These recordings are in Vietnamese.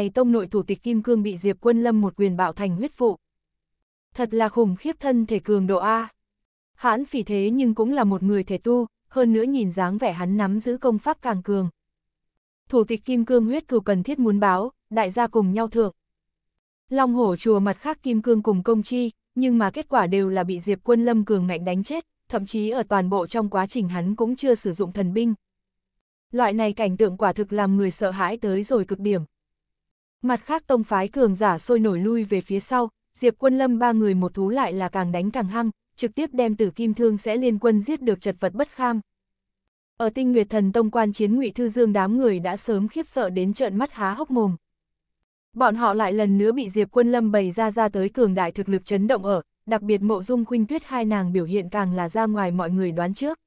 Tây Tông nội thủ tịch Kim Cương bị Diệp Quân Lâm một quyền bạo thành huyết vụ. Thật là khủng khiếp thân thể cường độ A. Hãn phỉ thế nhưng cũng là một người thể tu, hơn nữa nhìn dáng vẻ hắn nắm giữ công pháp càng cường. Thủ tịch Kim Cương huyết cừu cần thiết muốn báo, đại gia cùng nhau thượng. Long hổ chùa mặt khác Kim Cương cùng công chi, nhưng mà kết quả đều là bị Diệp Quân Lâm cường ngạnh đánh chết, thậm chí ở toàn bộ trong quá trình hắn cũng chưa sử dụng thần binh. Loại này cảnh tượng quả thực làm người sợ hãi tới rồi cực điểm, Mặt khác tông phái cường giả sôi nổi lui về phía sau, Diệp Quân Lâm ba người một thú lại là càng đánh càng hăng, trực tiếp đem Tử Kim Thương sẽ liên quân giết được chật vật bất kham. Ở Tinh Nguyệt Thần Tông quan chiến Ngụy Thư Dương đám người đã sớm khiếp sợ đến trợn mắt há hốc mồm. Bọn họ lại lần nữa bị Diệp Quân Lâm bày ra ra tới cường đại thực lực chấn động ở, đặc biệt Mộ Dung Khuynh Tuyết hai nàng biểu hiện càng là ra ngoài mọi người đoán trước.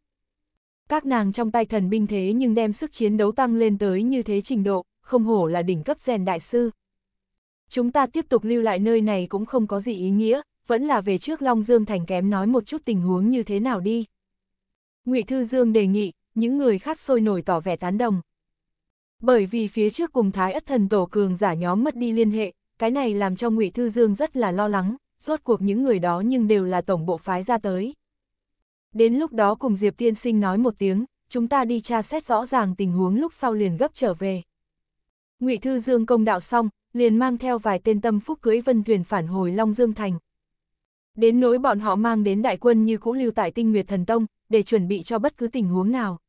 Các nàng trong tay thần binh thế nhưng đem sức chiến đấu tăng lên tới như thế trình độ, không hổ là đỉnh cấp rèn đại sư. Chúng ta tiếp tục lưu lại nơi này cũng không có gì ý nghĩa, vẫn là về trước Long Dương Thành kém nói một chút tình huống như thế nào đi. ngụy Thư Dương đề nghị, những người khác sôi nổi tỏ vẻ tán đồng. Bởi vì phía trước cùng Thái Ất Thần Tổ Cường giả nhóm mất đi liên hệ, cái này làm cho ngụy Thư Dương rất là lo lắng, rốt cuộc những người đó nhưng đều là tổng bộ phái ra tới. Đến lúc đó cùng Diệp Tiên Sinh nói một tiếng, chúng ta đi tra xét rõ ràng tình huống lúc sau liền gấp trở về. Ngụy Thư Dương công đạo xong, liền mang theo vài tên tâm phúc cưới vân thuyền phản hồi Long Dương Thành. Đến nỗi bọn họ mang đến đại quân như cũ lưu tại tinh Nguyệt Thần Tông, để chuẩn bị cho bất cứ tình huống nào.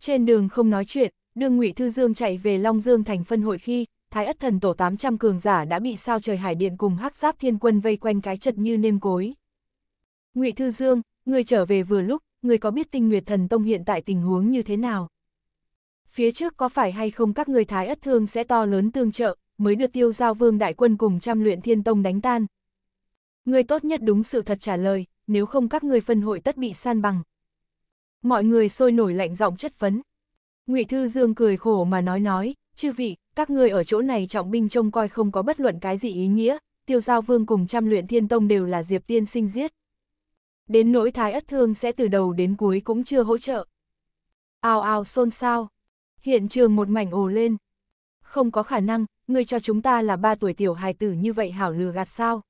Trên đường không nói chuyện, đường Ngụy Thư Dương chạy về Long Dương Thành phân hội khi, Thái Ất Thần Tổ 800 cường giả đã bị sao trời hải điện cùng hắc giáp thiên quân vây quanh cái chật như nêm cối. Ngụy Thư Dương, người trở về vừa lúc, người có biết tinh Nguyệt Thần Tông hiện tại tình huống như thế nào? phía trước có phải hay không các người Thái Ất Thương sẽ to lớn tương trợ, mới đưa tiêu giao vương đại quân cùng trăm luyện thiên tông đánh tan. Người tốt nhất đúng sự thật trả lời, nếu không các người phân hội tất bị san bằng. Mọi người sôi nổi lạnh giọng chất vấn. ngụy Thư Dương cười khổ mà nói nói, chư vị, các người ở chỗ này trọng binh trông coi không có bất luận cái gì ý nghĩa, tiêu giao vương cùng trăm luyện thiên tông đều là diệp tiên sinh giết. Đến nỗi thái ất thương sẽ từ đầu đến cuối cũng chưa hỗ trợ. Ao ao xôn xao. Hiện trường một mảnh ồ lên. Không có khả năng, ngươi cho chúng ta là ba tuổi tiểu hài tử như vậy hảo lừa gạt sao?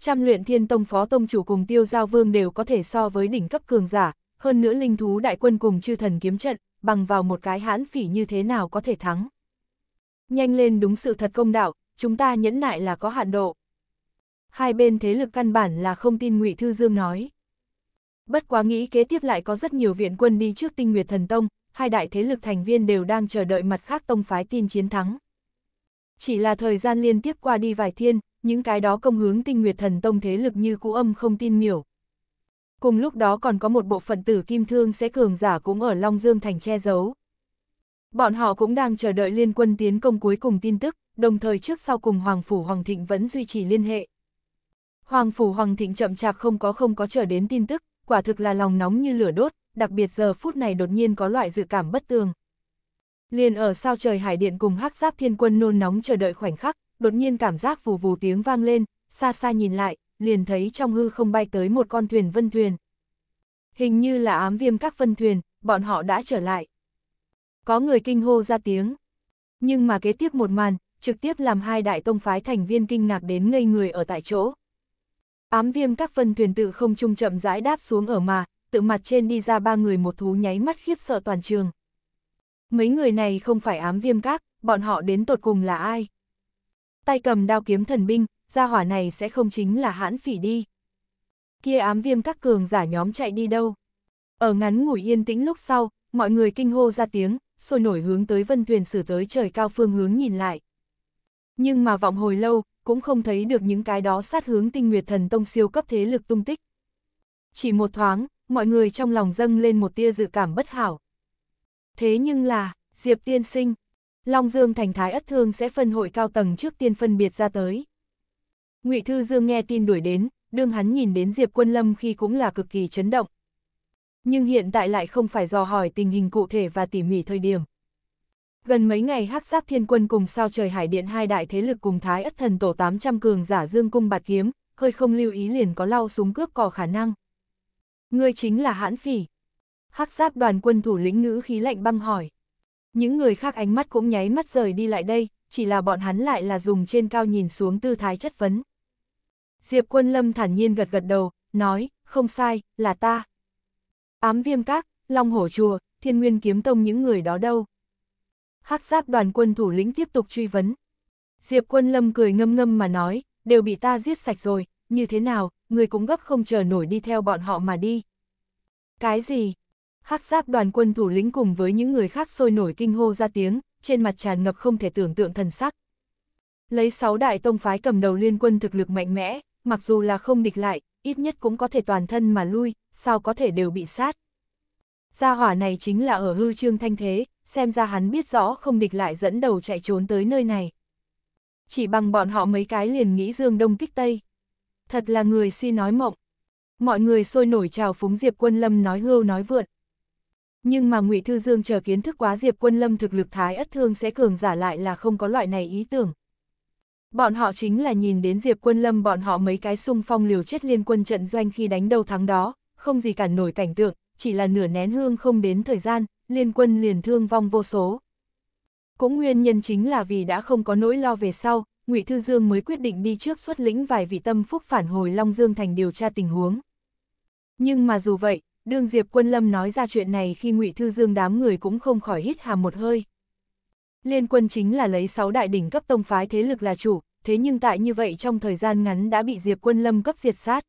Trăm luyện thiên tông phó tông chủ cùng tiêu giao vương đều có thể so với đỉnh cấp cường giả, hơn nữa linh thú đại quân cùng chư thần kiếm trận, bằng vào một cái hãn phỉ như thế nào có thể thắng. Nhanh lên đúng sự thật công đạo, chúng ta nhẫn nại là có hạn độ. Hai bên thế lực căn bản là không tin ngụy Thư Dương nói. Bất quá nghĩ kế tiếp lại có rất nhiều viện quân đi trước tinh nguyệt thần tông, hai đại thế lực thành viên đều đang chờ đợi mặt khác tông phái tin chiến thắng. Chỉ là thời gian liên tiếp qua đi vài thiên, những cái đó công hướng tinh nguyệt thần tông thế lực như cũ âm không tin miểu. Cùng lúc đó còn có một bộ phận tử kim thương sẽ cường giả cũng ở Long Dương Thành che giấu. Bọn họ cũng đang chờ đợi liên quân tiến công cuối cùng tin tức, đồng thời trước sau cùng Hoàng Phủ Hoàng Thịnh vẫn duy trì liên hệ. Hoàng Phủ Hoàng Thịnh chậm chạp không có không có chờ đến tin tức, quả thực là lòng nóng như lửa đốt, đặc biệt giờ phút này đột nhiên có loại dự cảm bất tường. Liền ở sao trời hải điện cùng hắc giáp thiên quân nôn nóng chờ đợi khoảnh khắc, đột nhiên cảm giác vù vù tiếng vang lên, xa xa nhìn lại, liền thấy trong hư không bay tới một con thuyền vân thuyền. Hình như là ám viêm các vân thuyền, bọn họ đã trở lại. Có người kinh hô ra tiếng. Nhưng mà kế tiếp một màn, trực tiếp làm hai đại tông phái thành viên kinh ngạc đến ngây người ở tại chỗ. Ám viêm các vân thuyền tự không trung chậm rãi đáp xuống ở mà, tự mặt trên đi ra ba người một thú nháy mắt khiếp sợ toàn trường. Mấy người này không phải ám viêm các, bọn họ đến tột cùng là ai? Tay cầm đao kiếm thần binh, gia hỏa này sẽ không chính là hãn phỉ đi. Kia ám viêm các cường giả nhóm chạy đi đâu? Ở ngắn ngủi yên tĩnh lúc sau, mọi người kinh hô ra tiếng, sôi nổi hướng tới vân thuyền xử tới trời cao phương hướng nhìn lại. Nhưng mà vọng hồi lâu, cũng không thấy được những cái đó sát hướng tinh nguyệt thần tông siêu cấp thế lực tung tích. Chỉ một thoáng, mọi người trong lòng dâng lên một tia dự cảm bất hảo. Thế nhưng là, Diệp tiên sinh, Long Dương thành thái ất thương sẽ phân hội cao tầng trước tiên phân biệt ra tới. Ngụy Thư Dương nghe tin đuổi đến, đương hắn nhìn đến Diệp Quân Lâm khi cũng là cực kỳ chấn động. Nhưng hiện tại lại không phải dò hỏi tình hình cụ thể và tỉ mỉ thời điểm. Gần mấy ngày hắc giáp thiên quân cùng sao trời hải điện hai đại thế lực cùng thái ất thần tổ 800 cường giả dương cung bạt kiếm, hơi không lưu ý liền có lau súng cướp cò khả năng ngươi chính là hãn phỉ. Hắc giáp đoàn quân thủ lĩnh ngữ khí lạnh băng hỏi. Những người khác ánh mắt cũng nháy mắt rời đi lại đây, chỉ là bọn hắn lại là dùng trên cao nhìn xuống tư thái chất vấn. Diệp quân lâm thản nhiên gật gật đầu, nói, không sai, là ta. Ám viêm các, long hổ chùa, thiên nguyên kiếm tông những người đó đâu. Hắc giáp đoàn quân thủ lĩnh tiếp tục truy vấn. Diệp quân lâm cười ngâm ngâm mà nói, đều bị ta giết sạch rồi, như thế nào, người cũng gấp không chờ nổi đi theo bọn họ mà đi. Cái gì? hắc giáp đoàn quân thủ lĩnh cùng với những người khác sôi nổi kinh hô ra tiếng, trên mặt tràn ngập không thể tưởng tượng thần sắc. Lấy sáu đại tông phái cầm đầu liên quân thực lực mạnh mẽ, mặc dù là không địch lại, ít nhất cũng có thể toàn thân mà lui, sao có thể đều bị sát. Gia hỏa này chính là ở hư trương thanh thế, xem ra hắn biết rõ không địch lại dẫn đầu chạy trốn tới nơi này. Chỉ bằng bọn họ mấy cái liền nghĩ dương đông kích tây thật là người si nói mộng. Mọi người sôi nổi chào phúng Diệp Quân Lâm nói hưu nói vượt. Nhưng mà Ngụy Thư Dương chờ kiến thức quá Diệp Quân Lâm thực lực thái ất thương sẽ cường giả lại là không có loại này ý tưởng. Bọn họ chính là nhìn đến Diệp Quân Lâm bọn họ mấy cái xung phong liều chết liên quân trận doanh khi đánh đầu thắng đó, không gì cản nổi cảnh tượng, chỉ là nửa nén hương không đến thời gian, liên quân liền thương vong vô số. Cũng nguyên nhân chính là vì đã không có nỗi lo về sau, Ngụy Thư Dương mới quyết định đi trước xuất lĩnh vài vị tâm phúc phản hồi Long Dương thành điều tra tình huống. Nhưng mà dù vậy, đương Diệp Quân Lâm nói ra chuyện này khi Ngụy Thư Dương đám người cũng không khỏi hít hà một hơi. Liên quân chính là lấy 6 đại đỉnh cấp tông phái thế lực là chủ, thế nhưng tại như vậy trong thời gian ngắn đã bị Diệp Quân Lâm cấp diệt sát.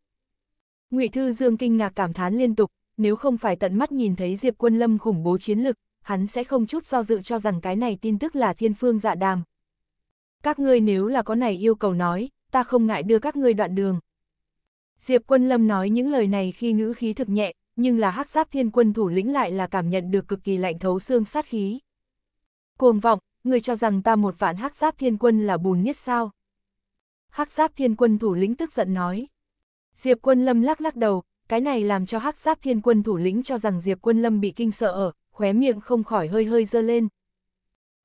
Ngụy Thư Dương kinh ngạc cảm thán liên tục, nếu không phải tận mắt nhìn thấy Diệp Quân Lâm khủng bố chiến lực, hắn sẽ không chút do dự cho rằng cái này tin tức là thiên phương dạ đàm, các ngươi nếu là có này yêu cầu nói, ta không ngại đưa các ngươi đoạn đường. Diệp quân lâm nói những lời này khi ngữ khí thực nhẹ, nhưng là hắc giáp thiên quân thủ lĩnh lại là cảm nhận được cực kỳ lạnh thấu xương sát khí. Cuồng vọng, người cho rằng ta một vạn hắc giáp thiên quân là bùn nhất sao? Hắc giáp thiên quân thủ lĩnh tức giận nói. Diệp quân lâm lắc lắc đầu, cái này làm cho hắc giáp thiên quân thủ lĩnh cho rằng Diệp quân lâm bị kinh sợ ở, khóe miệng không khỏi hơi hơi dơ lên.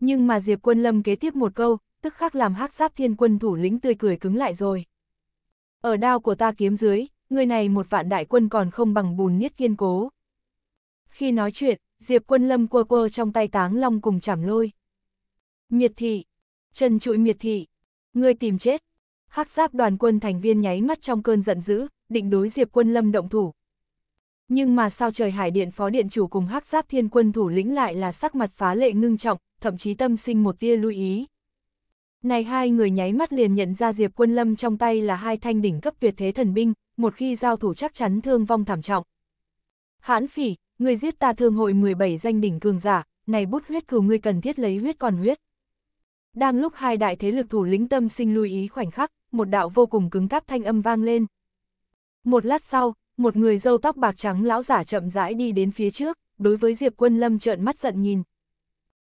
Nhưng mà Diệp quân lâm kế tiếp một câu, tức khắc làm hắc giáp thiên quân thủ lĩnh tươi cười cứng lại rồi. Ở đao của ta kiếm dưới, người này một vạn đại quân còn không bằng bùn niết kiên cố. Khi nói chuyện, Diệp quân lâm quơ quơ trong tay táng long cùng chảm lôi. Miệt thị, trần trụi miệt thị, người tìm chết. hắc giáp đoàn quân thành viên nháy mắt trong cơn giận dữ, định đối Diệp quân lâm động thủ. Nhưng mà sao trời hải điện phó điện chủ cùng hắc giáp thiên quân thủ lĩnh lại là sắc mặt phá lệ ngưng trọng, thậm chí tâm sinh một tia lưu ý. Này hai người nháy mắt liền nhận ra Diệp Quân Lâm trong tay là hai thanh đỉnh cấp tuyệt thế thần binh, một khi giao thủ chắc chắn thương vong thảm trọng. Hãn phỉ, người giết ta thương hội 17 danh đỉnh cường giả, này bút huyết cừu ngươi cần thiết lấy huyết còn huyết. Đang lúc hai đại thế lực thủ lĩnh tâm sinh lưu ý khoảnh khắc, một đạo vô cùng cứng cáp thanh âm vang lên. Một lát sau, một người dâu tóc bạc trắng lão giả chậm rãi đi đến phía trước, đối với Diệp Quân Lâm trợn mắt giận nhìn.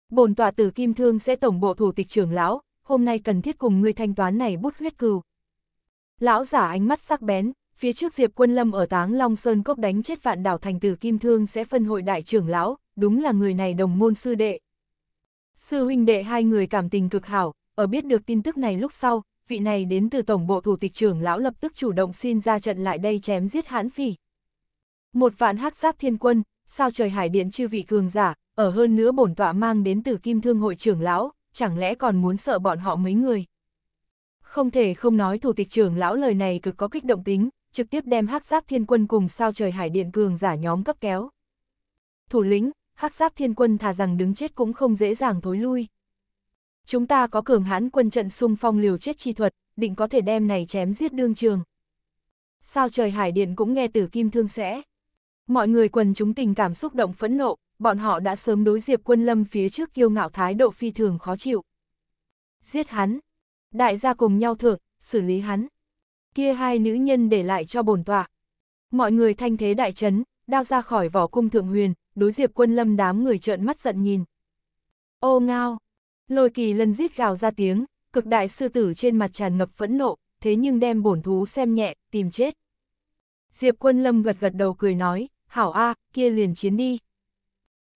Bồn tòa tử Kim Thương sẽ tổng bộ thủ tịch trưởng lão, hôm nay cần thiết cùng ngươi thanh toán này bút huyết cừu. Lão giả ánh mắt sắc bén, phía trước Diệp Quân Lâm ở Táng Long Sơn Cốc đánh chết vạn đảo thành tử Kim Thương sẽ phân hội đại trưởng lão, đúng là người này đồng môn sư đệ. Sư huynh đệ hai người cảm tình cực hảo, ở biết được tin tức này lúc sau, vị này đến từ tổng bộ thủ tịch trưởng lão lập tức chủ động xin ra trận lại đây chém giết hãn phỉ. Một vạn hắc giáp thiên quân, sao trời hải điện chư vị cường giả, ở hơn nữa bổn tọa mang đến từ kim thương hội trưởng lão, chẳng lẽ còn muốn sợ bọn họ mấy người. Không thể không nói thủ tịch trưởng lão lời này cực có kích động tính, trực tiếp đem hắc giáp thiên quân cùng sao trời hải điện cường giả nhóm cấp kéo. Thủ lĩnh, hắc giáp thiên quân thà rằng đứng chết cũng không dễ dàng thối lui. Chúng ta có cường hãn quân trận xung phong liều chết chi thuật, định có thể đem này chém giết đương trường. Sao trời hải điện cũng nghe từ kim thương sẽ. Mọi người quần chúng tình cảm xúc động phẫn nộ, bọn họ đã sớm đối diệp quân lâm phía trước kiêu ngạo thái độ phi thường khó chịu. Giết hắn, đại gia cùng nhau thượng, xử lý hắn. Kia hai nữ nhân để lại cho bổn tọa. Mọi người thanh thế đại trấn đao ra khỏi vỏ cung thượng huyền, đối diệp quân lâm đám người trợn mắt giận nhìn. Ô ngao, lôi kỳ lân giết gào ra tiếng, cực đại sư tử trên mặt tràn ngập phẫn nộ, thế nhưng đem bổn thú xem nhẹ, tìm chết. Diệp quân lâm gật gật đầu cười nói, hảo a kia liền chiến đi.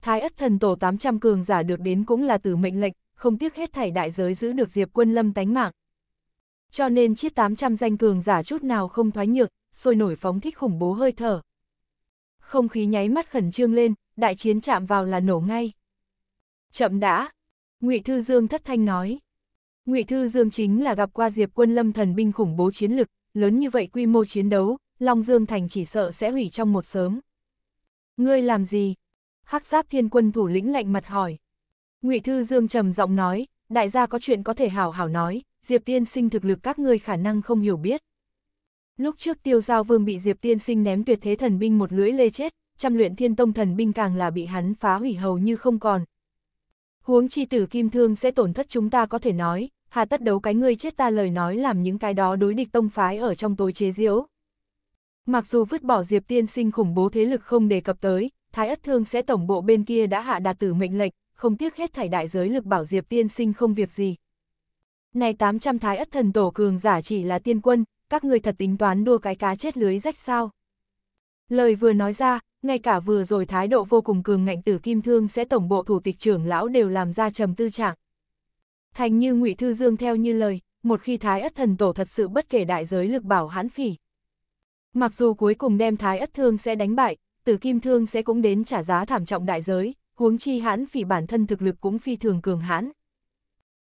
Thái ất thần tổ 800 cường giả được đến cũng là từ mệnh lệnh, không tiếc hết thảy đại giới giữ được Diệp Quân Lâm tánh mạng. Cho nên chiếc 800 danh cường giả chút nào không thoái nhược, sôi nổi phóng thích khủng bố hơi thở. Không khí nháy mắt khẩn trương lên, đại chiến chạm vào là nổ ngay. Chậm đã, Ngụy Thư Dương thất thanh nói. Ngụy Thư Dương chính là gặp qua Diệp Quân Lâm thần binh khủng bố chiến lực, lớn như vậy quy mô chiến đấu, Long Dương Thành chỉ sợ sẽ hủy trong một sớm. Ngươi làm gì, hắc giáp thiên quân thủ lĩnh lạnh mặt hỏi. ngụy Thư Dương trầm giọng nói, đại gia có chuyện có thể hảo hảo nói, Diệp Tiên Sinh thực lực các ngươi khả năng không hiểu biết. Lúc trước tiêu giao vương bị Diệp Tiên Sinh ném tuyệt thế thần binh một lưỡi lê chết, trăm luyện thiên tông thần binh càng là bị hắn phá hủy hầu như không còn. Huống chi tử kim thương sẽ tổn thất chúng ta có thể nói, hà tất đấu cái ngươi chết ta lời nói làm những cái đó đối địch tông phái ở trong tối chế diễu. Mặc dù vứt bỏ Diệp Tiên Sinh khủng bố thế lực không đề cập tới, Thái Ất Thương sẽ tổng bộ bên kia đã hạ đạt tử mệnh lệnh, không tiếc hết thảy đại giới lực bảo Diệp Tiên Sinh không việc gì. Này 800 Thái Ất Thần Tổ cường giả chỉ là tiên quân, các người thật tính toán đua cái cá chết lưới rách sao. Lời vừa nói ra, ngay cả vừa rồi thái độ vô cùng cường ngạnh tử kim thương sẽ tổng bộ thủ tịch trưởng lão đều làm ra trầm tư trạng. Thành như ngụy Thư Dương theo như lời, một khi thái ất thần tổ thật sự bất kể đại giới lực bảo hãn phỉ. Mặc dù cuối cùng đem thái ất thương sẽ đánh bại, tử kim thương sẽ cũng đến trả giá thảm trọng đại giới, huống chi hãn phỉ bản thân thực lực cũng phi thường cường hãn.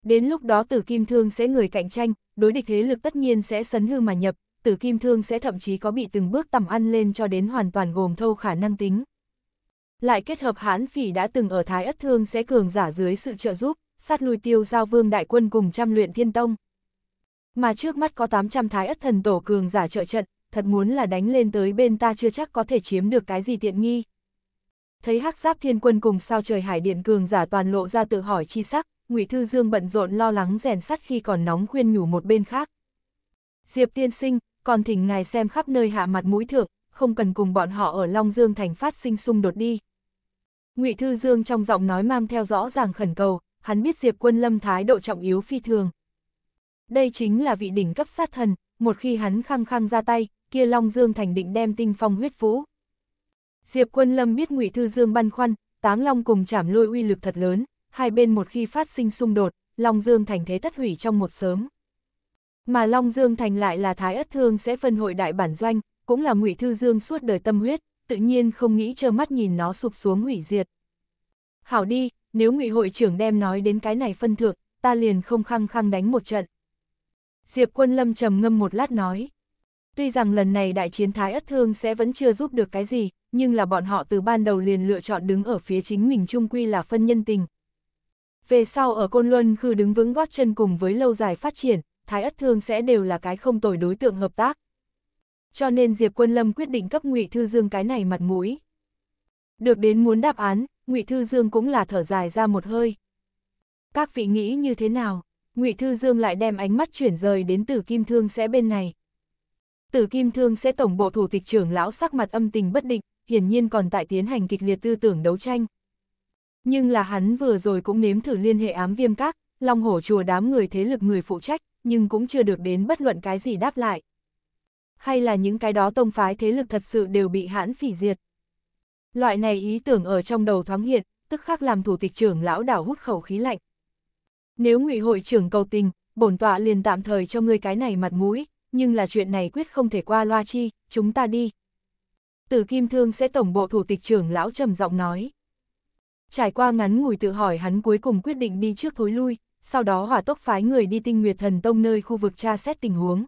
Đến lúc đó tử kim thương sẽ người cạnh tranh, đối địch thế lực tất nhiên sẽ sấn hư mà nhập, tử kim thương sẽ thậm chí có bị từng bước tầm ăn lên cho đến hoàn toàn gồm thâu khả năng tính. Lại kết hợp hãn phỉ đã từng ở Thái Ất Thương sẽ cường giả dưới sự trợ giúp, sát lùi tiêu giao vương đại quân cùng trăm luyện thiên tông. Mà trước mắt có 800 Thái Ất Thần Tổ cường giả trợ trận, thật muốn là đánh lên tới bên ta chưa chắc có thể chiếm được cái gì tiện nghi. Thấy hắc giáp thiên quân cùng sao trời hải điện cường giả toàn lộ ra tự hỏi chi sắc, ngụy Thư Dương bận rộn lo lắng rèn sắt khi còn nóng khuyên nhủ một bên khác. Diệp tiên sinh, còn thỉnh ngài xem khắp nơi hạ mặt mũi thượng, không cần cùng bọn họ ở Long Dương thành phát sinh xung đột đi. Ngụy Thư Dương trong giọng nói mang theo rõ ràng khẩn cầu, hắn biết Diệp Quân Lâm thái độ trọng yếu phi thường. Đây chính là vị đỉnh cấp sát thần, một khi hắn khăng khăng ra tay, kia Long Dương Thành định đem tinh phong huyết vũ. Diệp Quân Lâm biết Ngụy Thư Dương băn khoăn, Táng Long cùng chảm lôi uy lực thật lớn, hai bên một khi phát sinh xung đột, Long Dương Thành thế tất hủy trong một sớm. Mà Long Dương Thành lại là Thái Ất Thương sẽ phân hội đại bản doanh, cũng là Ngụy Thư Dương suốt đời tâm huyết, tự nhiên không nghĩ trơ mắt nhìn nó sụp xuống hủy diệt. Hảo đi, nếu Ngụy hội trưởng đem nói đến cái này phân thượng, ta liền không khăng khăng đánh một trận. Diệp Quân Lâm trầm ngâm một lát nói. Tuy rằng lần này đại chiến Thái Ất Thương sẽ vẫn chưa giúp được cái gì, nhưng là bọn họ từ ban đầu liền lựa chọn đứng ở phía chính mình trung quy là phân nhân tình. Về sau ở Côn Luân khư đứng vững gót chân cùng với lâu dài phát triển, Thái Ất Thương sẽ đều là cái không tồi đối tượng hợp tác. Cho nên Diệp Quân Lâm quyết định cấp Ngụy Thư Dương cái này mặt mũi. Được đến muốn đáp án, Ngụy Thư Dương cũng là thở dài ra một hơi. Các vị nghĩ như thế nào? Ngụy Thư Dương lại đem ánh mắt chuyển rời đến Tử Kim Thương sẽ bên này. Tử Kim Thương sẽ tổng bộ thủ tịch trưởng lão sắc mặt âm tình bất định, hiển nhiên còn tại tiến hành kịch liệt tư tưởng đấu tranh. Nhưng là hắn vừa rồi cũng nếm thử liên hệ ám viêm các, long hổ chùa đám người thế lực người phụ trách, nhưng cũng chưa được đến bất luận cái gì đáp lại. Hay là những cái đó tông phái thế lực thật sự đều bị hãn phỉ diệt. Loại này ý tưởng ở trong đầu thoáng hiện, tức khắc làm thủ tịch trưởng lão đảo hút khẩu khí lạnh. Nếu ngụy hội trưởng cầu tình, bổn tọa liền tạm thời cho ngươi cái này mặt mũi, nhưng là chuyện này quyết không thể qua loa chi, chúng ta đi. Từ Kim Thương sẽ tổng bộ thủ tịch trưởng lão trầm giọng nói. Trải qua ngắn ngủi tự hỏi hắn cuối cùng quyết định đi trước thối lui, sau đó hỏa tốc phái người đi tinh nguyệt thần tông nơi khu vực tra xét tình huống.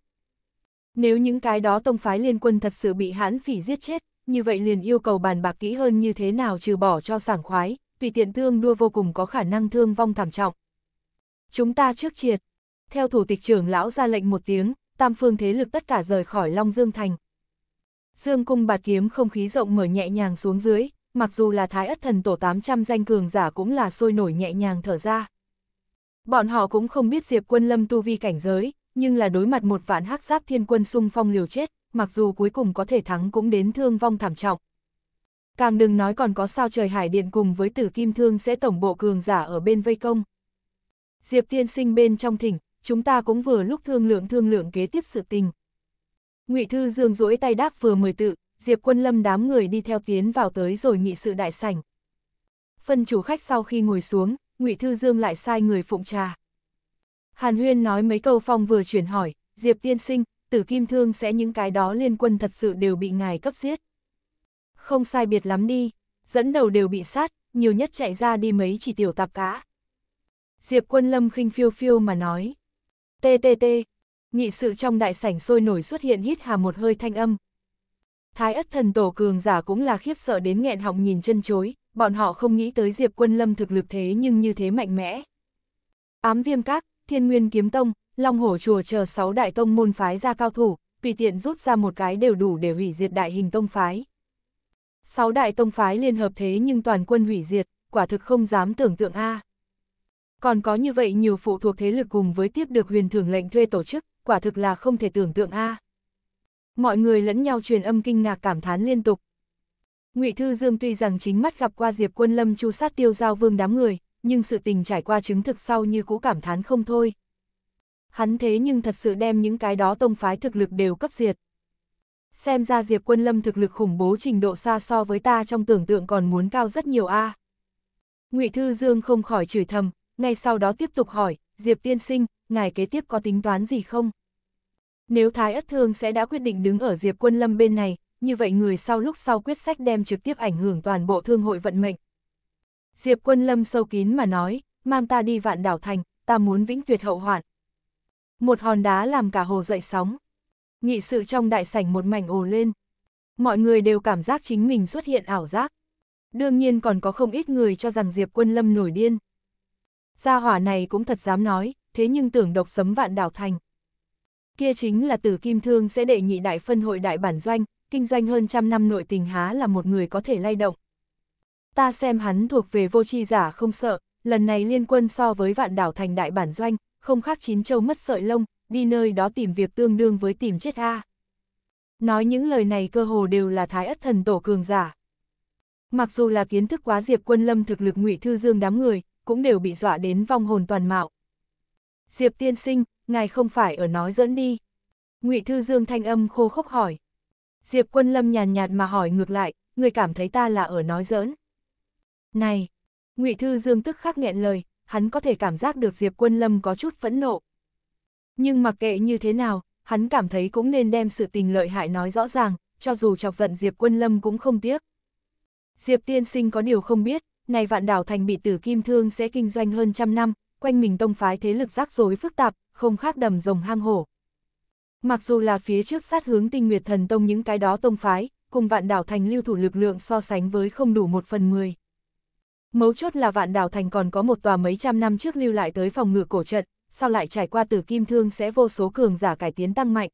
Nếu những cái đó tông phái liên quân thật sự bị hãn phỉ giết chết, như vậy liền yêu cầu bàn bạc kỹ hơn như thế nào trừ bỏ cho sảng khoái, tùy tiện thương đua vô cùng có khả năng thương vong thảm trọng. Chúng ta trước triệt. Theo thủ tịch trưởng lão ra lệnh một tiếng, tam phương thế lực tất cả rời khỏi Long Dương Thành. Dương cung bạt kiếm không khí rộng mở nhẹ nhàng xuống dưới, mặc dù là thái ất thần tổ 800 danh cường giả cũng là sôi nổi nhẹ nhàng thở ra. Bọn họ cũng không biết Diệp quân lâm tu vi cảnh giới, nhưng là đối mặt một vạn hắc giáp thiên quân xung phong liều chết, mặc dù cuối cùng có thể thắng cũng đến thương vong thảm trọng. Càng đừng nói còn có sao trời hải điện cùng với tử kim thương sẽ tổng bộ cường giả ở bên vây công. Diệp tiên sinh bên trong thỉnh, chúng ta cũng vừa lúc thương lượng thương lượng kế tiếp sự tình. Ngụy Thư Dương duỗi tay đáp vừa mời tự, Diệp Quân Lâm đám người đi theo tiến vào tới rồi nghị sự đại sảnh. Phân chủ khách sau khi ngồi xuống, Ngụy Thư Dương lại sai người phụng trà. Hàn Huyên nói mấy câu phong vừa chuyển hỏi, Diệp tiên sinh, tử kim thương sẽ những cái đó liên quân thật sự đều bị ngài cấp giết. Không sai biệt lắm đi, dẫn đầu đều bị sát, nhiều nhất chạy ra đi mấy chỉ tiểu tạp cá. Diệp quân lâm khinh phiêu phiêu mà nói. TTT, nhị sự trong đại sảnh sôi nổi xuất hiện hít hà một hơi thanh âm. Thái ất thần tổ cường giả cũng là khiếp sợ đến nghẹn họng nhìn chân chối, bọn họ không nghĩ tới Diệp Quân Lâm thực lực thế nhưng như thế mạnh mẽ. Ám viêm các, thiên nguyên kiếm tông, long hổ chùa chờ sáu đại tông môn phái ra cao thủ, tùy tiện rút ra một cái đều đủ để hủy diệt đại hình tông phái. Sáu đại tông phái liên hợp thế nhưng toàn quân hủy diệt, quả thực không dám tưởng tượng A. À. Còn có như vậy nhiều phụ thuộc thế lực cùng với tiếp được huyền thưởng lệnh thuê tổ chức, quả thực là không thể tưởng tượng a. À. Mọi người lẫn nhau truyền âm kinh ngạc cảm thán liên tục. Ngụy Thư Dương tuy rằng chính mắt gặp qua Diệp Quân Lâm chu sát tiêu giao vương đám người, nhưng sự tình trải qua chứng thực sau như cũ cảm thán không thôi. Hắn thế nhưng thật sự đem những cái đó tông phái thực lực đều cấp diệt. Xem ra Diệp Quân Lâm thực lực khủng bố trình độ xa so với ta trong tưởng tượng còn muốn cao rất nhiều a. À. Ngụy Thư Dương không khỏi chửi thầm, ngay sau đó tiếp tục hỏi, Diệp tiên sinh, ngài kế tiếp có tính toán gì không? Nếu Thái Ất Thương sẽ đã quyết định đứng ở Diệp Quân Lâm bên này, như vậy người sau lúc sau quyết sách đem trực tiếp ảnh hưởng toàn bộ thương hội vận mệnh. Diệp Quân Lâm sâu kín mà nói, mang ta đi vạn đảo thành, ta muốn vĩnh tuyệt hậu hoạn. Một hòn đá làm cả hồ dậy sóng. Nghị sự trong đại sảnh một mảnh ồ lên. Mọi người đều cảm giác chính mình xuất hiện ảo giác. Đương nhiên còn có không ít người cho rằng Diệp Quân Lâm nổi điên gia hỏa này cũng thật dám nói, thế nhưng tưởng độc sấm vạn đảo thành. Kia chính là tử kim thương sẽ đệ nhị đại phân hội đại bản doanh, kinh doanh hơn trăm năm nội tình há là một người có thể lay động. Ta xem hắn thuộc về vô tri giả không sợ, lần này liên quân so với vạn đảo thành đại bản doanh, không khác chín châu mất sợi lông, đi nơi đó tìm việc tương đương với tìm chết A. Nói những lời này cơ hồ đều là thái ất thần tổ cường giả. Mặc dù là kiến thức quá diệp quân lâm thực lực ngụy thư dương đám người, cũng đều bị dọa đến vong hồn toàn mạo. Diệp tiên sinh, ngài không phải ở nói dẫn đi. ngụy Thư Dương thanh âm khô khốc hỏi. Diệp quân lâm nhàn nhạt mà hỏi ngược lại, người cảm thấy ta là ở nói giỡn. Này, ngụy Thư Dương tức khắc nghẹn lời, hắn có thể cảm giác được Diệp quân lâm có chút phẫn nộ. Nhưng mặc kệ như thế nào, hắn cảm thấy cũng nên đem sự tình lợi hại nói rõ ràng, cho dù chọc giận Diệp quân lâm cũng không tiếc. Diệp tiên sinh có điều không biết, này vạn đảo thành bị tử kim thương sẽ kinh doanh hơn trăm năm, quanh mình tông phái thế lực rắc rối phức tạp, không khác đầm rồng hang hổ. Mặc dù là phía trước sát hướng tinh nguyệt thần tông những cái đó tông phái, cùng vạn đảo thành lưu thủ lực lượng so sánh với không đủ một phần mười. Mấu chốt là vạn đảo thành còn có một tòa mấy trăm năm trước lưu lại tới phòng ngự cổ trận, sau lại trải qua tử kim thương sẽ vô số cường giả cải tiến tăng mạnh.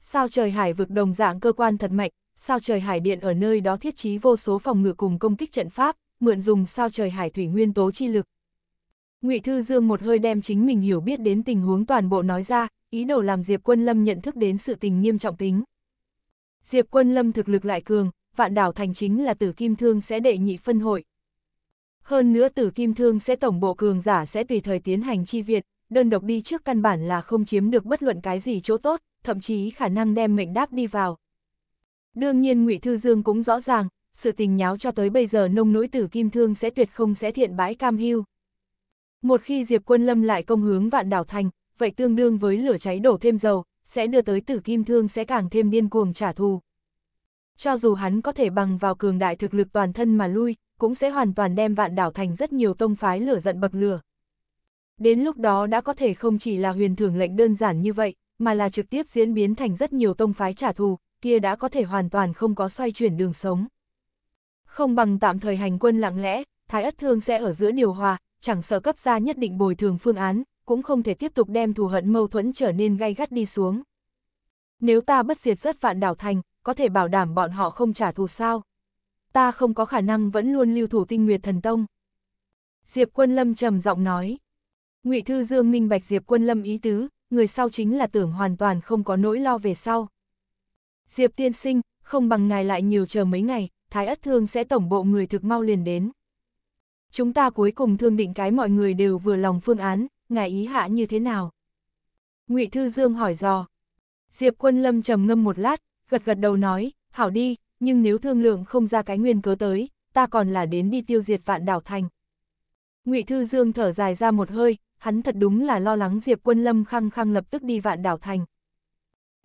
Sao trời hải vực đồng dạng cơ quan thật mạnh, sao trời hải điện ở nơi đó thiết trí vô số phòng ngự cùng công kích trận pháp, mượn dùng sao trời hải thủy nguyên tố chi lực. Ngụy Thư Dương một hơi đem chính mình hiểu biết đến tình huống toàn bộ nói ra, ý đồ làm Diệp Quân Lâm nhận thức đến sự tình nghiêm trọng tính. Diệp Quân Lâm thực lực lại cường, vạn đảo thành chính là tử kim thương sẽ đệ nhị phân hội. Hơn nữa tử kim thương sẽ tổng bộ cường giả sẽ tùy thời tiến hành chi viện, đơn độc đi trước căn bản là không chiếm được bất luận cái gì chỗ tốt, thậm chí khả năng đem mệnh đáp đi vào. Đương nhiên Ngụy Thư Dương cũng rõ ràng, sự tình nháo cho tới bây giờ nông nỗi tử kim thương sẽ tuyệt không sẽ thiện bãi cam hưu. Một khi Diệp Quân Lâm lại công hướng vạn đảo thành, vậy tương đương với lửa cháy đổ thêm dầu, sẽ đưa tới tử kim thương sẽ càng thêm điên cuồng trả thù. Cho dù hắn có thể bằng vào cường đại thực lực toàn thân mà lui, cũng sẽ hoàn toàn đem vạn đảo thành rất nhiều tông phái lửa giận bậc lửa. Đến lúc đó đã có thể không chỉ là huyền thưởng lệnh đơn giản như vậy, mà là trực tiếp diễn biến thành rất nhiều tông phái trả thù, kia đã có thể hoàn toàn không có xoay chuyển đường sống không bằng tạm thời hành quân lặng lẽ, Thái Ất Thương sẽ ở giữa điều hòa, chẳng sợ cấp gia nhất định bồi thường phương án, cũng không thể tiếp tục đem thù hận mâu thuẫn trở nên gay gắt đi xuống. Nếu ta bất diệt rất vạn đảo thành, có thể bảo đảm bọn họ không trả thù sao? Ta không có khả năng vẫn luôn lưu thủ tinh nguyệt thần tông. Diệp Quân Lâm trầm giọng nói. Ngụy Thư Dương minh bạch Diệp Quân Lâm ý tứ, người sau chính là tưởng hoàn toàn không có nỗi lo về sau. Diệp tiên sinh, không bằng ngài lại nhiều chờ mấy ngày, Thái Ất Thương sẽ tổng bộ người thực mau liền đến. Chúng ta cuối cùng thương định cái mọi người đều vừa lòng phương án, ngài ý hạ như thế nào? ngụy Thư Dương hỏi dò. Diệp Quân Lâm trầm ngâm một lát, gật gật đầu nói, hảo đi, nhưng nếu thương lượng không ra cái nguyên cớ tới, ta còn là đến đi tiêu diệt vạn đảo thành. ngụy Thư Dương thở dài ra một hơi, hắn thật đúng là lo lắng Diệp Quân Lâm khăng khăng lập tức đi vạn đảo thành.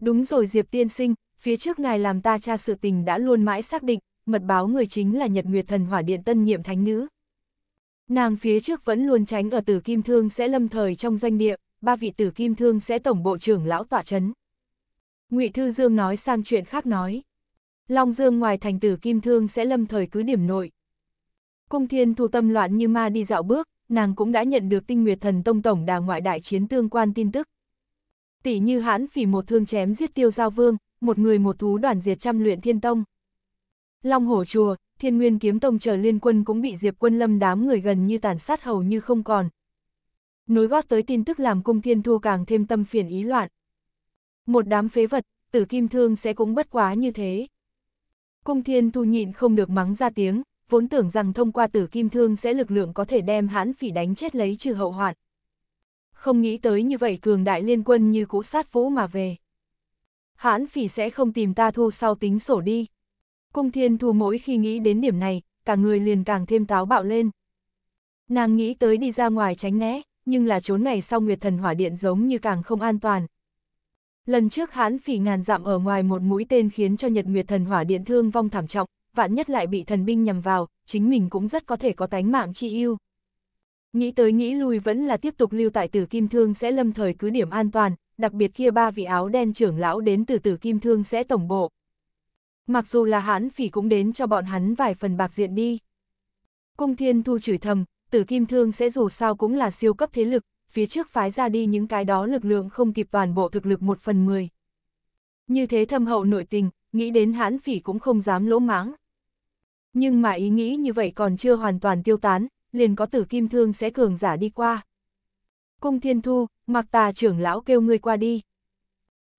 Đúng rồi Diệp Tiên Sinh, phía trước ngài làm ta cha sự tình đã luôn mãi xác định, mật báo người chính là Nhật Nguyệt Thần Hỏa Điện tân nhiệm thánh nữ. Nàng phía trước vẫn luôn tránh ở tử kim thương sẽ lâm thời trong doanh địa, ba vị tử kim thương sẽ tổng bộ trưởng lão tỏa chấn. ngụy Thư Dương nói sang chuyện khác nói. Long Dương ngoài thành tử kim thương sẽ lâm thời cứ điểm nội. Cung thiên thu tâm loạn như ma đi dạo bước, nàng cũng đã nhận được tinh nguyệt thần tông tổng đà ngoại đại chiến tương quan tin tức. Tỷ như hãn phỉ một thương chém giết tiêu giao vương, một người một thú đoàn diệt trăm luyện thiên tông, Long Hổ Chùa, Thiên Nguyên Kiếm Tông chờ liên quân cũng bị Diệp Quân Lâm đám người gần như tàn sát hầu như không còn. Nối gót tới tin tức làm cung thiên thu càng thêm tâm phiền ý loạn. Một đám phế vật, tử kim thương sẽ cũng bất quá như thế. Cung thiên thu nhịn không được mắng ra tiếng, vốn tưởng rằng thông qua tử kim thương sẽ lực lượng có thể đem hãn phỉ đánh chết lấy trừ hậu hoạn. Không nghĩ tới như vậy cường đại liên quân như cũ sát vũ mà về. Hãn phỉ sẽ không tìm ta thu sau tính sổ đi. Cung thiên thu mỗi khi nghĩ đến điểm này, cả người liền càng thêm táo bạo lên. Nàng nghĩ tới đi ra ngoài tránh né, nhưng là trốn ngày sau Nguyệt Thần Hỏa Điện giống như càng không an toàn. Lần trước hãn phỉ ngàn dặm ở ngoài một mũi tên khiến cho Nhật Nguyệt Thần Hỏa Điện thương vong thảm trọng, vạn nhất lại bị thần binh nhằm vào, chính mình cũng rất có thể có tánh mạng chi yêu. Nghĩ tới nghĩ lui vẫn là tiếp tục lưu tại tử kim thương sẽ lâm thời cứ điểm an toàn, đặc biệt kia ba vị áo đen trưởng lão đến từ tử kim thương sẽ tổng bộ mặc dù là hãn phỉ cũng đến cho bọn hắn vài phần bạc diện đi. Cung thiên thu chửi thầm, tử kim thương sẽ dù sao cũng là siêu cấp thế lực, phía trước phái ra đi những cái đó lực lượng không kịp toàn bộ thực lực một phần mười. Như thế thâm hậu nội tình, nghĩ đến hãn phỉ cũng không dám lỗ máng. Nhưng mà ý nghĩ như vậy còn chưa hoàn toàn tiêu tán, liền có tử kim thương sẽ cường giả đi qua. Cung thiên thu, mặc tà trưởng lão kêu ngươi qua đi.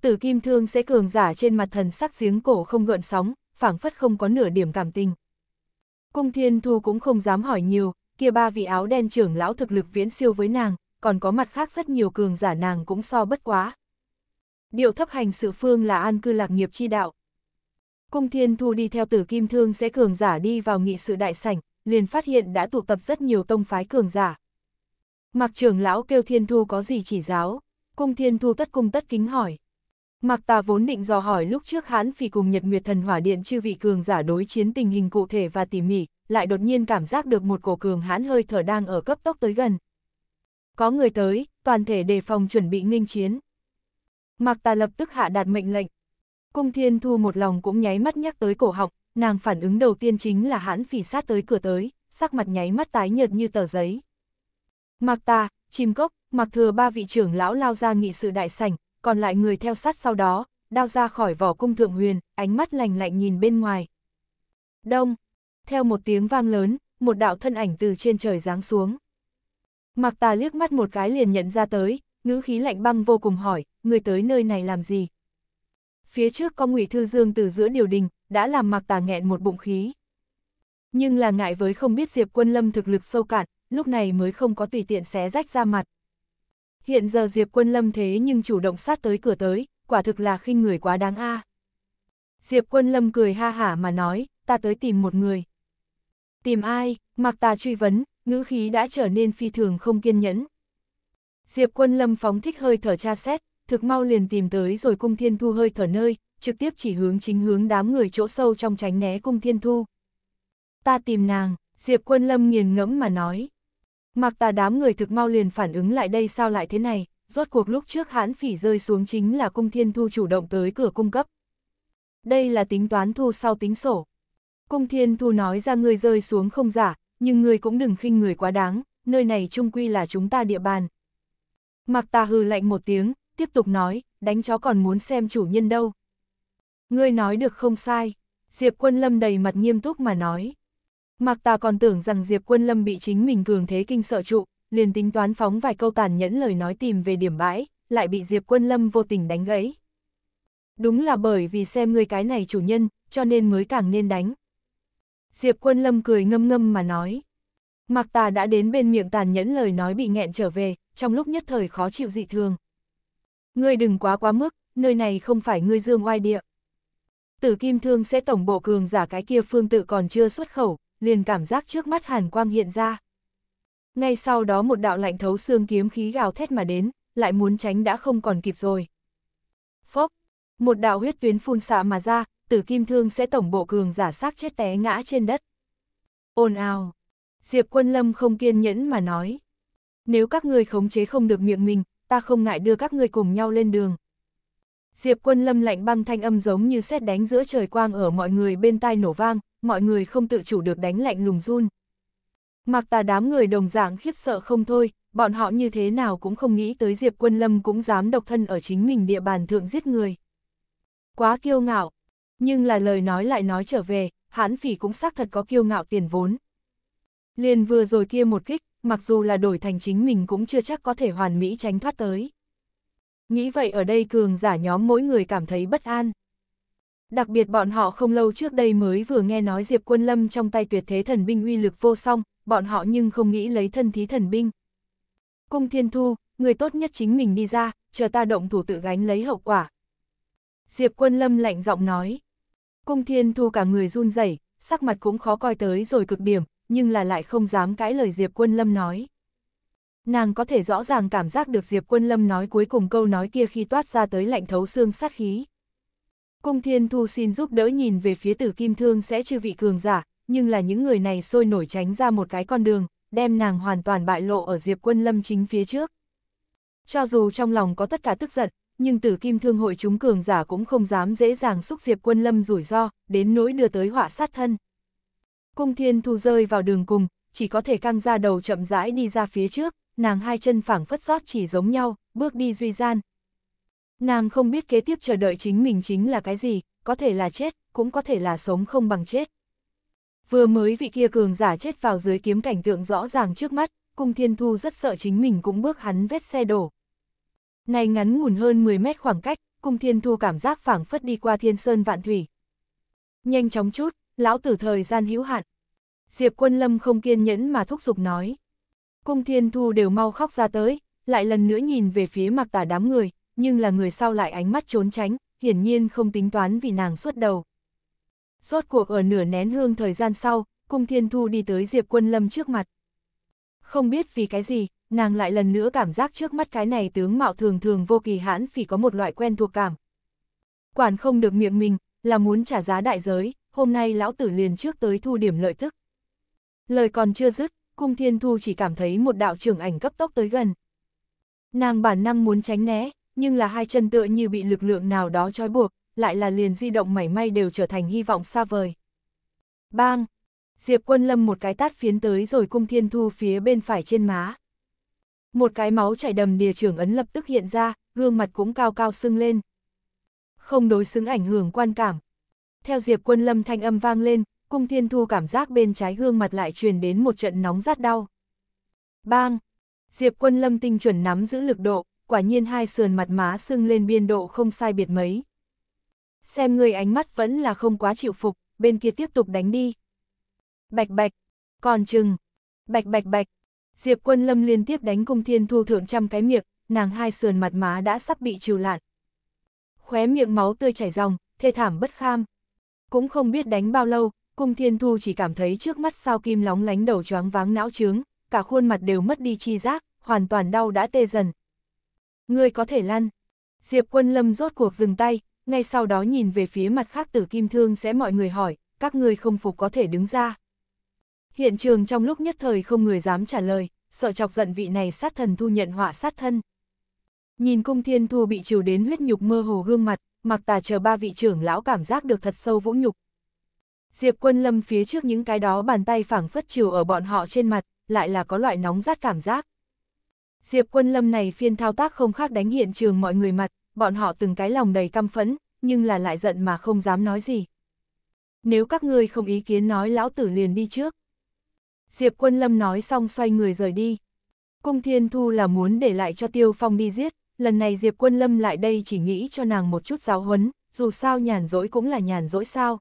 Tử kim thương sẽ cường giả trên mặt thần sắc giếng cổ không gợn sóng, phảng phất không có nửa điểm cảm tình. Cung thiên thu cũng không dám hỏi nhiều, kia ba vị áo đen trưởng lão thực lực viễn siêu với nàng, còn có mặt khác rất nhiều cường giả nàng cũng so bất quá. Điệu thấp hành sự phương là an cư lạc nghiệp chi đạo. Cung thiên thu đi theo tử kim thương sẽ cường giả đi vào nghị sự đại sảnh, liền phát hiện đã tụ tập rất nhiều tông phái cường giả. Mặc trưởng lão kêu thiên thu có gì chỉ giáo, cung thiên thu tất cung tất kính hỏi. Mạc Tà vốn định dò hỏi lúc trước hán phỉ cùng Nhật Nguyệt Thần Hỏa Điện chư vị cường giả đối chiến tình hình cụ thể và tỉ mỉ, lại đột nhiên cảm giác được một cổ cường hãn hơi thở đang ở cấp tốc tới gần. Có người tới, toàn thể đề phòng chuẩn bị nghênh chiến. Mạc Tà lập tức hạ đạt mệnh lệnh. Cung Thiên Thu một lòng cũng nháy mắt nhắc tới cổ họng, nàng phản ứng đầu tiên chính là hãn phỉ sát tới cửa tới, sắc mặt nháy mắt tái nhợt như tờ giấy. Mạc Tà, Chim Cốc, Mạc Thừa ba vị trưởng lão lao ra nghị sự đại sảnh, còn lại người theo sát sau đó, đao ra khỏi vỏ cung thượng huyền, ánh mắt lành lạnh nhìn bên ngoài. Đông, theo một tiếng vang lớn, một đạo thân ảnh từ trên trời giáng xuống. Mặc tà liếc mắt một cái liền nhận ra tới, ngữ khí lạnh băng vô cùng hỏi, người tới nơi này làm gì? Phía trước có ngụy Thư Dương từ giữa điều đình, đã làm mặc tà nghẹn một bụng khí. Nhưng là ngại với không biết Diệp Quân Lâm thực lực sâu cạn, lúc này mới không có tùy tiện xé rách ra mặt. Hiện giờ Diệp Quân Lâm thế nhưng chủ động sát tới cửa tới, quả thực là khinh người quá đáng a. Diệp Quân Lâm cười ha hả mà nói, ta tới tìm một người. Tìm ai, mặc ta truy vấn, ngữ khí đã trở nên phi thường không kiên nhẫn. Diệp Quân Lâm phóng thích hơi thở tra xét, thực mau liền tìm tới rồi cung thiên thu hơi thở nơi, trực tiếp chỉ hướng chính hướng đám người chỗ sâu trong tránh né cung thiên thu. Ta tìm nàng, Diệp Quân Lâm nghiền ngẫm mà nói. Mặc tà đám người thực mau liền phản ứng lại đây sao lại thế này, rốt cuộc lúc trước hãn phỉ rơi xuống chính là cung thiên thu chủ động tới cửa cung cấp. Đây là tính toán thu sau tính sổ. Cung thiên thu nói ra người rơi xuống không giả, nhưng người cũng đừng khinh người quá đáng, nơi này trung quy là chúng ta địa bàn. Mặc tà hừ lạnh một tiếng, tiếp tục nói, đánh chó còn muốn xem chủ nhân đâu. Ngươi nói được không sai, Diệp quân lâm đầy mặt nghiêm túc mà nói. Mạc Tà còn tưởng rằng Diệp Quân Lâm bị chính mình cường thế kinh sợ trụ, liền tính toán phóng vài câu tàn nhẫn lời nói tìm về điểm bãi, lại bị Diệp Quân Lâm vô tình đánh gãy. Đúng là bởi vì xem ngươi cái này chủ nhân, cho nên mới càng nên đánh. Diệp Quân Lâm cười ngâm ngâm mà nói. Mạc Tà đã đến bên miệng tàn nhẫn lời nói bị nghẹn trở về, trong lúc nhất thời khó chịu dị thường. Ngươi đừng quá quá mức, nơi này không phải ngươi dương oai địa. Tử Kim Thương sẽ tổng bộ cường giả cái kia phương tự còn chưa xuất khẩu, liền cảm giác trước mắt hàn quang hiện ra. Ngay sau đó một đạo lạnh thấu xương kiếm khí gào thét mà đến, lại muốn tránh đã không còn kịp rồi. Phốc, một đạo huyết tuyến phun xạ mà ra, tử kim thương sẽ tổng bộ cường giả xác chết té ngã trên đất. Ồn ào, Diệp Quân Lâm không kiên nhẫn mà nói. Nếu các người khống chế không được miệng mình, ta không ngại đưa các người cùng nhau lên đường. Diệp Quân Lâm lạnh băng thanh âm giống như xét đánh giữa trời quang ở mọi người bên tai nổ vang, mọi người không tự chủ được đánh lạnh lùng run. Mặc tà đám người đồng dạng khiếp sợ không thôi, bọn họ như thế nào cũng không nghĩ tới Diệp Quân Lâm cũng dám độc thân ở chính mình địa bàn thượng giết người. Quá kiêu ngạo, nhưng là lời nói lại nói trở về, hãn phỉ cũng xác thật có kiêu ngạo tiền vốn. Liên vừa rồi kia một kích, mặc dù là đổi thành chính mình cũng chưa chắc có thể hoàn mỹ tránh thoát tới. Nghĩ vậy ở đây cường giả nhóm mỗi người cảm thấy bất an. Đặc biệt bọn họ không lâu trước đây mới vừa nghe nói Diệp Quân Lâm trong tay tuyệt thế thần binh uy lực vô song, bọn họ nhưng không nghĩ lấy thân thí thần binh. Cung Thiên Thu, người tốt nhất chính mình đi ra, chờ ta động thủ tự gánh lấy hậu quả. Diệp Quân Lâm lạnh giọng nói. Cung Thiên Thu cả người run rẩy, sắc mặt cũng khó coi tới rồi cực điểm, nhưng là lại không dám cãi lời Diệp Quân Lâm nói. Nàng có thể rõ ràng cảm giác được Diệp Quân Lâm nói cuối cùng câu nói kia khi toát ra tới lạnh thấu xương sát khí. Cung Thiên Thu xin giúp đỡ nhìn về phía tử kim thương sẽ chư vị cường giả, nhưng là những người này sôi nổi tránh ra một cái con đường, đem nàng hoàn toàn bại lộ ở Diệp Quân Lâm chính phía trước. Cho dù trong lòng có tất cả tức giận, nhưng tử kim thương hội chúng cường giả cũng không dám dễ dàng xúc Diệp Quân Lâm rủi ro, đến nỗi đưa tới họa sát thân. Cung Thiên Thu rơi vào đường cùng, chỉ có thể căng ra đầu chậm rãi đi ra phía trước, nàng hai chân phẳng phất sót chỉ giống nhau, bước đi duy gian, Nàng không biết kế tiếp chờ đợi chính mình chính là cái gì, có thể là chết, cũng có thể là sống không bằng chết. Vừa mới vị kia cường giả chết vào dưới kiếm cảnh tượng rõ ràng trước mắt, cung thiên thu rất sợ chính mình cũng bước hắn vết xe đổ. Này ngắn ngủn hơn 10 mét khoảng cách, cung thiên thu cảm giác phảng phất đi qua thiên sơn vạn thủy. Nhanh chóng chút, lão tử thời gian hữu hạn. Diệp quân lâm không kiên nhẫn mà thúc giục nói. Cung thiên thu đều mau khóc ra tới, lại lần nữa nhìn về phía mặc tả đám người, nhưng là người sau lại ánh mắt trốn tránh, hiển nhiên không tính toán vì nàng suốt đầu. Rốt cuộc ở nửa nén hương thời gian sau, Cung Thiên Thu đi tới Diệp Quân Lâm trước mặt. Không biết vì cái gì, nàng lại lần nữa cảm giác trước mắt cái này tướng mạo thường thường vô kỳ hãn vì có một loại quen thuộc cảm. Quản không được miệng mình, là muốn trả giá đại giới, hôm nay lão tử liền trước tới thu điểm lợi tức. Lời còn chưa dứt, Cung Thiên Thu chỉ cảm thấy một đạo trưởng ảnh cấp tốc tới gần. Nàng bản năng muốn tránh né, nhưng là hai chân tựa như bị lực lượng nào đó trói buộc, lại là liền di động mảy may đều trở thành hy vọng xa vời. Bang! Diệp quân lâm một cái tát phiến tới rồi cung thiên thu phía bên phải trên má. Một cái máu chảy đầm đìa trưởng ấn lập tức hiện ra, gương mặt cũng cao cao sưng lên. Không đối xứng ảnh hưởng quan cảm. Theo diệp quân lâm thanh âm vang lên, cung thiên thu cảm giác bên trái gương mặt lại truyền đến một trận nóng rát đau. Bang! Diệp quân lâm tinh chuẩn nắm giữ lực độ, quả nhiên hai sườn mặt má sưng lên biên độ không sai biệt mấy. Xem người ánh mắt vẫn là không quá chịu phục, bên kia tiếp tục đánh đi. Bạch bạch, còn chừng, bạch bạch bạch, Diệp quân lâm liên tiếp đánh cung thiên thu thượng trăm cái miệng, nàng hai sườn mặt má đã sắp bị trừ lạn. Khóe miệng máu tươi chảy ròng, thê thảm bất kham. Cũng không biết đánh bao lâu, cung thiên thu chỉ cảm thấy trước mắt sao kim lóng lánh đầu choáng váng não trướng, cả khuôn mặt đều mất đi chi giác, hoàn toàn đau đã tê dần, Ngươi có thể lăn. Diệp quân lâm rốt cuộc dừng tay, ngay sau đó nhìn về phía mặt khác tử kim thương sẽ mọi người hỏi, các ngươi không phục có thể đứng ra. Hiện trường trong lúc nhất thời không người dám trả lời, sợ chọc giận vị này sát thần thu nhận họa sát thân. Nhìn cung thiên thu bị chiều đến huyết nhục mơ hồ gương mặt, mặc tà chờ ba vị trưởng lão cảm giác được thật sâu vũ nhục. Diệp quân lâm phía trước những cái đó bàn tay phẳng phất chiều ở bọn họ trên mặt, lại là có loại nóng rát cảm giác. Diệp Quân Lâm này phiên thao tác không khác đánh hiện trường mọi người mặt, bọn họ từng cái lòng đầy căm phẫn, nhưng là lại giận mà không dám nói gì. Nếu các ngươi không ý kiến nói lão tử liền đi trước. Diệp Quân Lâm nói xong xoay người rời đi. Cung Thiên Thu là muốn để lại cho Tiêu Phong đi giết, lần này Diệp Quân Lâm lại đây chỉ nghĩ cho nàng một chút giáo huấn, dù sao nhàn rỗi cũng là nhàn rỗi sao.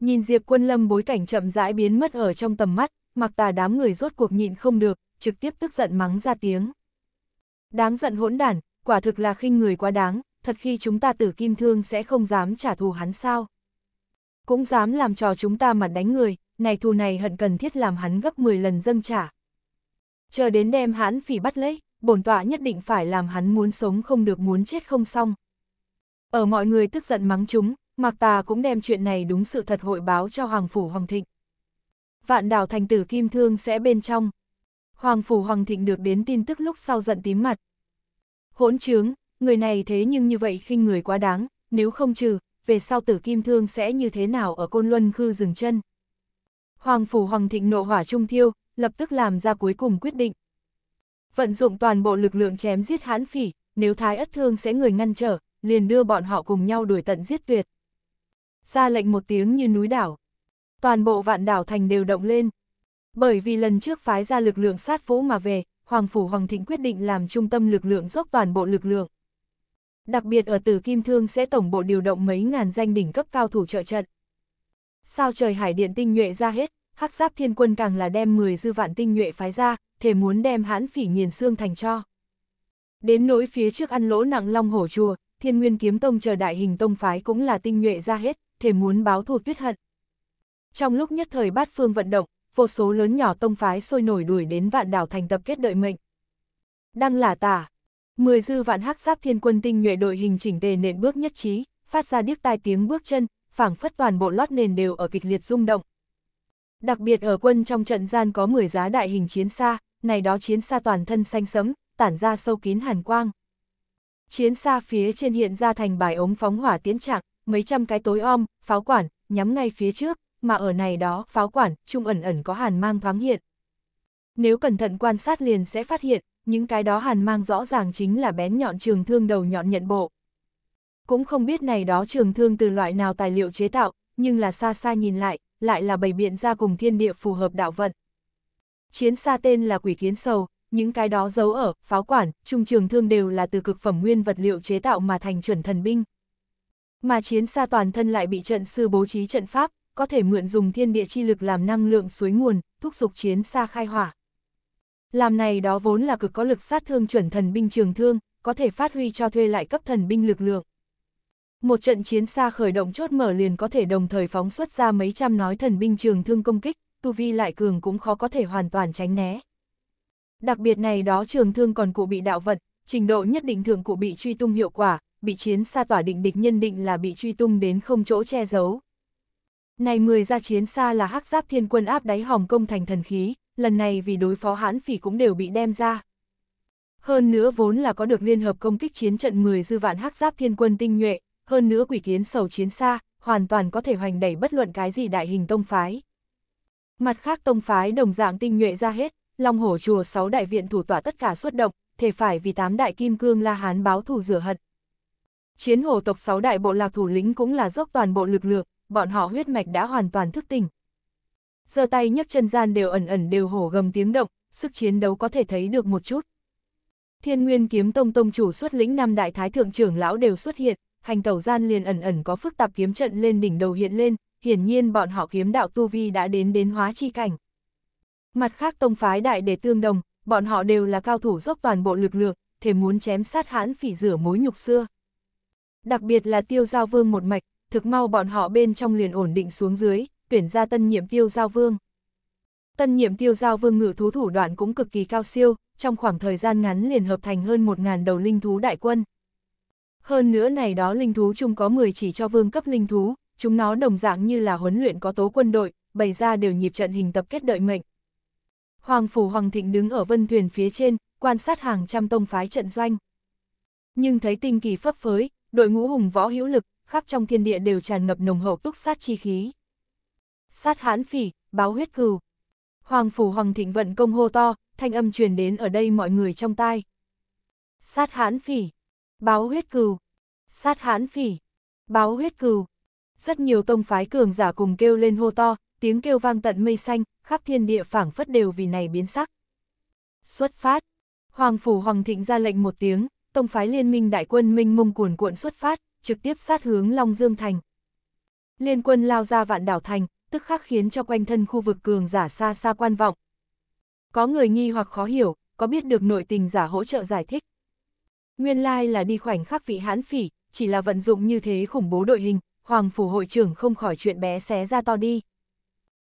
Nhìn Diệp Quân Lâm bối cảnh chậm rãi biến mất ở trong tầm mắt, mặc tà đám người rốt cuộc nhịn không được, trực tiếp tức giận mắng ra tiếng. Đáng giận hỗn đản, quả thực là khinh người quá đáng, thật khi chúng ta tử kim thương sẽ không dám trả thù hắn sao. Cũng dám làm trò chúng ta mà đánh người, này thù này hận cần thiết làm hắn gấp 10 lần dâng trả. Chờ đến đêm hắn phỉ bắt lấy, bổn tọa nhất định phải làm hắn muốn sống không được muốn chết không xong. Ở mọi người tức giận mắng chúng, Mạc Tà cũng đem chuyện này đúng sự thật hội báo cho Hoàng Phủ Hoàng Thịnh. Vạn đảo thành tử kim thương sẽ bên trong, Hoàng Phủ Hoàng Thịnh được đến tin tức lúc sau giận tím mặt. Hỗn trướng, người này thế nhưng như vậy khinh người quá đáng, nếu không trừ, về sau tử kim thương sẽ như thế nào ở côn luân khư dừng chân. Hoàng Phủ Hoàng Thịnh nộ hỏa trung thiêu, lập tức làm ra cuối cùng quyết định. Vận dụng toàn bộ lực lượng chém giết hãn phỉ, nếu thái ất thương sẽ người ngăn trở, liền đưa bọn họ cùng nhau đuổi tận giết tuyệt. Ra lệnh một tiếng như núi đảo. Toàn bộ vạn đảo thành đều động lên, bởi vì lần trước phái ra lực lượng sát vũ mà về, Hoàng Phủ Hoàng Thịnh quyết định làm trung tâm lực lượng dốc toàn bộ lực lượng. Đặc biệt ở Tử Kim Thương sẽ tổng bộ điều động mấy ngàn danh đỉnh cấp cao thủ trợ trận. Sao trời hải điện tinh nhuệ ra hết, hắc giáp thiên quân càng là đem 10 dư vạn tinh nhuệ phái ra, thể muốn đem hãn phỉ nghiền xương thành cho. Đến nỗi phía trước ăn lỗ nặng long hổ chùa, thiên nguyên kiếm tông chờ đại hình tông phái cũng là tinh nhuệ ra hết, thể muốn báo thù tuyết hận. Trong lúc nhất thời bát phương vận động, vô số lớn nhỏ tông phái sôi nổi đuổi đến vạn đảo thành tập kết đợi mệnh. Đăng là tả, mười dư vạn hắc giáp thiên quân tinh nhuệ đội hình chỉnh tề nện bước nhất trí, phát ra điếc tai tiếng bước chân, phảng phất toàn bộ lót nền đều ở kịch liệt rung động. Đặc biệt ở quân trong trận gian có 10 giá đại hình chiến xa, này đó chiến xa toàn thân xanh sẫm, tản ra sâu kín hàn quang. Chiến xa phía trên hiện ra thành bài ống phóng hỏa tiến trạng, mấy trăm cái tối om, pháo quản, nhắm ngay phía trước, mà ở này đó, pháo quản, trung ẩn ẩn có hàn mang thoáng hiện. Nếu cẩn thận quan sát liền sẽ phát hiện, những cái đó hàn mang rõ ràng chính là bén nhọn trường thương đầu nhọn nhận bộ. Cũng không biết này đó trường thương từ loại nào tài liệu chế tạo, nhưng là xa xa nhìn lại, lại là bầy biện ra cùng thiên địa phù hợp đạo vận. Chiến xa tên là quỷ kiến sầu, những cái đó giấu ở, pháo quản, trung trường thương đều là từ cực phẩm nguyên vật liệu chế tạo mà thành chuẩn thần binh. Mà chiến xa toàn thân lại bị trận sư bố trí trận pháp, có thể mượn dùng thiên địa chi lực làm năng lượng suối nguồn, thúc dục chiến xa khai hỏa. Làm này đó vốn là cực có lực sát thương chuẩn thần binh trường thương, có thể phát huy cho thuê lại cấp thần binh lực lượng. Một trận chiến xa khởi động chốt mở liền có thể đồng thời phóng xuất ra mấy trăm nói thần binh trường thương công kích, tu vi lại cường cũng khó có thể hoàn toàn tránh né. Đặc biệt này đó trường thương còn cụ bị đạo vận, trình độ nhất định thường cụ bị truy tung hiệu quả, bị chiến xa tỏa định địch nhân định là bị truy tung đến không chỗ che giấu. Này 10 gia chiến xa là hắc giáp thiên quân áp đáy hòm công thành thần khí, lần này vì đối phó hãn phỉ cũng đều bị đem ra. Hơn nữa vốn là có được liên hợp công kích chiến trận 10 dư vạn hắc giáp thiên quân tinh nhuệ, hơn nữa quỷ kiến sầu chiến xa, hoàn toàn có thể hoành đẩy bất luận cái gì đại hình tông phái. Mặt khác tông phái đồng dạng tinh nhuệ ra hết, Long hổ chùa 6 đại viện thủ tỏa tất cả xuất động, thể phải vì 8 đại kim cương la hán báo thù rửa hận. Chiến hổ tộc 6 đại bộ lạc thủ lĩnh cũng là dốc toàn bộ lực lượng, bọn họ huyết mạch đã hoàn toàn thức tỉnh. Giơ tay nhấc chân gian đều ẩn ẩn đều hổ gầm tiếng động, sức chiến đấu có thể thấy được một chút. Thiên Nguyên Kiếm Tông Tông chủ xuất lĩnh năm đại thái thượng trưởng lão đều xuất hiện, hành tẩu gian liền ẩn ẩn có phức tạp kiếm trận lên đỉnh đầu hiện lên, hiển nhiên bọn họ kiếm đạo tu vi đã đến đến hóa chi cảnh. Mặt khác tông phái đại để tương đồng, bọn họ đều là cao thủ dốc toàn bộ lực lượng, thể muốn chém sát hãn phỉ rửa mối nhục xưa. Đặc biệt là tiêu giao vương một mạch, thực mau bọn họ bên trong liền ổn định xuống dưới, tuyển ra tân nhiệm tiêu giao vương. Tân nhiệm tiêu giao vương ngự thú thủ đoạn cũng cực kỳ cao siêu, trong khoảng thời gian ngắn liền hợp thành hơn 1.000 đầu linh thú đại quân. Hơn nữa này đó linh thú chung có 10 chỉ cho vương cấp linh thú, chúng nó đồng dạng như là huấn luyện có tố quân đội, bày ra đều nhịp trận hình tập kết đợi mệnh. Hoàng Phủ Hoàng Thịnh đứng ở vân thuyền phía trên, quan sát hàng trăm tông phái trận doanh. Nhưng thấy tinh kỳ phấp phới, đội ngũ hùng võ hữu lực, khắp trong thiên địa đều tràn ngập nồng hậu túc sát chi khí. Sát hãn phỉ, báo huyết cừu. Hoàng phủ Hoàng Thịnh vận công hô to, thanh âm truyền đến ở đây mọi người trong tai. Sát hãn phỉ, báo huyết cừu. Sát hãn phỉ, báo huyết cừu. Rất nhiều tông phái cường giả cùng kêu lên hô to, tiếng kêu vang tận mây xanh, khắp thiên địa phảng phất đều vì này biến sắc. Xuất phát, Hoàng phủ Hoàng Thịnh ra lệnh một tiếng, tông phái liên minh đại quân minh mông cuồn cuộn xuất phát, trực tiếp sát hướng Long Dương Thành. Liên quân lao ra vạn đảo thành, tức khắc khiến cho quanh thân khu vực cường giả xa xa quan vọng. Có người nghi hoặc khó hiểu, có biết được nội tình giả hỗ trợ giải thích. Nguyên lai là đi khoảnh khắc vị hãn phỉ, chỉ là vận dụng như thế khủng bố đội hình, Hoàng Phủ hội trưởng không khỏi chuyện bé xé ra to đi.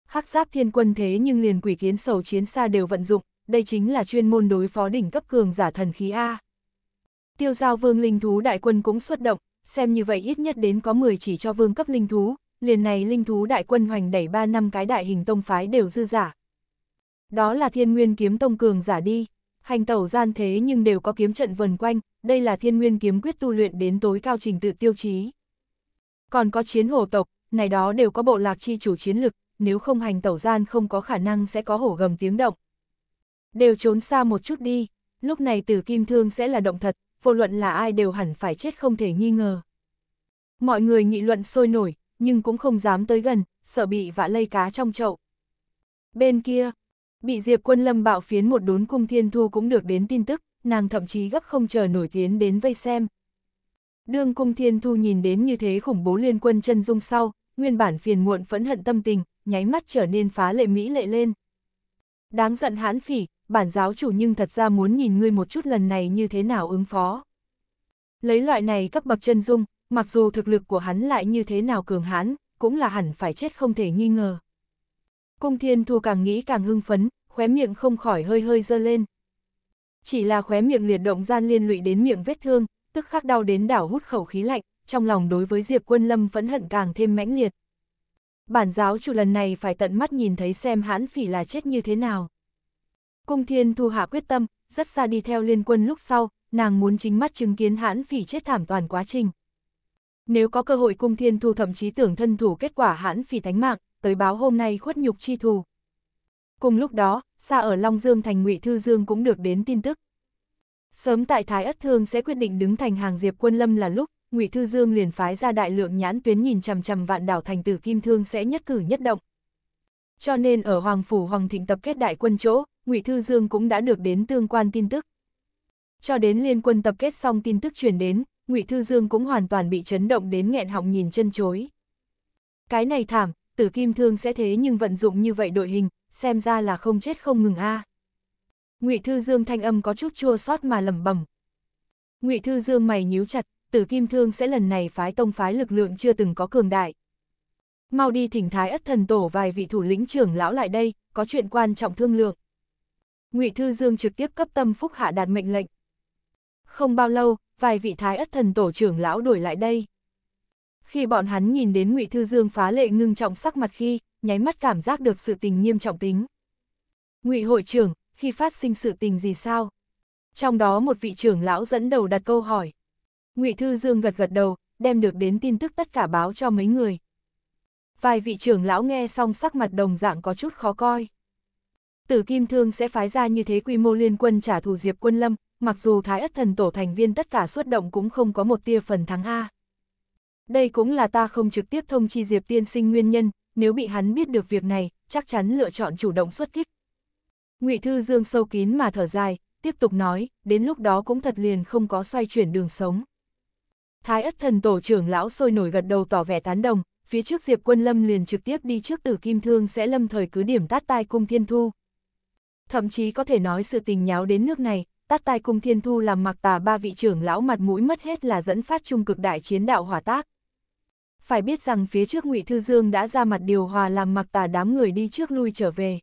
Hắc giáp thiên quân thế nhưng liền quỷ kiến sầu chiến xa đều vận dụng, đây chính là chuyên môn đối phó đỉnh cấp cường giả thần khí A. Tiêu giao vương linh thú đại quân cũng xuất động, xem như vậy ít nhất đến có 10 chỉ cho vương cấp linh thú, liền này linh thú đại quân hoành đẩy 3 năm cái đại hình tông phái đều dư giả. Đó là thiên nguyên kiếm tông cường giả đi, hành tẩu gian thế nhưng đều có kiếm trận vần quanh, đây là thiên nguyên kiếm quyết tu luyện đến tối cao trình tự tiêu chí. Còn có chiến hổ tộc, này đó đều có bộ lạc chi chủ chiến lực, nếu không hành tẩu gian không có khả năng sẽ có hổ gầm tiếng động. Đều trốn xa một chút đi, lúc này tử kim thương sẽ là động thật, vô luận là ai đều hẳn phải chết không thể nghi ngờ. Mọi người nghị luận sôi nổi, nhưng cũng không dám tới gần, sợ bị vạ lây cá trong chậu. Bên kia, bị Diệp Quân Lâm bạo phiến một đốn cung thiên thu cũng được đến tin tức, nàng thậm chí gấp không chờ nổi tiến đến vây xem. Đương cung thiên thu nhìn đến như thế khủng bố liên quân chân dung sau, nguyên bản phiền muộn phẫn hận tâm tình, nháy mắt trở nên phá lệ mỹ lệ lên. Đáng giận hãn phỉ, bản giáo chủ nhưng thật ra muốn nhìn ngươi một chút lần này như thế nào ứng phó. Lấy loại này cấp bậc chân dung, mặc dù thực lực của hắn lại như thế nào cường hãn, cũng là hẳn phải chết không thể nghi ngờ. Cung thiên thu càng nghĩ càng hưng phấn, khóe miệng không khỏi hơi hơi dơ lên. Chỉ là khóe miệng liệt động gian liên lụy đến miệng vết thương, tức khắc đau đến đảo hút khẩu khí lạnh, trong lòng đối với Diệp Quân Lâm vẫn hận càng thêm mãnh liệt. Bản giáo chủ lần này phải tận mắt nhìn thấy xem hãn phỉ là chết như thế nào. Cung Thiên Thu hạ quyết tâm, rất xa đi theo liên quân lúc sau, nàng muốn chính mắt chứng kiến hãn phỉ chết thảm toàn quá trình. Nếu có cơ hội Cung Thiên Thu thậm chí tưởng thân thủ kết quả hãn phỉ thánh mạng, tới báo hôm nay khuất nhục chi thù. Cùng lúc đó, xa ở Long Dương thành Ngụy Thư Dương cũng được đến tin tức. Sớm tại Thái Ất Thương sẽ quyết định đứng thành hàng Diệp Quân Lâm là lúc, Ngụy Thư Dương liền phái ra đại lượng nhãn tuyến nhìn chằm chằm vạn đảo thành tử Kim Thương sẽ nhất cử nhất động. Cho nên ở Hoàng Phủ Hoàng Thịnh tập kết đại quân chỗ, Ngụy Thư Dương cũng đã được đến tương quan tin tức. Cho đến liên quân tập kết xong tin tức truyền đến, Ngụy Thư Dương cũng hoàn toàn bị chấn động đến nghẹn họng nhìn chân chối. Cái này thảm, Tử Kim Thương sẽ thế nhưng vận dụng như vậy đội hình, xem ra là không chết không ngừng a. Ngụy Thư Dương thanh âm có chút chua xót mà lẩm bẩm. Ngụy Thư Dương mày nhíu chặt, Tử Kim Thương sẽ lần này phái tông phái lực lượng chưa từng có cường đại. Mau đi thỉnh thái ất thần tổ vài vị thủ lĩnh trưởng lão lại đây, có chuyện quan trọng thương lượng. Ngụy Thư Dương trực tiếp cấp tâm phúc hạ đạt mệnh lệnh. Không bao lâu, vài vị thái ất thần tổ trưởng lão đổi lại đây. Khi bọn hắn nhìn đến Ngụy Thư Dương phá lệ ngưng trọng sắc mặt khi, nháy mắt cảm giác được sự tình nghiêm trọng tính. Ngụy hội trưởng, khi phát sinh sự tình gì sao? Trong đó một vị trưởng lão dẫn đầu đặt câu hỏi. Ngụy Thư Dương gật gật đầu, đem được đến tin tức tất cả báo cho mấy người. Vài vị trưởng lão nghe xong sắc mặt đồng dạng có chút khó coi. Tử Kim Thương sẽ phái ra như thế quy mô liên quân trả thù Diệp Quân Lâm, mặc dù Thái Ất Thần Tổ thành viên tất cả xuất động cũng không có một tia phần thắng A. Đây cũng là ta không trực tiếp thông chi Diệp Tiên Sinh nguyên nhân, nếu bị hắn biết được việc này, chắc chắn lựa chọn chủ động xuất kích. Ngụy Thư Dương sâu kín mà thở dài, tiếp tục nói, đến lúc đó cũng thật liền không có xoay chuyển đường sống. Thái Ất Thần Tổ trưởng lão sôi nổi gật đầu tỏ vẻ tán đồng, phía trước Diệp Quân Lâm liền trực tiếp đi trước Tử Kim Thương sẽ lâm thời cứ điểm tát tai cung Thiên Thu thậm chí có thể nói sự tình nháo đến nước này, tát tai cung thiên thu làm mặc tà ba vị trưởng lão mặt mũi mất hết là dẫn phát trung cực đại chiến đạo hỏa tác. Phải biết rằng phía trước ngụy Thư Dương đã ra mặt điều hòa làm mặc tà đám người đi trước lui trở về.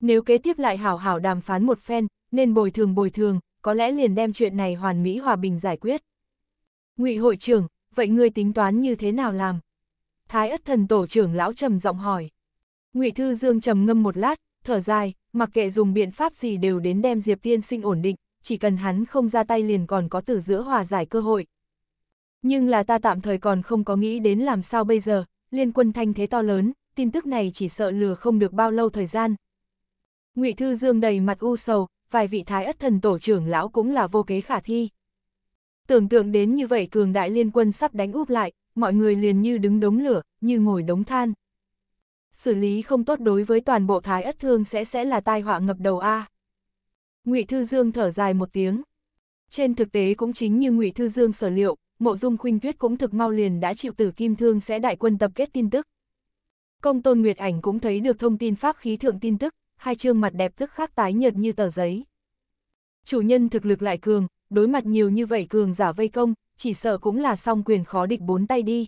Nếu kế tiếp lại hảo hảo đàm phán một phen, nên bồi thường bồi thường, có lẽ liền đem chuyện này hoàn mỹ hòa bình giải quyết. ngụy hội trưởng, vậy ngươi tính toán như thế nào làm? Thái ất thần tổ trưởng lão trầm giọng hỏi. ngụy Thư Dương trầm ngâm một lát, thở dài, mặc kệ dùng biện pháp gì đều đến đem Diệp Tiên Sinh ổn định, chỉ cần hắn không ra tay liền còn có từ giữa hòa giải cơ hội. Nhưng là ta tạm thời còn không có nghĩ đến làm sao bây giờ, liên quân thanh thế to lớn, tin tức này chỉ sợ lừa không được bao lâu thời gian. ngụy Thư Dương đầy mặt u sầu, vài vị thái ất thần tổ trưởng lão cũng là vô kế khả thi. Tưởng tượng đến như vậy cường đại liên quân sắp đánh úp lại, mọi người liền như đứng đống lửa, như ngồi đống than xử lý không tốt đối với toàn bộ thái ất thương sẽ sẽ là tai họa ngập đầu a. Ngụy Thư Dương thở dài một tiếng. Trên thực tế cũng chính như Ngụy Thư Dương sở liệu, Mộ Dung Khuynh Tuyết cũng thực mau liền đã chịu Tử Kim Thương sẽ đại quân tập kết tin tức. Công Tôn Nguyệt Ảnh cũng thấy được thông tin pháp khí thượng tin tức, hai chương mặt đẹp tức khác tái nhợt như tờ giấy. Chủ nhân thực lực lại cường, đối mặt nhiều như vậy cường giả vây công, chỉ sợ cũng là song quyền khó địch bốn tay đi.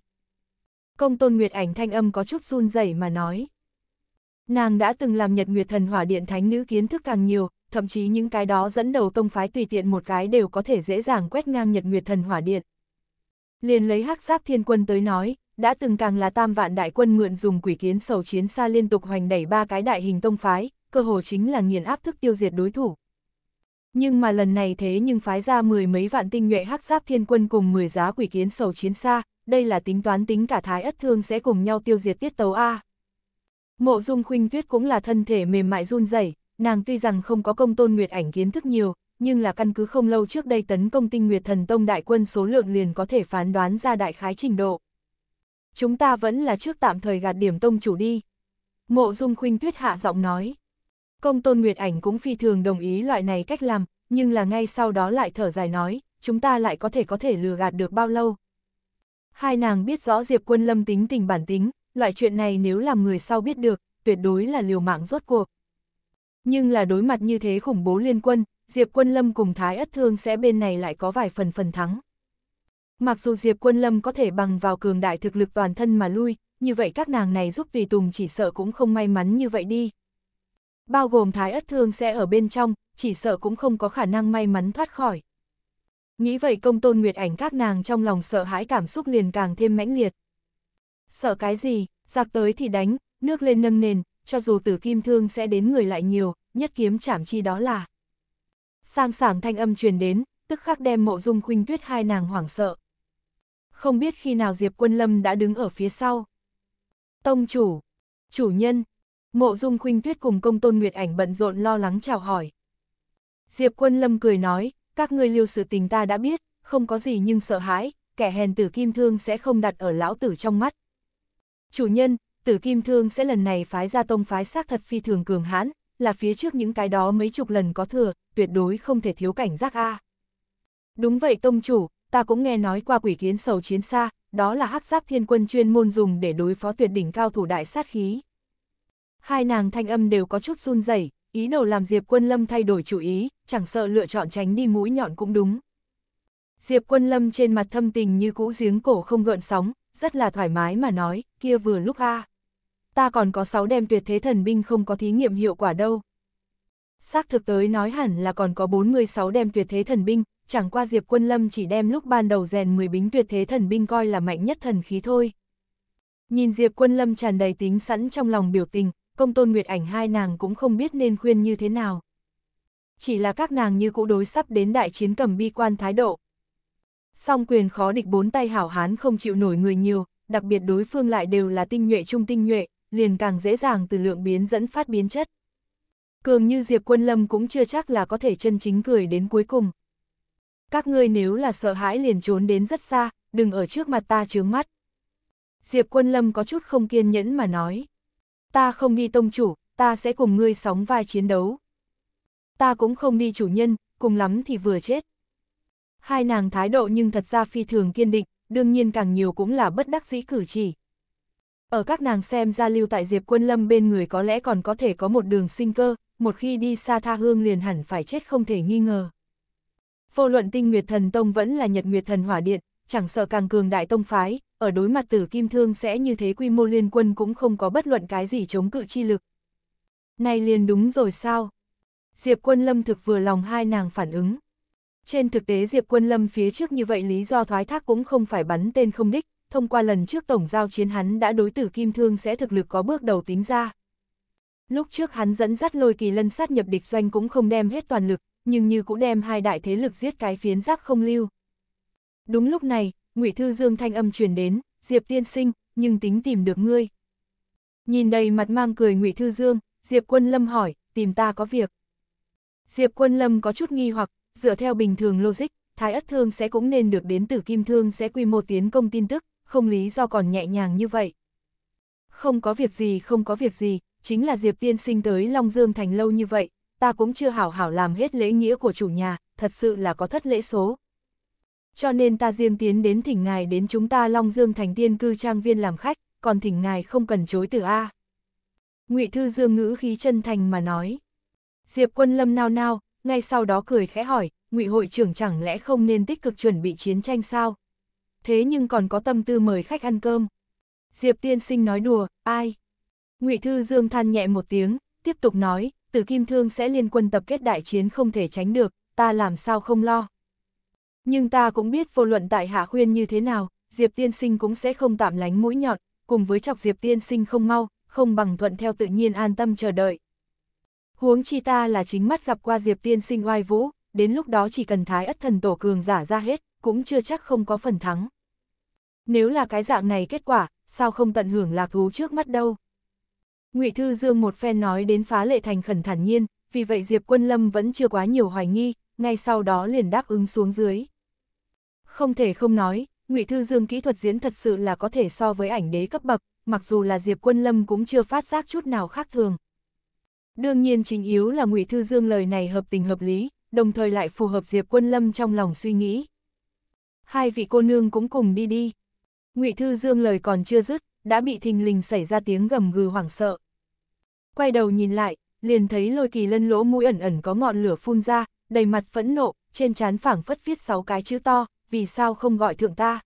Công tôn Nguyệt ảnh thanh âm có chút run rẩy mà nói. Nàng đã từng làm nhật Nguyệt thần hỏa điện thánh nữ kiến thức càng nhiều, thậm chí những cái đó dẫn đầu tông phái tùy tiện một cái đều có thể dễ dàng quét ngang nhật Nguyệt thần hỏa điện. Liền lấy hắc giáp thiên quân tới nói, đã từng càng là tam vạn đại quân mượn dùng quỷ kiến sầu chiến xa liên tục hoành đẩy ba cái đại hình tông phái, cơ hồ chính là nghiền áp thức tiêu diệt đối thủ. Nhưng mà lần này thế nhưng phái ra mười mấy vạn tinh nhuệ hắc giáp thiên quân cùng mười giá quỷ kiến sầu chiến xa, đây là tính toán tính cả thái ất thương sẽ cùng nhau tiêu diệt tiết tấu A. Mộ dung khuynh tuyết cũng là thân thể mềm mại run rẩy nàng tuy rằng không có công tôn nguyệt ảnh kiến thức nhiều, nhưng là căn cứ không lâu trước đây tấn công tinh nguyệt thần tông đại quân số lượng liền có thể phán đoán ra đại khái trình độ. Chúng ta vẫn là trước tạm thời gạt điểm tông chủ đi. Mộ dung khuynh tuyết hạ giọng nói. Công tôn nguyệt ảnh cũng phi thường đồng ý loại này cách làm, nhưng là ngay sau đó lại thở dài nói, chúng ta lại có thể có thể lừa gạt được bao lâu. Hai nàng biết rõ Diệp Quân Lâm tính tình bản tính, loại chuyện này nếu làm người sau biết được, tuyệt đối là liều mạng rốt cuộc. Nhưng là đối mặt như thế khủng bố liên quân, Diệp Quân Lâm cùng Thái Ất Thương sẽ bên này lại có vài phần phần thắng. Mặc dù Diệp Quân Lâm có thể bằng vào cường đại thực lực toàn thân mà lui, như vậy các nàng này giúp vì Tùng chỉ sợ cũng không may mắn như vậy đi. Bao gồm Thái Ất Thương sẽ ở bên trong, chỉ sợ cũng không có khả năng may mắn thoát khỏi. Nghĩ vậy công tôn nguyệt ảnh các nàng trong lòng sợ hãi cảm xúc liền càng thêm mãnh liệt. Sợ cái gì, giặc tới thì đánh, nước lên nâng nền, cho dù tử kim thương sẽ đến người lại nhiều, nhất kiếm chảm chi đó là. Sang sảng thanh âm truyền đến, tức khắc đem mộ dung khuynh tuyết hai nàng hoảng sợ. Không biết khi nào Diệp Quân Lâm đã đứng ở phía sau. Tông chủ, chủ nhân, mộ dung khuynh tuyết cùng công tôn nguyệt ảnh bận rộn lo lắng chào hỏi. Diệp Quân Lâm cười nói, các ngươi liêu sự tình ta đã biết, không có gì nhưng sợ hãi, kẻ hèn tử kim thương sẽ không đặt ở lão tử trong mắt. Chủ nhân, tử kim thương sẽ lần này phái ra tông phái xác thật phi thường cường hãn, là phía trước những cái đó mấy chục lần có thừa, tuyệt đối không thể thiếu cảnh giác A. Đúng vậy tông chủ, ta cũng nghe nói qua quỷ kiến sầu chiến xa, đó là hắc giáp thiên quân chuyên môn dùng để đối phó tuyệt đỉnh cao thủ đại sát khí. Hai nàng thanh âm đều có chút run rẩy ý đồ làm Diệp Quân Lâm thay đổi chủ ý, chẳng sợ lựa chọn tránh đi mũi nhọn cũng đúng. Diệp Quân Lâm trên mặt thâm tình như cũ giếng cổ không gợn sóng, rất là thoải mái mà nói, kia vừa lúc a. Ta còn có 6 đem tuyệt thế thần binh không có thí nghiệm hiệu quả đâu. Xác thực tới nói hẳn là còn có 46 đem tuyệt thế thần binh, chẳng qua Diệp Quân Lâm chỉ đem lúc ban đầu rèn 10 bính tuyệt thế thần binh coi là mạnh nhất thần khí thôi. Nhìn Diệp Quân Lâm tràn đầy tính sẵn trong lòng biểu tình, công tôn nguyệt ảnh hai nàng cũng không biết nên khuyên như thế nào. Chỉ là các nàng như cũ đối sắp đến đại chiến cầm bi quan thái độ. Song quyền khó địch bốn tay hảo hán không chịu nổi người nhiều, đặc biệt đối phương lại đều là tinh nhuệ trung tinh nhuệ, liền càng dễ dàng từ lượng biến dẫn phát biến chất. Cường như Diệp Quân Lâm cũng chưa chắc là có thể chân chính cười đến cuối cùng. Các ngươi nếu là sợ hãi liền trốn đến rất xa, đừng ở trước mặt ta chướng mắt. Diệp Quân Lâm có chút không kiên nhẫn mà nói ta không đi tông chủ, ta sẽ cùng ngươi sóng vai chiến đấu. Ta cũng không đi chủ nhân, cùng lắm thì vừa chết. Hai nàng thái độ nhưng thật ra phi thường kiên định, đương nhiên càng nhiều cũng là bất đắc dĩ cử chỉ. Ở các nàng xem ra lưu tại Diệp Quân Lâm bên người có lẽ còn có thể có một đường sinh cơ, một khi đi xa tha hương liền hẳn phải chết không thể nghi ngờ. Vô luận tinh Nguyệt Thần Tông vẫn là Nhật Nguyệt Thần Hỏa Điện, chẳng sợ càng cường đại tông phái, ở đối mặt tử kim thương sẽ như thế quy mô liên quân cũng không có bất luận cái gì chống cự chi lực. Này liền đúng rồi sao? Diệp quân lâm thực vừa lòng hai nàng phản ứng. Trên thực tế Diệp quân lâm phía trước như vậy lý do thoái thác cũng không phải bắn tên không đích, thông qua lần trước tổng giao chiến hắn đã đối tử kim thương sẽ thực lực có bước đầu tính ra. Lúc trước hắn dẫn dắt lôi kỳ lân sát nhập địch doanh cũng không đem hết toàn lực, nhưng như cũng đem hai đại thế lực giết cái phiến giáp không lưu, Đúng lúc này, Ngụy Thư Dương thanh âm truyền đến, Diệp tiên sinh, nhưng tính tìm được ngươi. Nhìn đầy mặt mang cười Ngụy Thư Dương, Diệp Quân Lâm hỏi, tìm ta có việc. Diệp Quân Lâm có chút nghi hoặc, dựa theo bình thường logic, Thái Ất Thương sẽ cũng nên được đến từ Kim Thương sẽ quy mô tiến công tin tức, không lý do còn nhẹ nhàng như vậy. Không có việc gì, không có việc gì, chính là Diệp Tiên sinh tới Long Dương Thành lâu như vậy, ta cũng chưa hảo hảo làm hết lễ nghĩa của chủ nhà, thật sự là có thất lễ số. Cho nên ta riêng tiến đến thỉnh ngài đến chúng ta Long Dương thành tiên cư trang viên làm khách, còn thỉnh ngài không cần chối từ A. ngụy Thư Dương ngữ khí chân thành mà nói. Diệp quân lâm nao nao, ngay sau đó cười khẽ hỏi, ngụy hội trưởng chẳng lẽ không nên tích cực chuẩn bị chiến tranh sao? Thế nhưng còn có tâm tư mời khách ăn cơm. Diệp tiên sinh nói đùa, ai? ngụy Thư Dương than nhẹ một tiếng, tiếp tục nói, từ Kim Thương sẽ liên quân tập kết đại chiến không thể tránh được, ta làm sao không lo. Nhưng ta cũng biết vô luận tại hạ khuyên như thế nào, Diệp tiên sinh cũng sẽ không tạm lánh mũi nhọn, cùng với chọc Diệp tiên sinh không mau, không bằng thuận theo tự nhiên an tâm chờ đợi. Huống chi ta là chính mắt gặp qua Diệp tiên sinh oai vũ, đến lúc đó chỉ cần thái ất thần tổ cường giả ra hết, cũng chưa chắc không có phần thắng. Nếu là cái dạng này kết quả, sao không tận hưởng lạc thú trước mắt đâu. ngụy Thư Dương một phen nói đến phá lệ thành khẩn thản nhiên, vì vậy Diệp Quân Lâm vẫn chưa quá nhiều hoài nghi, ngay sau đó liền đáp ứng xuống dưới. Không thể không nói, Ngụy Thư Dương kỹ thuật diễn thật sự là có thể so với ảnh đế cấp bậc, mặc dù là Diệp Quân Lâm cũng chưa phát giác chút nào khác thường. Đương nhiên chính yếu là Ngụy Thư Dương lời này hợp tình hợp lý, đồng thời lại phù hợp Diệp Quân Lâm trong lòng suy nghĩ. Hai vị cô nương cũng cùng đi đi. Ngụy Thư Dương lời còn chưa dứt, đã bị thình lình xảy ra tiếng gầm gừ hoảng sợ. Quay đầu nhìn lại, liền thấy lôi kỳ lân lỗ mũi ẩn ẩn có ngọn lửa phun ra, đầy mặt phẫn nộ, trên trán phảng phất viết sáu cái chữ to, vì sao không gọi thượng ta?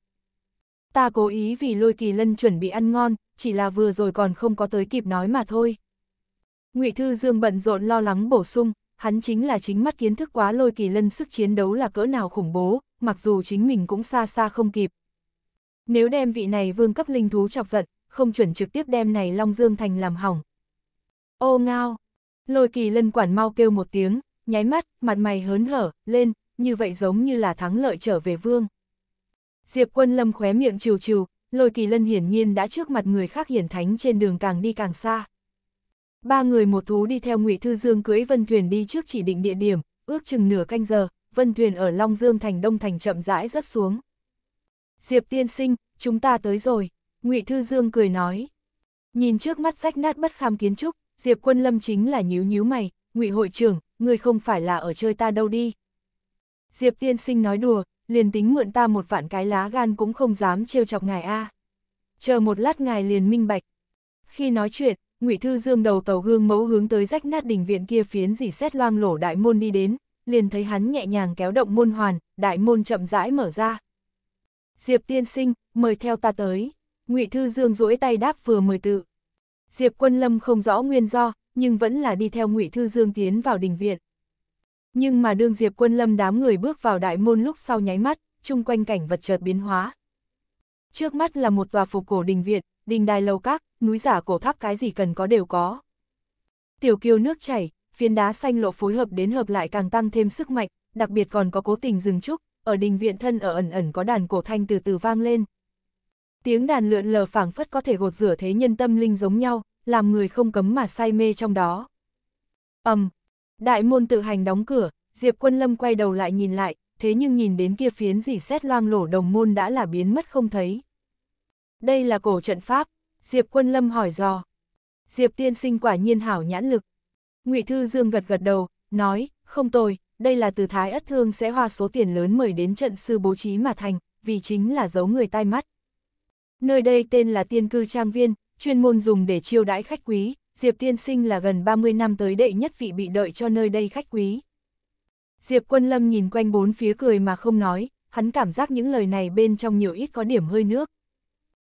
Ta cố ý vì lôi kỳ lân chuẩn bị ăn ngon, chỉ là vừa rồi còn không có tới kịp nói mà thôi. ngụy Thư Dương bận rộn lo lắng bổ sung, hắn chính là chính mắt kiến thức quá lôi kỳ lân sức chiến đấu là cỡ nào khủng bố, mặc dù chính mình cũng xa xa không kịp. Nếu đem vị này vương cấp linh thú chọc giận, không chuẩn trực tiếp đem này Long Dương Thành làm hỏng. Ô ngao! Lôi kỳ lân quản mau kêu một tiếng, nháy mắt, mặt mày hớn hở, lên, như vậy giống như là thắng lợi trở về vương. Diệp quân lâm khóe miệng chiều chiều lôi kỳ lân hiển nhiên đã trước mặt người khác hiển thánh trên đường càng đi càng xa. Ba người một thú đi theo ngụy Thư Dương cưỡi vân thuyền đi trước chỉ định địa điểm, ước chừng nửa canh giờ, vân thuyền ở Long Dương thành Đông thành chậm rãi rớt xuống. Diệp tiên sinh, chúng ta tới rồi, ngụy Thư Dương cười nói. Nhìn trước mắt rách nát bất kham kiến trúc, Diệp quân lâm chính là nhíu nhíu mày, ngụy hội trưởng, người không phải là ở chơi ta đâu đi. Diệp tiên sinh nói đùa, liền tính mượn ta một vạn cái lá gan cũng không dám trêu chọc ngài a. Chờ một lát ngài liền minh bạch. Khi nói chuyện, Ngụy Thư Dương đầu tàu gương mẫu hướng tới rách nát đỉnh viện kia phiến dỉ xét loang lổ đại môn đi đến, liền thấy hắn nhẹ nhàng kéo động môn hoàn, đại môn chậm rãi mở ra. Diệp tiên sinh, mời theo ta tới. Ngụy Thư Dương duỗi tay đáp vừa mời tự. Diệp Quân Lâm không rõ nguyên do, nhưng vẫn là đi theo Ngụy Thư Dương tiến vào đình viện. Nhưng mà đương Diệp Quân Lâm đám người bước vào đại môn lúc sau nháy mắt, chung quanh cảnh vật chợt biến hóa. Trước mắt là một tòa phục cổ đình viện, đình đài lâu các, núi giả cổ tháp cái gì cần có đều có. Tiểu kiều nước chảy, phiến đá xanh lộ phối hợp đến hợp lại càng tăng thêm sức mạnh, đặc biệt còn có cố tình dừng trúc, ở đình viện thân ở ẩn ẩn có đàn cổ thanh từ từ vang lên. Tiếng đàn lượn lờ phảng phất có thể gột rửa thế nhân tâm linh giống nhau, làm người không cấm mà say mê trong đó. ầm, Đại môn tự hành đóng cửa, Diệp Quân Lâm quay đầu lại nhìn lại, thế nhưng nhìn đến kia phiến gì xét loang lổ đồng môn đã là biến mất không thấy. Đây là cổ trận pháp, Diệp Quân Lâm hỏi dò. Diệp tiên sinh quả nhiên hảo nhãn lực. Ngụy Thư Dương gật gật đầu, nói, không tồi, đây là từ thái ất thương sẽ hoa số tiền lớn mời đến trận sư bố trí mà thành, vì chính là giấu người tai mắt. Nơi đây tên là tiên cư trang viên, chuyên môn dùng để chiêu đãi khách quý, Diệp Tiên Sinh là gần 30 năm tới đệ nhất vị bị đợi cho nơi đây khách quý. Diệp Quân Lâm nhìn quanh bốn phía cười mà không nói, hắn cảm giác những lời này bên trong nhiều ít có điểm hơi nước.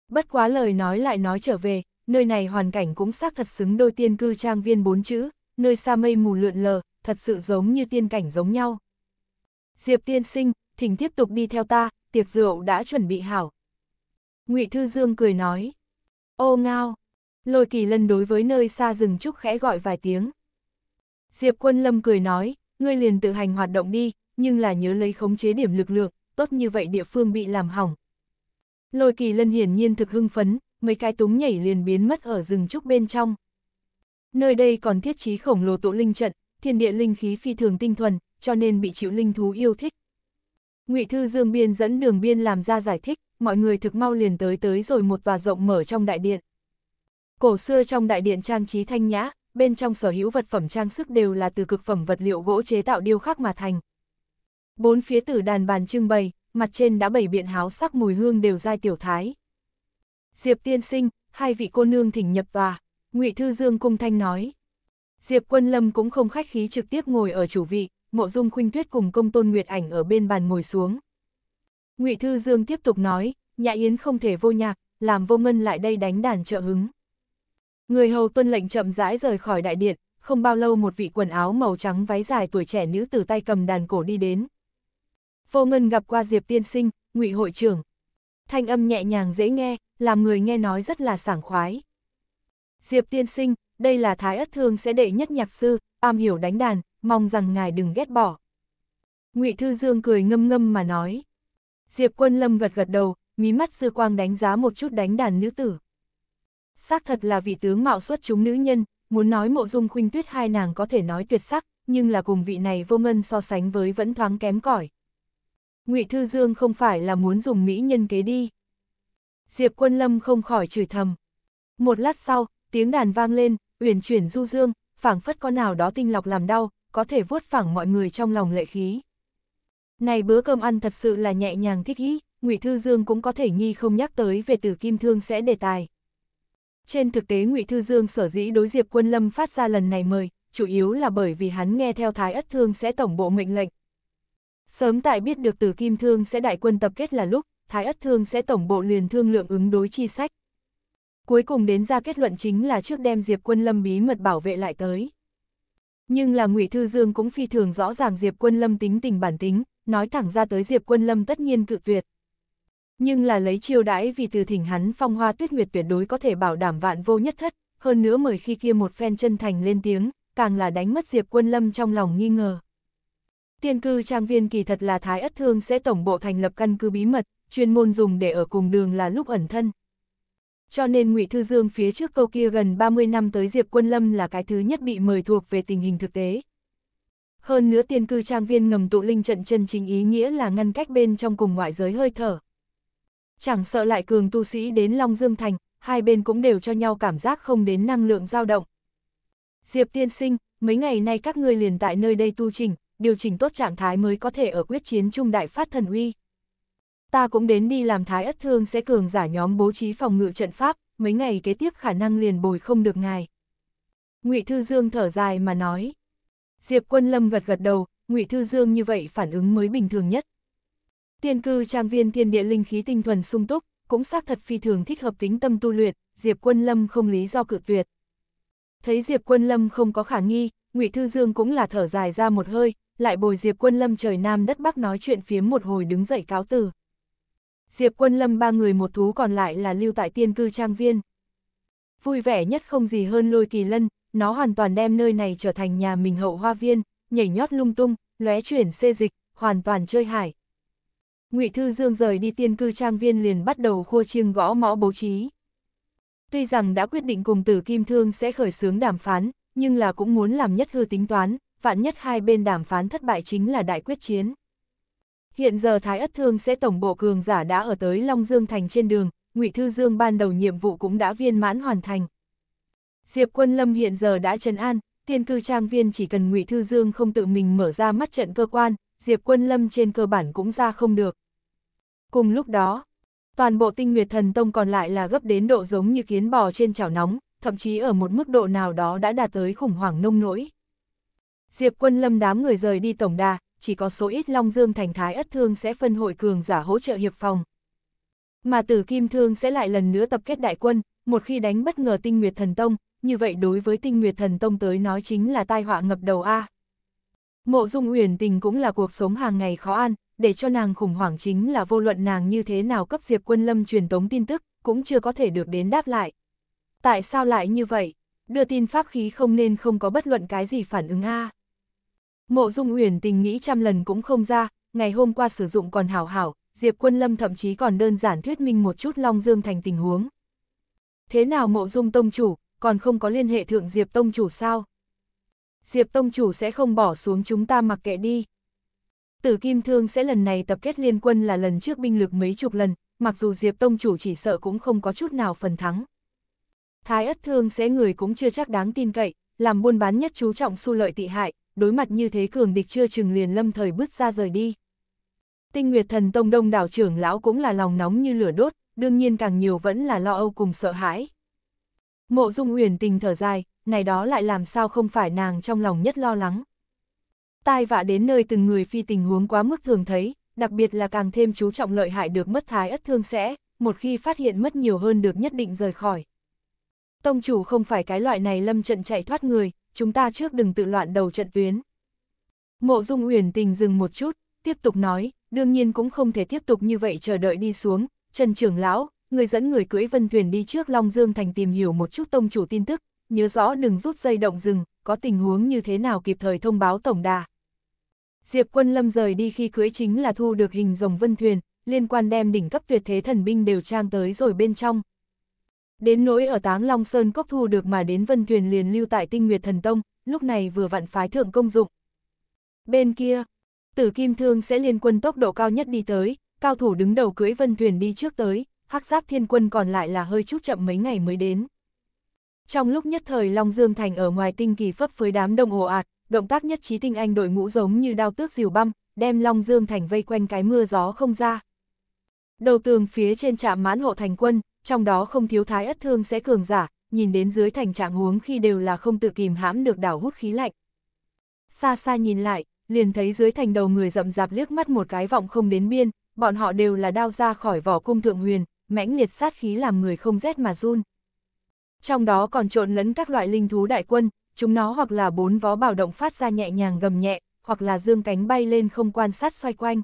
Bất quá lời nói lại nói trở về, nơi này hoàn cảnh cũng xác thật xứng đôi tiên cư trang viên bốn chữ, nơi xa mây mù lượn lờ, thật sự giống như tiên cảnh giống nhau. Diệp Tiên Sinh, thỉnh tiếp tục đi theo ta, tiệc rượu đã chuẩn bị hảo. ngụy Thư Dương cười nói. Ô ngao, Lôi kỳ lân đối với nơi xa rừng trúc khẽ gọi vài tiếng. Diệp quân lâm cười nói, ngươi liền tự hành hoạt động đi, nhưng là nhớ lấy khống chế điểm lực lượng, tốt như vậy địa phương bị làm hỏng. Lôi kỳ lân hiển nhiên thực hưng phấn, mấy cái túng nhảy liền biến mất ở rừng trúc bên trong. Nơi đây còn thiết trí khổng lồ tụ linh trận, thiên địa linh khí phi thường tinh thuần, cho nên bị chịu linh thú yêu thích. Ngụy Thư Dương Biên dẫn đường biên làm ra giải thích, mọi người thực mau liền tới tới rồi một tòa rộng mở trong đại điện. Cổ xưa trong đại điện trang trí thanh nhã, bên trong sở hữu vật phẩm trang sức đều là từ cực phẩm vật liệu gỗ chế tạo điêu khắc mà thành. Bốn phía tử đàn bàn trưng bày, mặt trên đã bày biện háo sắc mùi hương đều giai tiểu thái. Diệp tiên sinh, hai vị cô nương thỉnh nhập tòa, ngụy Thư Dương cung thanh nói. Diệp Quân Lâm cũng không khách khí trực tiếp ngồi ở chủ vị, Mộ Dung Khuynh Tuyết cùng Công Tôn Nguyệt Ảnh ở bên bàn ngồi xuống. Ngụy Thư Dương tiếp tục nói, nhà yến không thể vô nhạc, làm vô ngân lại đây đánh đàn trợ hứng. Người hầu tuân lệnh chậm rãi rời khỏi đại điện, không bao lâu một vị quần áo màu trắng váy dài tuổi trẻ nữ từ tay cầm đàn cổ đi đến. Vô Ngân gặp qua Diệp Tiên Sinh, ngụy hội trưởng. Thanh âm nhẹ nhàng dễ nghe, làm người nghe nói rất là sảng khoái. Diệp Tiên Sinh, đây là Thái Ất Thương sẽ đệ nhất nhạc sư, am hiểu đánh đàn, mong rằng ngài đừng ghét bỏ. ngụy Thư Dương cười ngâm ngâm mà nói. Diệp Quân Lâm gật gật đầu, mí mắt sư quang đánh giá một chút đánh đàn nữ tử xác thật là vị tướng mạo xuất chúng nữ nhân, muốn nói mộ dung khuynh tuyết hai nàng có thể nói tuyệt sắc, nhưng là cùng vị này vô ngân so sánh với vẫn thoáng kém cỏi. Ngụy Thư Dương không phải là muốn dùng mỹ nhân kế đi. Diệp Quân Lâm không khỏi chửi thầm. Một lát sau, tiếng đàn vang lên, uyển chuyển du dương, phảng phất con nào đó tinh lọc làm đau, có thể vuốt phẳng mọi người trong lòng lệ khí. Này bữa cơm ăn thật sự là nhẹ nhàng thích ý, Ngụy Thư Dương cũng có thể nghi không nhắc tới về tử Kim Thương sẽ đề tài. Trên thực tế Ngụy Thư Dương sở dĩ đối Diệp Quân Lâm phát ra lần này mời, chủ yếu là bởi vì hắn nghe theo Thái Ất Thương sẽ tổng bộ mệnh lệnh. Sớm tại biết được từ Kim Thương sẽ đại quân tập kết là lúc, Thái Ất Thương sẽ tổng bộ liền thương lượng ứng đối chi sách. Cuối cùng đến ra kết luận chính là trước đem Diệp Quân Lâm bí mật bảo vệ lại tới. Nhưng là Ngụy Thư Dương cũng phi thường rõ ràng Diệp Quân Lâm tính tình bản tính, nói thẳng ra tới Diệp Quân Lâm tất nhiên cự tuyệt. Nhưng là lấy chiêu đãi vì từ thỉnh hắn phong hoa tuyết nguyệt tuyệt đối có thể bảo đảm vạn vô nhất thất, hơn nữa mời khi kia một phen chân thành lên tiếng, càng là đánh mất Diệp Quân Lâm trong lòng nghi ngờ. Tiên cư trang viên kỳ thật là Thái Ất Thương sẽ tổng bộ thành lập căn cứ bí mật, chuyên môn dùng để ở cùng đường là lúc ẩn thân. Cho nên ngụy Thư Dương phía trước câu kia gần 30 năm tới Diệp Quân Lâm là cái thứ nhất bị mời thuộc về tình hình thực tế. Hơn nữa tiên cư trang viên ngầm tụ linh trận chân chính ý nghĩa là ngăn cách bên trong cùng ngoại giới hơi thở, Chẳng sợ lại cường tu sĩ đến Long Dương Thành, hai bên cũng đều cho nhau cảm giác không đến năng lượng dao động. Diệp tiên sinh, mấy ngày nay các ngươi liền tại nơi đây tu trình, điều chỉnh tốt trạng thái mới có thể ở quyết chiến trung đại phát thần uy. Ta cũng đến đi làm thái ất thương sẽ cường giả nhóm bố trí phòng ngự trận pháp, mấy ngày kế tiếp khả năng liền bồi không được ngài. Ngụy Thư Dương thở dài mà nói. Diệp Quân Lâm gật gật đầu, Ngụy Thư Dương như vậy phản ứng mới bình thường nhất. Tiên cư trang viên thiên địa linh khí tinh thuần sung túc, cũng xác thật phi thường thích hợp tính tâm tu luyện, Diệp Quân Lâm không lý do cự tuyệt. Thấy Diệp Quân Lâm không có khả nghi, Ngụy Thư Dương cũng là thở dài ra một hơi, lại bồi Diệp Quân Lâm trời nam đất bắc nói chuyện phiếm một hồi đứng dậy cáo từ. Diệp Quân Lâm ba người một thú còn lại là lưu tại tiên cư trang viên. Vui vẻ nhất không gì hơn lôi kỳ lân, nó hoàn toàn đem nơi này trở thành nhà mình hậu hoa viên, nhảy nhót lung tung, lóe chuyển xê dịch, hoàn toàn chơi hải, Ngụy Thư Dương rời đi tiên cư trang viên liền bắt đầu khua chiêng gõ mõ bố trí. Tuy rằng đã quyết định cùng tử Kim Thương sẽ khởi xướng đàm phán, nhưng là cũng muốn làm nhất hư tính toán, vạn nhất hai bên đàm phán thất bại chính là đại quyết chiến. Hiện giờ Thái Ất Thương sẽ tổng bộ cường giả đã ở tới Long Dương Thành trên đường, Ngụy Thư Dương ban đầu nhiệm vụ cũng đã viên mãn hoàn thành. Diệp Quân Lâm hiện giờ đã trấn an, tiên cư trang viên chỉ cần Ngụy Thư Dương không tự mình mở ra mắt trận cơ quan, Diệp Quân Lâm trên cơ bản cũng ra không được. Cùng lúc đó, toàn bộ tinh nguyệt thần tông còn lại là gấp đến độ giống như kiến bò trên chảo nóng, thậm chí ở một mức độ nào đó đã đạt tới khủng hoảng nông nỗi. Diệp quân lâm đám người rời đi tổng đà, chỉ có số ít Long Dương thành thái ất thương sẽ phân hội cường giả hỗ trợ hiệp phòng. Mà tử kim thương sẽ lại lần nữa tập kết đại quân, một khi đánh bất ngờ tinh nguyệt thần tông, như vậy đối với tinh nguyệt thần tông tới nói chính là tai họa ngập đầu A. Mộ dung uyển tình cũng là cuộc sống hàng ngày khó ăn, để cho nàng khủng hoảng chính là vô luận nàng như thế nào cấp Diệp Quân Lâm truyền tống tin tức, cũng chưa có thể được đến đáp lại. Tại sao lại như vậy? Đưa tin pháp khí không nên không có bất luận cái gì phản ứng a. Mộ Dung Uyển tình nghĩ trăm lần cũng không ra, ngày hôm qua sử dụng còn hảo hảo, Diệp Quân Lâm thậm chí còn đơn giản thuyết minh một chút Long Dương thành tình huống. Thế nào Mộ Dung tông chủ, còn không có liên hệ thượng Diệp tông chủ sao? Diệp tông chủ sẽ không bỏ xuống chúng ta mặc kệ đi. Tử Kim Thương sẽ lần này tập kết liên quân là lần trước binh lực mấy chục lần, mặc dù Diệp Tông Chủ chỉ sợ cũng không có chút nào phần thắng. Thái Ất Thương sẽ người cũng chưa chắc đáng tin cậy, làm buôn bán nhất chú trọng su lợi tị hại, đối mặt như thế cường địch chưa chừng liền lâm thời bước ra rời đi. Tinh Nguyệt Thần Tông Đông đảo trưởng lão cũng là lòng nóng như lửa đốt, đương nhiên càng nhiều vẫn là lo âu cùng sợ hãi. Mộ Dung Uyển tình thở dài, này đó lại làm sao không phải nàng trong lòng nhất lo lắng tai vạ đến nơi từng người phi tình huống quá mức thường thấy, đặc biệt là càng thêm chú trọng lợi hại được mất thái ất thương sẽ, một khi phát hiện mất nhiều hơn được nhất định rời khỏi. Tông chủ không phải cái loại này lâm trận chạy thoát người, chúng ta trước đừng tự loạn đầu trận tuyến. Mộ Dung Uyển Tình dừng một chút, tiếp tục nói, đương nhiên cũng không thể tiếp tục như vậy chờ đợi đi xuống, Trần trưởng lão, người dẫn người cưỡi vân thuyền đi trước Long Dương thành tìm hiểu một chút tông chủ tin tức, nhớ rõ đừng rút dây động rừng, có tình huống như thế nào kịp thời thông báo tổng đà. Diệp Quân Lâm rời đi khi cưới chính là thu được hình rồng vân thuyền, liên quan đem đỉnh cấp tuyệt thế thần binh đều trang tới rồi bên trong. Đến nỗi ở Táng Long Sơn cốc thu được mà đến vân thuyền liền lưu tại Tinh Nguyệt Thần Tông, lúc này vừa vặn phái thượng công dụng. Bên kia, Tử Kim Thương sẽ liên quân tốc độ cao nhất đi tới, cao thủ đứng đầu cưới vân thuyền đi trước tới, hắc giáp thiên quân còn lại là hơi chút chậm mấy ngày mới đến. Trong lúc nhất thời Long Dương Thành ở ngoài tinh kỳ phấp phới đám đông ồ ạt, động tác nhất trí tinh anh đội ngũ giống như đao tước diều băm, đem Long Dương Thành vây quanh cái mưa gió không ra. Đầu tường phía trên trạm mãn hộ thành quân, trong đó không thiếu thái ất thương sẽ cường giả, nhìn đến dưới thành trạng huống khi đều là không tự kìm hãm được đảo hút khí lạnh. Xa xa nhìn lại, liền thấy dưới thành đầu người rậm rạp liếc mắt một cái vọng không đến biên, bọn họ đều là đao ra khỏi vỏ cung thượng huyền, mãnh liệt sát khí làm người không rét mà run. Trong đó còn trộn lẫn các loại linh thú đại quân, chúng nó hoặc là bốn vó bảo động phát ra nhẹ nhàng gầm nhẹ, hoặc là dương cánh bay lên không quan sát xoay quanh.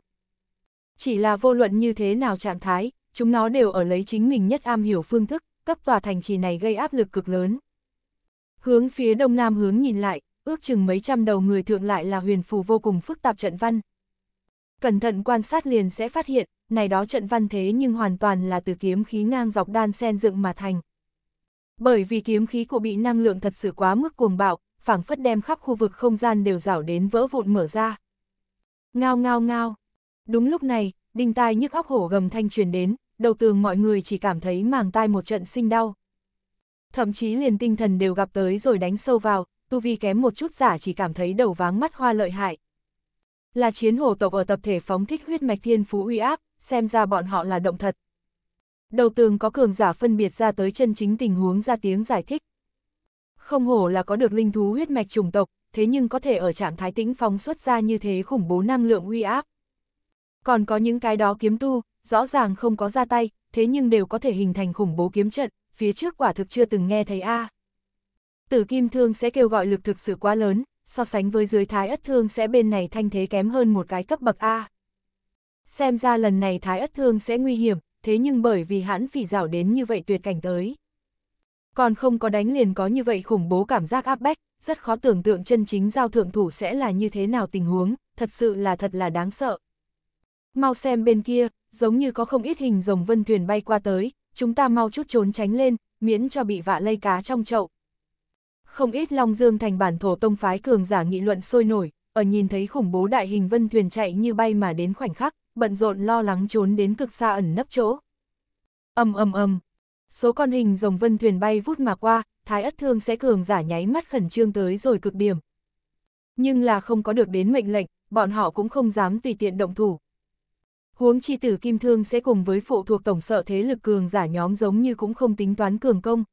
Chỉ là vô luận như thế nào trạng thái, chúng nó đều ở lấy chính mình nhất am hiểu phương thức, cấp tòa thành trì này gây áp lực cực lớn. Hướng phía đông nam hướng nhìn lại, ước chừng mấy trăm đầu người thượng lại là huyền phù vô cùng phức tạp trận văn. Cẩn thận quan sát liền sẽ phát hiện, này đó trận văn thế nhưng hoàn toàn là từ kiếm khí ngang dọc đan sen dựng mà thành. Bởi vì kiếm khí của bị năng lượng thật sự quá mức cuồng bạo, phảng phất đem khắp khu vực không gian đều rảo đến vỡ vụn mở ra. Ngao ngao ngao. Đúng lúc này, đinh tai nhức óc hổ gầm thanh truyền đến, đầu tường mọi người chỉ cảm thấy màng tai một trận sinh đau. Thậm chí liền tinh thần đều gặp tới rồi đánh sâu vào, tu vi kém một chút giả chỉ cảm thấy đầu váng mắt hoa lợi hại. Là chiến hổ tộc ở tập thể phóng thích huyết mạch thiên phú uy áp, xem ra bọn họ là động thật. Đầu tường có cường giả phân biệt ra tới chân chính tình huống ra tiếng giải thích. Không hổ là có được linh thú huyết mạch chủng tộc, thế nhưng có thể ở trạng thái tĩnh phóng xuất ra như thế khủng bố năng lượng uy áp. Còn có những cái đó kiếm tu, rõ ràng không có ra tay, thế nhưng đều có thể hình thành khủng bố kiếm trận, phía trước quả thực chưa từng nghe thấy a. Tử kim thương sẽ kêu gọi lực thực sự quá lớn, so sánh với dưới thái ất thương sẽ bên này thanh thế kém hơn một cái cấp bậc a. Xem ra lần này thái ất thương sẽ nguy hiểm, thế nhưng bởi vì hãn phỉ rảo đến như vậy tuyệt cảnh tới. Còn không có đánh liền có như vậy khủng bố cảm giác áp bách, rất khó tưởng tượng chân chính giao thượng thủ sẽ là như thế nào tình huống, thật sự là thật là đáng sợ. Mau xem bên kia, giống như có không ít hình rồng vân thuyền bay qua tới, chúng ta mau chút trốn tránh lên, miễn cho bị vạ lây cá trong chậu. Không ít Long Dương thành bản thổ tông phái cường giả nghị luận sôi nổi, ở nhìn thấy khủng bố đại hình vân thuyền chạy như bay mà đến khoảnh khắc, bận rộn lo lắng trốn đến cực xa ẩn nấp chỗ. ầm ầm ầm, số con hình rồng vân thuyền bay vút mà qua, thái ất thương sẽ cường giả nháy mắt khẩn trương tới rồi cực điểm. Nhưng là không có được đến mệnh lệnh, bọn họ cũng không dám tùy tiện động thủ. Huống chi tử kim thương sẽ cùng với phụ thuộc tổng sợ thế lực cường giả nhóm giống như cũng không tính toán cường công.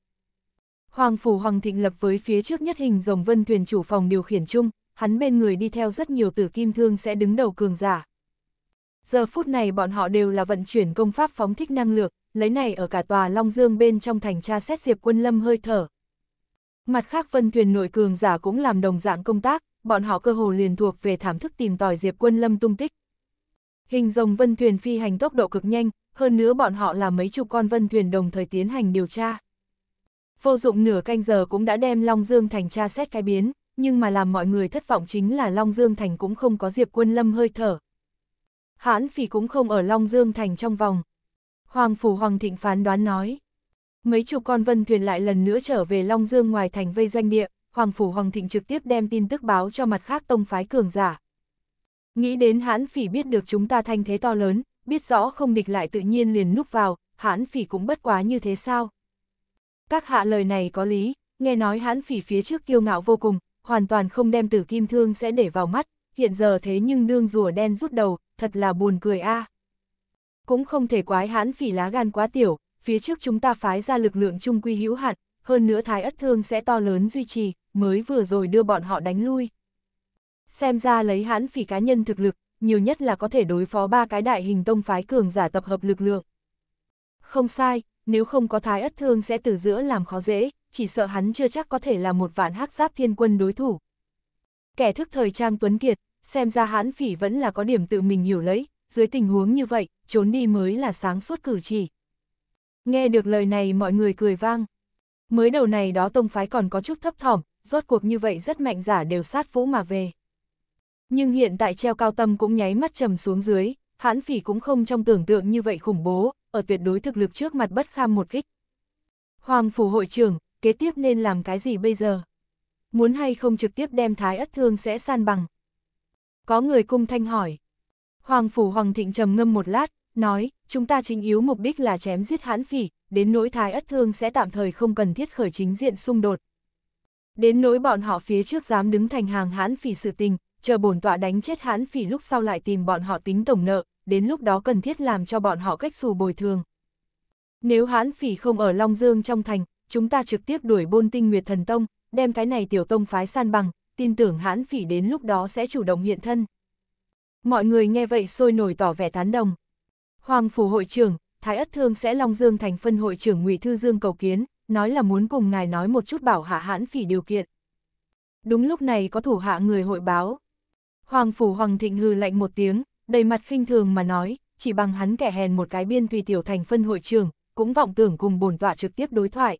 Hoàng phủ Hoàng Thịnh lập với phía trước nhất hình rồng vân thuyền chủ phòng điều khiển chung, hắn bên người đi theo rất nhiều tử kim thương sẽ đứng đầu cường giả giờ phút này bọn họ đều là vận chuyển công pháp phóng thích năng lượng lấy này ở cả tòa Long Dương bên trong thành tra xét Diệp Quân Lâm hơi thở. Mặt khác vân thuyền nội cường giả cũng làm đồng dạng công tác, bọn họ cơ hồ liền thuộc về thảm thức tìm tòi Diệp Quân Lâm tung tích. Hình rồng vân thuyền phi hành tốc độ cực nhanh, hơn nữa bọn họ là mấy chục con vân thuyền đồng thời tiến hành điều tra. Vô dụng nửa canh giờ cũng đã đem Long Dương Thành tra xét cái biến, nhưng mà làm mọi người thất vọng chính là Long Dương Thành cũng không có Diệp Quân Lâm hơi thở hãn phỉ cũng không ở Long Dương Thành trong vòng. Hoàng Phủ Hoàng Thịnh phán đoán nói. Mấy chục con vân thuyền lại lần nữa trở về Long Dương ngoài thành vây doanh địa, Hoàng Phủ Hoàng Thịnh trực tiếp đem tin tức báo cho mặt khác tông phái cường giả. Nghĩ đến hãn phỉ biết được chúng ta thanh thế to lớn, biết rõ không địch lại tự nhiên liền núp vào, hãn phỉ cũng bất quá như thế sao. Các hạ lời này có lý, nghe nói hãn phỉ phía trước kiêu ngạo vô cùng, hoàn toàn không đem tử kim thương sẽ để vào mắt, hiện giờ thế nhưng đương rùa đen rút đầu, thật là buồn cười a. À. Cũng không thể quái hãn phỉ lá gan quá tiểu, phía trước chúng ta phái ra lực lượng trung quy hữu hạn, hơn nữa thái ất thương sẽ to lớn duy trì, mới vừa rồi đưa bọn họ đánh lui. Xem ra lấy hãn phỉ cá nhân thực lực, nhiều nhất là có thể đối phó ba cái đại hình tông phái cường giả tập hợp lực lượng. Không sai, nếu không có thái ất thương sẽ từ giữa làm khó dễ, chỉ sợ hắn chưa chắc có thể là một vạn hắc giáp thiên quân đối thủ kẻ thức thời trang tuấn kiệt, xem ra hãn phỉ vẫn là có điểm tự mình hiểu lấy, dưới tình huống như vậy, trốn đi mới là sáng suốt cử chỉ. Nghe được lời này mọi người cười vang. Mới đầu này đó tông phái còn có chút thấp thỏm, rốt cuộc như vậy rất mạnh giả đều sát vũ mà về. Nhưng hiện tại treo cao tâm cũng nháy mắt trầm xuống dưới, hãn phỉ cũng không trong tưởng tượng như vậy khủng bố, ở tuyệt đối thực lực trước mặt bất kham một kích. Hoàng phủ hội trưởng, kế tiếp nên làm cái gì bây giờ? muốn hay không trực tiếp đem thái ất thương sẽ san bằng. Có người cung thanh hỏi. Hoàng Phủ Hoàng Thịnh trầm ngâm một lát, nói, chúng ta chính yếu mục đích là chém giết hãn phỉ, đến nỗi thái ất thương sẽ tạm thời không cần thiết khởi chính diện xung đột. Đến nỗi bọn họ phía trước dám đứng thành hàng hãn phỉ sự tình, chờ bổn tọa đánh chết hãn phỉ lúc sau lại tìm bọn họ tính tổng nợ, đến lúc đó cần thiết làm cho bọn họ cách xù bồi thường. Nếu hãn phỉ không ở Long Dương trong thành, chúng ta trực tiếp đuổi bôn tinh Nguyệt Thần Tông, đem cái này tiểu tông phái san bằng, tin tưởng hãn phỉ đến lúc đó sẽ chủ động hiện thân. Mọi người nghe vậy sôi nổi tỏ vẻ tán đồng. Hoàng phủ hội trưởng, Thái Ất Thương sẽ Long Dương thành phân hội trưởng Ngụy Thư Dương cầu kiến, nói là muốn cùng ngài nói một chút bảo hạ hãn phỉ điều kiện. Đúng lúc này có thủ hạ người hội báo. Hoàng phủ Hoàng Thịnh hừ lạnh một tiếng, đầy mặt khinh thường mà nói, chỉ bằng hắn kẻ hèn một cái biên tùy tiểu thành phân hội trưởng, cũng vọng tưởng cùng bổn tọa trực tiếp đối thoại.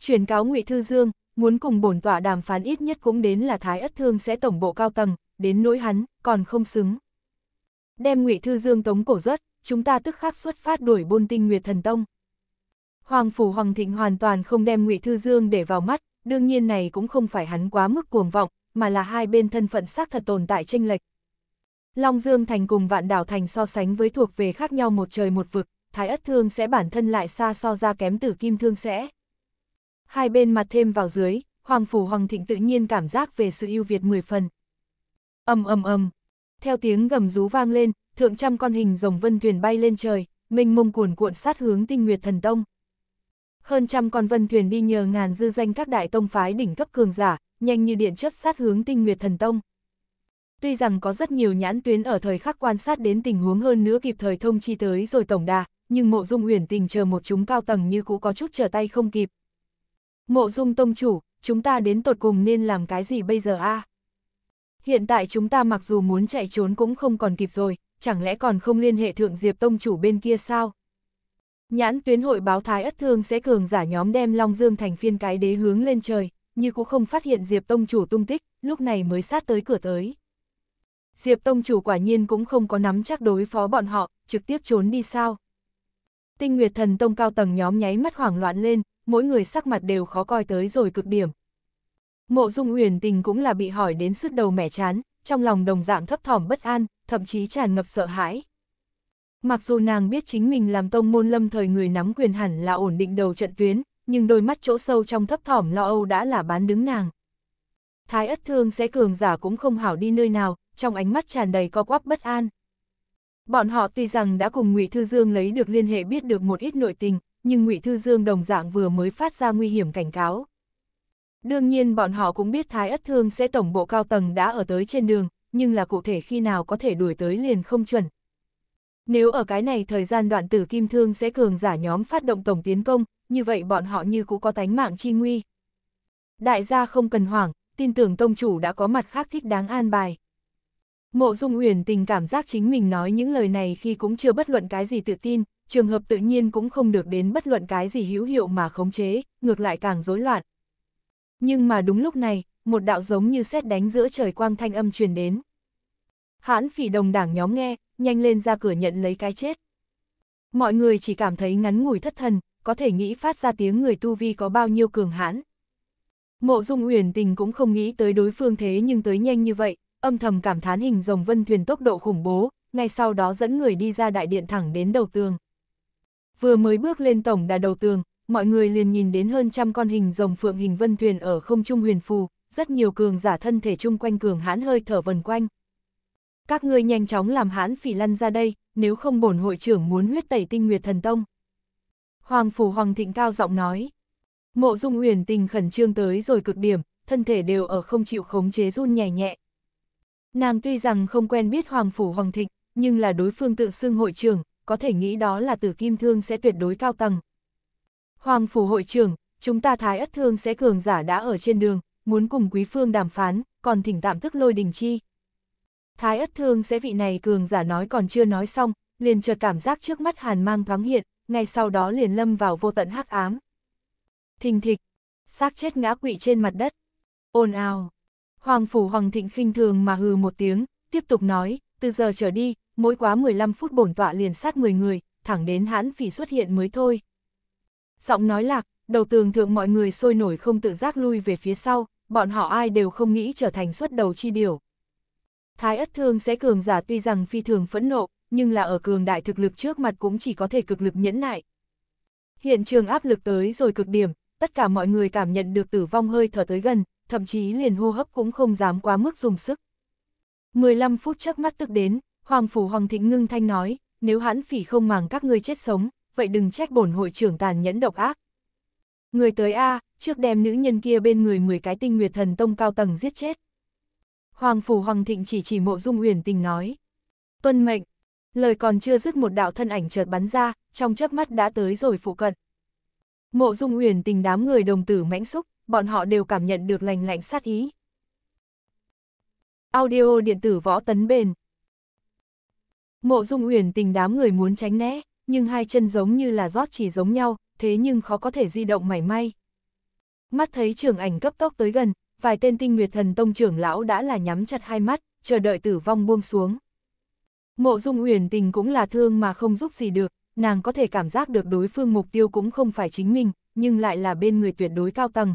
chuyển cáo Ngụy Thư Dương, muốn cùng bổn tọa đàm phán ít nhất cũng đến là Thái Ất Thương sẽ tổng bộ cao tầng, đến nỗi hắn, còn không xứng. Đem ngụy Thư Dương tống cổ rớt, chúng ta tức khắc xuất phát đuổi bôn tinh Nguyệt Thần Tông. Hoàng Phủ Hoàng Thịnh hoàn toàn không đem ngụy Thư Dương để vào mắt, đương nhiên này cũng không phải hắn quá mức cuồng vọng, mà là hai bên thân phận xác thật tồn tại tranh lệch. Long Dương Thành cùng Vạn Đảo Thành so sánh với thuộc về khác nhau một trời một vực, Thái Ất Thương sẽ bản thân lại xa so ra kém tử Kim Thương sẽ hai bên mặt thêm vào dưới, Hoàng Phủ Hoàng Thịnh tự nhiên cảm giác về sự ưu việt mười phần. ầm ầm ầm theo tiếng gầm rú vang lên, thượng trăm con hình rồng vân thuyền bay lên trời, mênh mông cuồn cuộn sát hướng tinh nguyệt thần tông. Hơn trăm con vân thuyền đi nhờ ngàn dư danh các đại tông phái đỉnh cấp cường giả, nhanh như điện chấp sát hướng tinh nguyệt thần tông. Tuy rằng có rất nhiều nhãn tuyến ở thời khắc quan sát đến tình huống hơn nữa kịp thời thông chi tới rồi tổng đà, nhưng mộ dung uyển tình chờ một chúng cao tầng như cũ có chút trở tay không kịp, Mộ dung tông chủ, chúng ta đến tột cùng nên làm cái gì bây giờ a? À? Hiện tại chúng ta mặc dù muốn chạy trốn cũng không còn kịp rồi, chẳng lẽ còn không liên hệ thượng diệp tông chủ bên kia sao? Nhãn tuyến hội báo thái ất thương sẽ cường giả nhóm đem Long Dương thành phiên cái đế hướng lên trời, như cũng không phát hiện Diệp Tông Chủ tung tích, lúc này mới sát tới cửa tới. Diệp Tông Chủ quả nhiên cũng không có nắm chắc đối phó bọn họ, trực tiếp trốn đi sao. Tinh Nguyệt Thần Tông cao tầng nhóm nháy mắt hoảng loạn lên, mỗi người sắc mặt đều khó coi tới rồi cực điểm. Mộ Dung Uyển Tình cũng là bị hỏi đến sức đầu mẻ chán, trong lòng đồng dạng thấp thỏm bất an, thậm chí tràn ngập sợ hãi. Mặc dù nàng biết chính mình làm tông môn lâm thời người nắm quyền hẳn là ổn định đầu trận tuyến, nhưng đôi mắt chỗ sâu trong thấp thỏm lo âu đã là bán đứng nàng. Thái ất thương sẽ cường giả cũng không hảo đi nơi nào, trong ánh mắt tràn đầy co quắp bất an. Bọn họ tuy rằng đã cùng ngụy Thư Dương lấy được liên hệ biết được một ít nội tình, nhưng Ngụy Thư Dương đồng dạng vừa mới phát ra nguy hiểm cảnh cáo. Đương nhiên bọn họ cũng biết Thái Ất Thương sẽ tổng bộ cao tầng đã ở tới trên đường, nhưng là cụ thể khi nào có thể đuổi tới liền không chuẩn. Nếu ở cái này thời gian đoạn tử Kim Thương sẽ cường giả nhóm phát động tổng tiến công, như vậy bọn họ như cũng có tánh mạng chi nguy. Đại gia không cần hoảng, tin tưởng tông chủ đã có mặt khác thích đáng an bài. Mộ Dung Uyển tình cảm giác chính mình nói những lời này khi cũng chưa bất luận cái gì tự tin, trường hợp tự nhiên cũng không được đến bất luận cái gì hữu hiệu mà khống chế, ngược lại càng rối loạn. Nhưng mà đúng lúc này, một đạo giống như xét đánh giữa trời quang thanh âm truyền đến. Hãn phỉ đồng đảng nhóm nghe, nhanh lên ra cửa nhận lấy cái chết. Mọi người chỉ cảm thấy ngắn ngủi thất thần, có thể nghĩ phát ra tiếng người tu vi có bao nhiêu cường hãn. Mộ Dung Uyển Tình cũng không nghĩ tới đối phương thế nhưng tới nhanh như vậy, âm thầm cảm thán hình rồng vân thuyền tốc độ khủng bố, ngay sau đó dẫn người đi ra đại điện thẳng đến đầu tường. Vừa mới bước lên tổng đà đầu tường, mọi người liền nhìn đến hơn trăm con hình rồng phượng hình vân thuyền ở không trung huyền phù, rất nhiều cường giả thân thể chung quanh cường hãn hơi thở vần quanh. Các ngươi nhanh chóng làm hãn phỉ lăn ra đây, nếu không bổn hội trưởng muốn huyết tẩy tinh nguyệt thần tông. Hoàng phủ Hoàng Thịnh cao giọng nói. Mộ Dung huyền Tình khẩn trương tới rồi cực điểm, thân thể đều ở không chịu khống chế run nhẹ nhẹ. Nàng tuy rằng không quen biết Hoàng phủ Hoàng Thịnh, nhưng là đối phương tự xưng hội trưởng, có thể nghĩ đó là tử kim thương sẽ tuyệt đối cao tầng. Hoàng phủ hội trưởng, chúng ta thái ất thương sẽ cường giả đã ở trên đường, muốn cùng quý phương đàm phán, còn thỉnh tạm thức lôi đình chi. Thái ất thương sẽ vị này cường giả nói còn chưa nói xong, liền chợt cảm giác trước mắt hàn mang thoáng hiện, ngay sau đó liền lâm vào vô tận hắc ám. Thình thịch, xác chết ngã quỵ trên mặt đất. Ồn ào. Hoàng phủ Hoàng Thịnh khinh thường mà hừ một tiếng, tiếp tục nói, từ giờ trở đi, mỗi quá 15 phút bổn tọa liền sát 10 người, thẳng đến hãn phỉ xuất hiện mới thôi. Giọng nói lạc, đầu tường thượng mọi người sôi nổi không tự giác lui về phía sau, bọn họ ai đều không nghĩ trở thành xuất đầu chi điểu Thái ất thương sẽ cường giả tuy rằng phi thường phẫn nộ, nhưng là ở cường đại thực lực trước mặt cũng chỉ có thể cực lực nhẫn nại. Hiện trường áp lực tới rồi cực điểm, tất cả mọi người cảm nhận được tử vong hơi thở tới gần, thậm chí liền hô hấp cũng không dám quá mức dùng sức. 15 phút chớp mắt tức đến, Hoàng Phủ Hoàng Thịnh ngưng thanh nói, nếu hãn phỉ không màng các ngươi chết sống, vậy đừng trách bổn hội trưởng tàn nhẫn độc ác. Người tới A, trước đem nữ nhân kia bên người 10 cái tinh nguyệt thần tông cao tầng giết chết. Hoàng Phủ Hoàng Thịnh chỉ chỉ mộ dung huyền tình nói. Tuân mệnh, lời còn chưa dứt một đạo thân ảnh chợt bắn ra, trong chớp mắt đã tới rồi phụ cận. Mộ dung huyền tình đám người đồng tử mãnh xúc, bọn họ đều cảm nhận được lành lạnh sát ý. Audio điện tử võ tấn bền Mộ Dung Uyển tình đám người muốn tránh né, nhưng hai chân giống như là rót chỉ giống nhau, thế nhưng khó có thể di động mảy may. Mắt thấy trưởng ảnh cấp tốc tới gần, vài tên tinh nguyệt thần tông trưởng lão đã là nhắm chặt hai mắt, chờ đợi tử vong buông xuống. Mộ Dung Uyển tình cũng là thương mà không giúp gì được, nàng có thể cảm giác được đối phương mục tiêu cũng không phải chính mình, nhưng lại là bên người tuyệt đối cao tầng.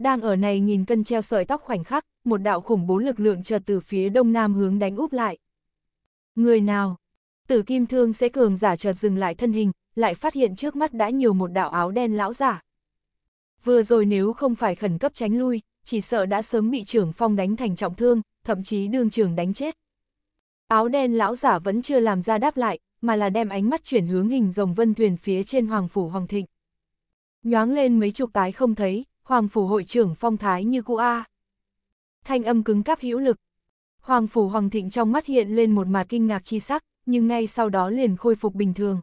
Đang ở này nhìn cân treo sợi tóc khoảnh khắc, một đạo khủng bố lực lượng chợt từ phía đông nam hướng đánh úp lại. Người nào? Tử kim thương sẽ cường giả chợt dừng lại thân hình, lại phát hiện trước mắt đã nhiều một đạo áo đen lão giả. Vừa rồi nếu không phải khẩn cấp tránh lui, chỉ sợ đã sớm bị trưởng phong đánh thành trọng thương, thậm chí đương trưởng đánh chết. Áo đen lão giả vẫn chưa làm ra đáp lại, mà là đem ánh mắt chuyển hướng hình rồng vân thuyền phía trên hoàng phủ hoàng thịnh. Nhoáng lên mấy chục cái không thấy, hoàng phủ hội trưởng phong thái như cụ A. Thanh âm cứng cáp hữu lực, Hoàng Phủ Hoàng Thịnh trong mắt hiện lên một mặt kinh ngạc chi sắc, nhưng ngay sau đó liền khôi phục bình thường.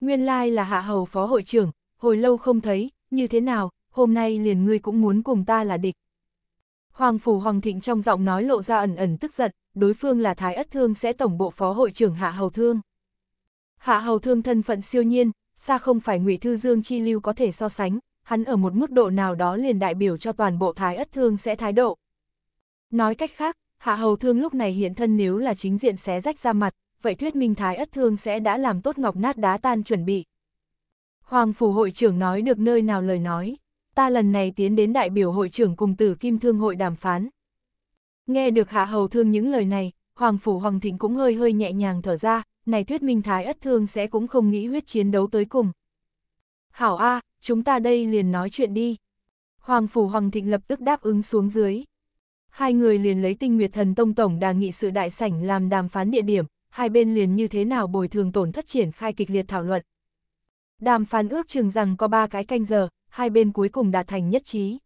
Nguyên lai là hạ hầu phó hội trưởng, hồi lâu không thấy, như thế nào, hôm nay liền ngươi cũng muốn cùng ta là địch. Hoàng Phủ Hoàng Thịnh trong giọng nói lộ ra ẩn ẩn tức giận, đối phương là Thái Ất Thương sẽ tổng bộ phó hội trưởng Hạ Hầu Thương. Hạ Hầu Thương thân phận siêu nhiên, xa không phải ngụy Thư Dương Chi Lưu có thể so sánh, hắn ở một mức độ nào đó liền đại biểu cho toàn bộ Thái Ất Thương sẽ thái độ. Nói cách khác, Hạ Hầu Thương lúc này hiện thân nếu là chính diện xé rách ra mặt, vậy thuyết minh Thái Ất Thương sẽ đã làm tốt ngọc nát đá tan chuẩn bị. Hoàng Phủ Hội trưởng nói được nơi nào lời nói, ta lần này tiến đến đại biểu hội trưởng cùng tử Kim Thương hội đàm phán. Nghe được Hạ Hầu Thương những lời này, Hoàng Phủ Hoàng Thịnh cũng hơi hơi nhẹ nhàng thở ra, này thuyết minh Thái Ất Thương sẽ cũng không nghĩ huyết chiến đấu tới cùng. Hảo A, chúng ta đây liền nói chuyện đi. Hoàng Phủ Hoàng Thịnh lập tức đáp ứng xuống dưới hai người liền lấy tinh nguyệt thần tông tổng đà nghị sự đại sảnh làm đàm phán địa điểm, hai bên liền như thế nào bồi thường tổn thất triển khai kịch liệt thảo luận. Đàm phán ước chừng rằng có ba cái canh giờ, hai bên cuối cùng đạt thành nhất trí.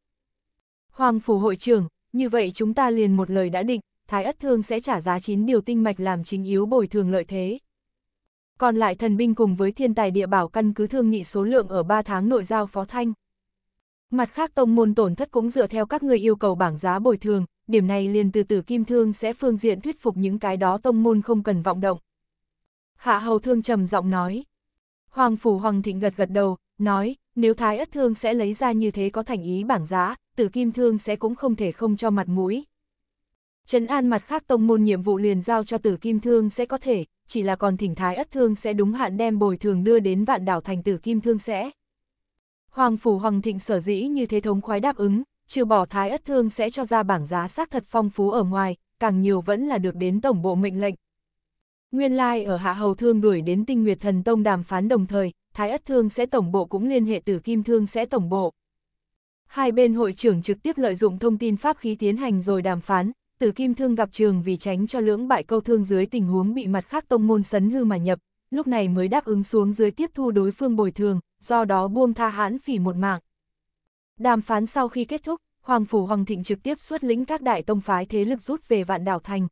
Hoàng phủ hội trưởng, như vậy chúng ta liền một lời đã định, Thái Ất Thương sẽ trả giá chín điều tinh mạch làm chính yếu bồi thường lợi thế. Còn lại thần binh cùng với thiên tài địa bảo căn cứ thương nghị số lượng ở 3 tháng nội giao phó thanh. Mặt khác tông môn tổn thất cũng dựa theo các người yêu cầu bảng giá bồi thường, điểm này liền từ từ kim thương sẽ phương diện thuyết phục những cái đó tông môn không cần vọng động. Hạ hầu thương trầm giọng nói. Hoàng phủ hoàng thịnh gật gật đầu, nói, nếu thái ất thương sẽ lấy ra như thế có thành ý bảng giá, tử kim thương sẽ cũng không thể không cho mặt mũi. Trấn an mặt khác tông môn nhiệm vụ liền giao cho tử kim thương sẽ có thể, chỉ là còn thỉnh thái ất thương sẽ đúng hạn đem bồi thường đưa đến vạn đảo thành tử kim thương sẽ. Hoàng phủ hoàng thịnh sở dĩ như thế thống khoái đáp ứng, trừ bỏ thái ất thương sẽ cho ra bảng giá xác thật phong phú ở ngoài, càng nhiều vẫn là được đến tổng bộ mệnh lệnh. Nguyên lai like ở Hạ Hầu Thương đuổi đến tinh nguyệt thần tông đàm phán đồng thời, Thái Ất Thương sẽ tổng bộ cũng liên hệ tử Kim Thương sẽ tổng bộ. Hai bên hội trưởng trực tiếp lợi dụng thông tin pháp khí tiến hành rồi đàm phán, tử Kim Thương gặp trường vì tránh cho lưỡng bại câu thương dưới tình huống bị mặt khác tông môn sấn hư mà nhập, lúc này mới đáp ứng xuống dưới tiếp thu đối phương bồi thường, do đó buông tha hãn phỉ một mạng. Đàm phán sau khi kết thúc, Hoàng Phủ Hoàng Thịnh trực tiếp xuất lĩnh các đại tông phái thế lực rút về vạn đảo thành.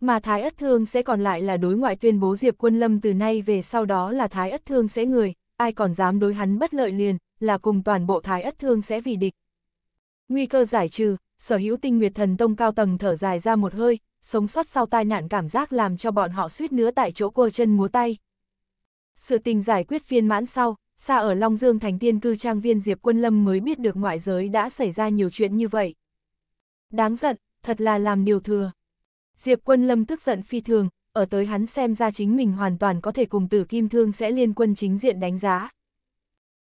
Mà Thái Ất Thương sẽ còn lại là đối ngoại tuyên bố Diệp Quân Lâm từ nay về sau đó là Thái Ất Thương sẽ người, ai còn dám đối hắn bất lợi liền, là cùng toàn bộ Thái Ất Thương sẽ vì địch. Nguy cơ giải trừ, sở hữu tinh nguyệt thần tông cao tầng thở dài ra một hơi, sống sót sau tai nạn cảm giác làm cho bọn họ suýt nữa tại chỗ cua chân múa tay. Sự tình giải quyết viên mãn sau, xa ở Long Dương thành tiên cư trang viên Diệp Quân Lâm mới biết được ngoại giới đã xảy ra nhiều chuyện như vậy. Đáng giận, thật là làm điều thừa. Diệp Quân Lâm tức giận phi thường, ở tới hắn xem ra chính mình hoàn toàn có thể cùng Tử Kim Thương sẽ liên quân chính diện đánh giá.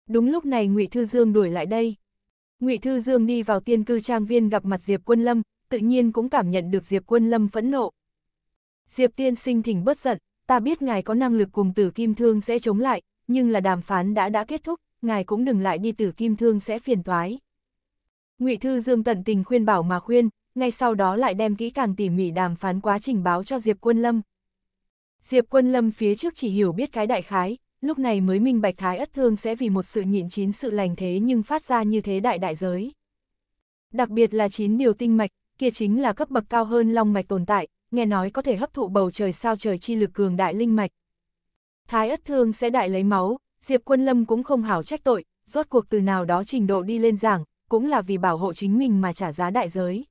Đúng lúc này Ngụy Thư Dương đuổi lại đây. Ngụy Thư Dương đi vào tiên cư trang viên gặp mặt Diệp Quân Lâm, tự nhiên cũng cảm nhận được Diệp Quân Lâm phẫn nộ. Diệp tiên sinh thỉnh bất giận, ta biết ngài có năng lực cùng Tử Kim Thương sẽ chống lại, nhưng là đàm phán đã đã kết thúc, ngài cũng đừng lại đi tử kim thương sẽ phiền toái. Ngụy Thư Dương tận tình khuyên bảo mà khuyên, ngay sau đó lại đem kỹ càng tỉ mỉ đàm phán quá trình báo cho Diệp Quân Lâm. Diệp Quân Lâm phía trước chỉ hiểu biết cái đại khái, lúc này mới minh bạch thái ất thương sẽ vì một sự nhịn chín sự lành thế nhưng phát ra như thế đại đại giới. Đặc biệt là chín điều tinh mạch, kia chính là cấp bậc cao hơn long mạch tồn tại, nghe nói có thể hấp thụ bầu trời sao trời chi lực cường đại linh mạch. Thái ất thương sẽ đại lấy máu, Diệp Quân Lâm cũng không hảo trách tội, rốt cuộc từ nào đó trình độ đi lên giảng, cũng là vì bảo hộ chính mình mà trả giá đại giới.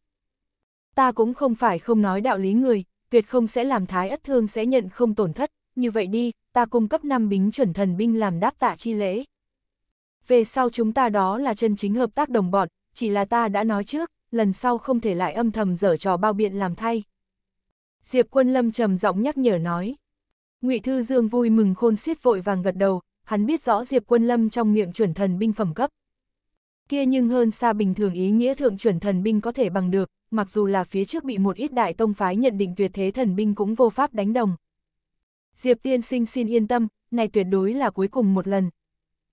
Ta cũng không phải không nói đạo lý người, tuyệt không sẽ làm thái ất thương sẽ nhận không tổn thất, như vậy đi, ta cung cấp năm bính chuẩn thần binh làm đáp tạ chi lễ. Về sau chúng ta đó là chân chính hợp tác đồng bọn, chỉ là ta đã nói trước, lần sau không thể lại âm thầm dở trò bao biện làm thay. Diệp quân lâm trầm giọng nhắc nhở nói. Ngụy Thư Dương vui mừng khôn xiết vội vàng gật đầu, hắn biết rõ Diệp Quân Lâm trong miệng chuẩn thần binh phẩm cấp. Kia nhưng hơn xa bình thường ý nghĩa thượng chuẩn thần binh có thể bằng được, mặc dù là phía trước bị một ít đại tông phái nhận định tuyệt thế thần binh cũng vô pháp đánh đồng. Diệp tiên sinh xin yên tâm, này tuyệt đối là cuối cùng một lần.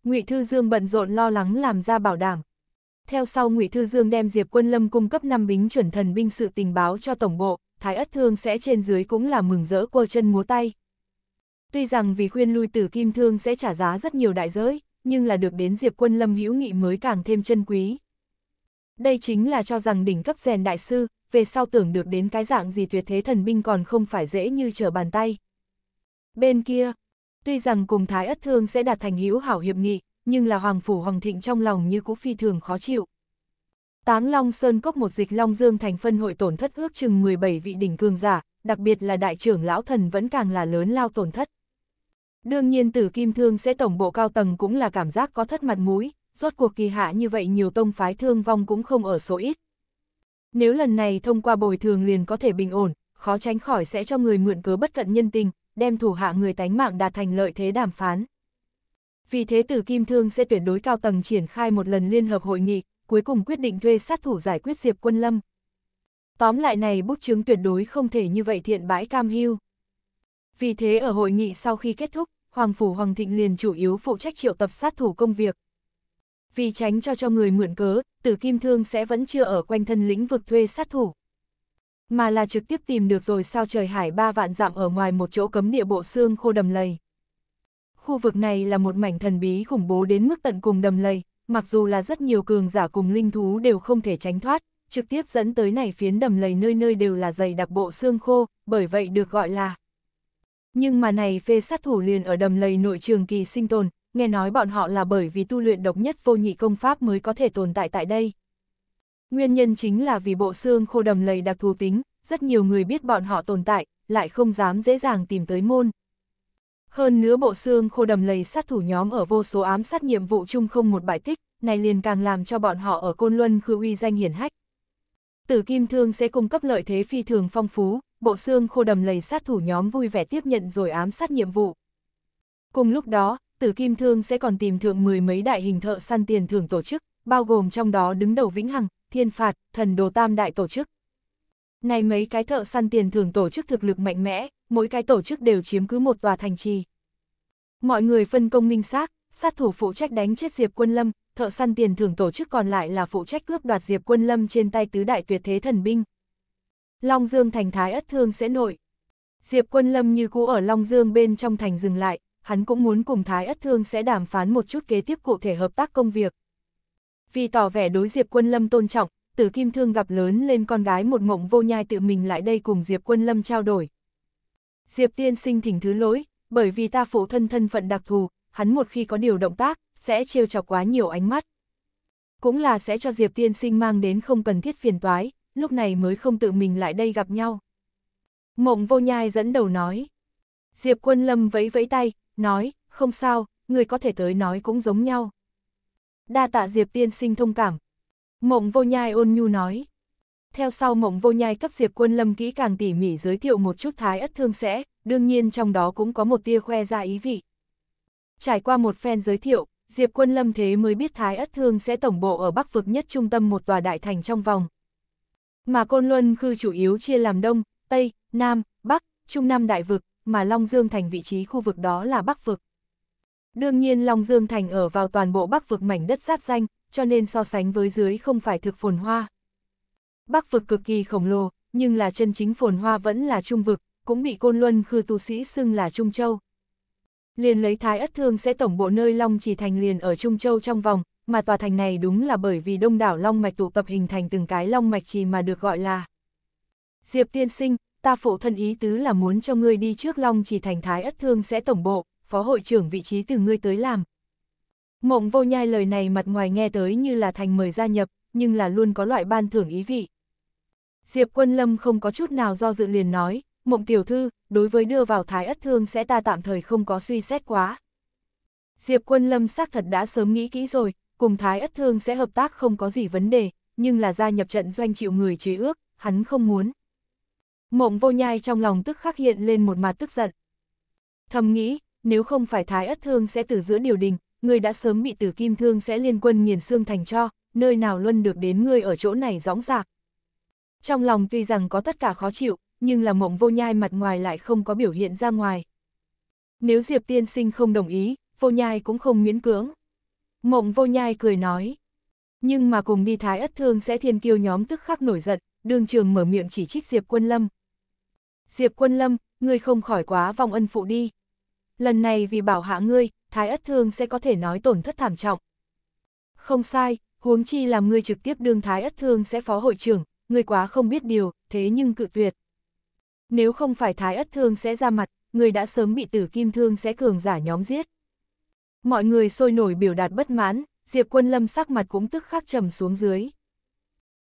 Ngụy Thư Dương bận rộn lo lắng làm ra bảo đảm. Theo sau Ngụy Thư Dương đem Diệp Quân Lâm cung cấp năm bính chuẩn thần binh sự tình báo cho tổng bộ, Thái Ất Thương sẽ trên dưới cũng là mừng rỡ quơ chân múa tay. Tuy rằng vì khuyên lui tử kim thương sẽ trả giá rất nhiều đại giới, nhưng là được đến Diệp Quân Lâm hữu nghị mới càng thêm chân quý. Đây chính là cho rằng đỉnh cấp rèn đại sư, về sau tưởng được đến cái dạng gì tuyệt thế thần binh còn không phải dễ như trở bàn tay. Bên kia, tuy rằng cùng Thái Ất Thương sẽ đạt thành hữu hảo hiệp nghị, nhưng là Hoàng Phủ Hoàng Thịnh trong lòng như cũ phi thường khó chịu. Táng Long Sơn Cốc một dịch Long Dương thành phân hội tổn thất ước chừng 17 vị đỉnh cường giả, đặc biệt là đại trưởng lão thần vẫn càng là lớn lao tổn thất. Đương nhiên tử kim thương sẽ tổng bộ cao tầng cũng là cảm giác có thất mặt mũi, rốt cuộc kỳ hạ như vậy nhiều tông phái thương vong cũng không ở số ít. Nếu lần này thông qua bồi thường liền có thể bình ổn, khó tránh khỏi sẽ cho người mượn cớ bất cận nhân tình, đem thủ hạ người tánh mạng đạt thành lợi thế đàm phán. Vì thế tử kim thương sẽ tuyển đối cao tầng triển khai một lần liên hợp hội nghị, cuối cùng quyết định thuê sát thủ giải quyết Diệp Quân Lâm. Tóm lại này bút chứng tuyệt đối không thể như vậy thiện bãi cam hưu. Vì thế ở hội nghị sau khi kết thúc, Hoàng Phủ Hoàng Thịnh liền chủ yếu phụ trách triệu tập sát thủ công việc. Vì tránh cho cho người mượn cớ, Tử Kim Thương sẽ vẫn chưa ở quanh thân lĩnh vực thuê sát thủ. Mà là trực tiếp tìm được rồi sao trời hải ba vạn dặm ở ngoài một chỗ cấm địa bộ xương khô đầm lầy. Khu vực này là một mảnh thần bí khủng bố đến mức tận cùng đầm lầy, mặc dù là rất nhiều cường giả cùng linh thú đều không thể tránh thoát, trực tiếp dẫn tới này phiến đầm lầy nơi nơi đều là dày đặc bộ xương khô, bởi vậy được gọi là nhưng mà này phê sát thủ liền ở đầm lầy nội trường kỳ sinh tồn, nghe nói bọn họ là bởi vì tu luyện độc nhất vô nhị công pháp mới có thể tồn tại tại đây. Nguyên nhân chính là vì bộ xương khô đầm lầy đặc thù tính, rất nhiều người biết bọn họ tồn tại, lại không dám dễ dàng tìm tới môn. Hơn nữa bộ xương khô đầm lầy sát thủ nhóm ở vô số ám sát nhiệm vụ chung không một bài tích, này liền càng làm cho bọn họ ở Côn Luân khư uy danh hiển hách. Tử Kim Thương sẽ cung cấp lợi thế phi thường phong phú, bộ xương khô đầm lầy sát thủ nhóm vui vẻ tiếp nhận rồi ám sát nhiệm vụ. Cùng lúc đó, tử kim thương sẽ còn tìm thượng mười mấy đại hình thợ săn tiền thưởng tổ chức, bao gồm trong đó đứng đầu Vĩnh Hằng, Thiên Phạt, Thần Đồ Tam đại tổ chức. Này mấy cái thợ săn tiền thưởng tổ chức thực lực mạnh mẽ, mỗi cái tổ chức đều chiếm cứ một tòa thành trì. Mọi người phân công minh xác, sát thủ phụ trách đánh chết Diệp Quân Lâm, thợ săn tiền thưởng tổ chức còn lại là phụ trách cướp đoạt Diệp Quân Lâm trên tay tứ đại tuyệt thế thần binh, Long Dương thành thái ất thương sẽ nội. Diệp quân lâm như cũ ở Long Dương bên trong thành dừng lại, hắn cũng muốn cùng thái ất thương sẽ đàm phán một chút kế tiếp cụ thể hợp tác công việc. Vì tỏ vẻ đối Diệp quân lâm tôn trọng, Tử Kim Thương gặp lớn lên con gái một mộng vô nhai tự mình lại đây cùng Diệp Quân Lâm trao đổi. Diệp tiên sinh thỉnh thứ lỗi, bởi vì ta phụ thân thân phận đặc thù, hắn một khi có điều động tác, sẽ trêu chọc quá nhiều ánh mắt. Cũng là sẽ cho Diệp tiên sinh mang đến không cần thiết phiền toái, lúc này mới không tự mình lại đây gặp nhau. Mộng vô nhai dẫn đầu nói. Diệp quân lâm vẫy vẫy tay, nói, không sao, người có thể tới nói cũng giống nhau. Đa tạ Diệp tiên sinh thông cảm. Mộng vô nhai ôn nhu nói. Theo sau mộng vô nhai cấp Diệp quân lâm kỹ càng tỉ mỉ giới thiệu một chút thái ất thương sẽ, đương nhiên trong đó cũng có một tia khoe ra ý vị. Trải qua một phen giới thiệu, Diệp quân lâm thế mới biết thái ất thương sẽ tổng bộ ở bắc vực nhất trung tâm một tòa đại thành trong vòng, mà Côn Luân khư chủ yếu chia làm Đông, Tây, Nam, Bắc, Trung Nam đại vực, mà Long Dương thành vị trí khu vực đó là Bắc vực. Đương nhiên Long Dương thành ở vào toàn bộ Bắc vực mảnh đất giáp danh, cho nên so sánh với dưới không phải thực phồn hoa. Bắc vực cực kỳ khổng lồ, nhưng là chân chính phồn hoa vẫn là Trung vực, cũng bị Côn Luân khư tu sĩ xưng là Trung Châu. Liền lấy Thái Ất Thương sẽ tổng bộ nơi Long Chỉ Thành liền ở Trung Châu trong vòng, mà tòa thành này đúng là bởi vì đông đảo long mạch tụ tập hình thành từng cái long mạch trì mà được gọi là. Diệp tiên sinh, ta phụ thân ý tứ là muốn cho ngươi đi trước long trì thành thái ất thương sẽ tổng bộ, phó hội trưởng vị trí từ ngươi tới làm. Mộng vô nhai lời này mặt ngoài nghe tới như là thành mời gia nhập, nhưng là luôn có loại ban thưởng ý vị. Diệp quân lâm không có chút nào do dự liền nói, mộng tiểu thư, đối với đưa vào thái ất thương sẽ ta tạm thời không có suy xét quá. Diệp quân lâm xác thật đã sớm nghĩ kỹ rồi, cùng Thái Ất Thương sẽ hợp tác không có gì vấn đề, nhưng là gia nhập trận doanh chịu người chế ước, hắn không muốn. Mộng vô nhai trong lòng tức khắc hiện lên một mặt tức giận. Thầm nghĩ, nếu không phải Thái Ất Thương sẽ từ giữa điều đình, người đã sớm bị tử kim thương sẽ liên quân nghiền xương thành cho, nơi nào luôn được đến người ở chỗ này gióng giạc. Trong lòng tuy rằng có tất cả khó chịu, nhưng là mộng vô nhai mặt ngoài lại không có biểu hiện ra ngoài. Nếu Diệp Tiên Sinh không đồng ý, vô nhai cũng không miễn cưỡng, Mộng vô nhai cười nói. Nhưng mà cùng đi thái ất thương sẽ thiên kiêu nhóm tức khắc nổi giận, đường trường mở miệng chỉ trích Diệp Quân Lâm. Diệp Quân Lâm, ngươi không khỏi quá vong ân phụ đi. Lần này vì bảo hạ ngươi, thái ất thương sẽ có thể nói tổn thất thảm trọng. Không sai, huống chi làm ngươi trực tiếp Đường thái ất thương sẽ phó hội trưởng, ngươi quá không biết điều, thế nhưng cự tuyệt. Nếu không phải thái ất thương sẽ ra mặt, ngươi đã sớm bị tử kim thương sẽ cường giả nhóm giết. Mọi người sôi nổi biểu đạt bất mãn, Diệp Quân Lâm sắc mặt cũng tức khắc trầm xuống dưới.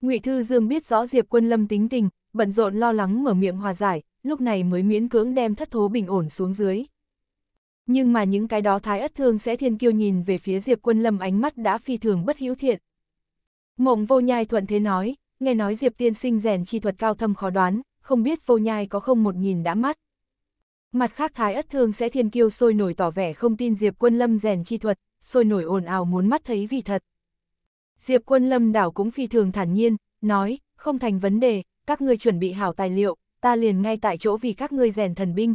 Ngụy Thư Dương biết rõ Diệp Quân Lâm tính tình, bận rộn lo lắng mở miệng hòa giải, lúc này mới miễn cưỡng đem thất thố bình ổn xuống dưới. Nhưng mà những cái đó thái ất thương sẽ thiên kiêu nhìn về phía Diệp Quân Lâm ánh mắt đã phi thường bất hữu thiện. Mộng vô nhai thuận thế nói, nghe nói Diệp tiên sinh rèn chi thuật cao thâm khó đoán, không biết vô nhai có không một nhìn đã mắt. Mặt khác Thái Ất Thương sẽ thiên kiêu sôi nổi tỏ vẻ không tin Diệp Quân Lâm rèn chi thuật, sôi nổi ồn ào muốn mắt thấy vì thật. Diệp Quân Lâm đảo cũng phi thường thản nhiên, nói, không thành vấn đề, các ngươi chuẩn bị hảo tài liệu, ta liền ngay tại chỗ vì các ngươi rèn thần binh.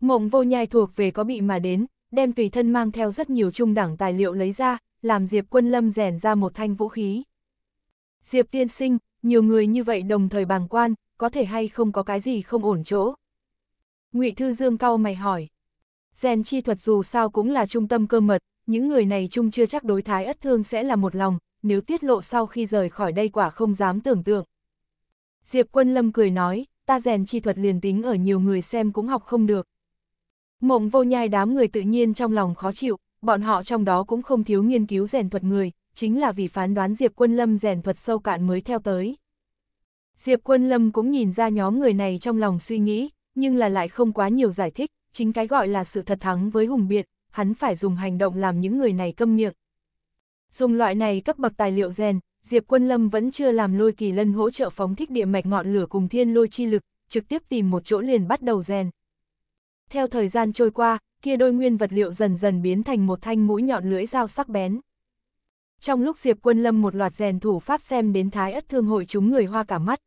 Mộng vô nhai thuộc về có bị mà đến, đem tùy thân mang theo rất nhiều trung đẳng tài liệu lấy ra, làm Diệp Quân Lâm rèn ra một thanh vũ khí. Diệp tiên sinh, nhiều người như vậy đồng thời bàng quan, có thể hay không có cái gì không ổn chỗ. Ngụy Thư Dương cau mày hỏi. Rèn chi thuật dù sao cũng là trung tâm cơ mật, những người này chung chưa chắc đối thái ất thương sẽ là một lòng, nếu tiết lộ sau khi rời khỏi đây quả không dám tưởng tượng. Diệp Quân Lâm cười nói, ta rèn chi thuật liền tính ở nhiều người xem cũng học không được. Mộng vô nhai đám người tự nhiên trong lòng khó chịu, bọn họ trong đó cũng không thiếu nghiên cứu rèn thuật người, chính là vì phán đoán Diệp Quân Lâm rèn thuật sâu cạn mới theo tới. Diệp Quân Lâm cũng nhìn ra nhóm người này trong lòng suy nghĩ, nhưng là lại không quá nhiều giải thích, chính cái gọi là sự thật thắng với hùng biện, hắn phải dùng hành động làm những người này câm miệng. Dùng loại này cấp bậc tài liệu rèn, Diệp Quân Lâm vẫn chưa làm lôi kỳ lân hỗ trợ phóng thích địa mạch ngọn lửa cùng thiên lôi chi lực, trực tiếp tìm một chỗ liền bắt đầu rèn. Theo thời gian trôi qua, kia đôi nguyên vật liệu dần dần biến thành một thanh mũi nhọn lưỡi dao sắc bén. Trong lúc Diệp Quân Lâm một loạt rèn thủ pháp xem đến thái ất thương hội chúng người hoa cả mắt,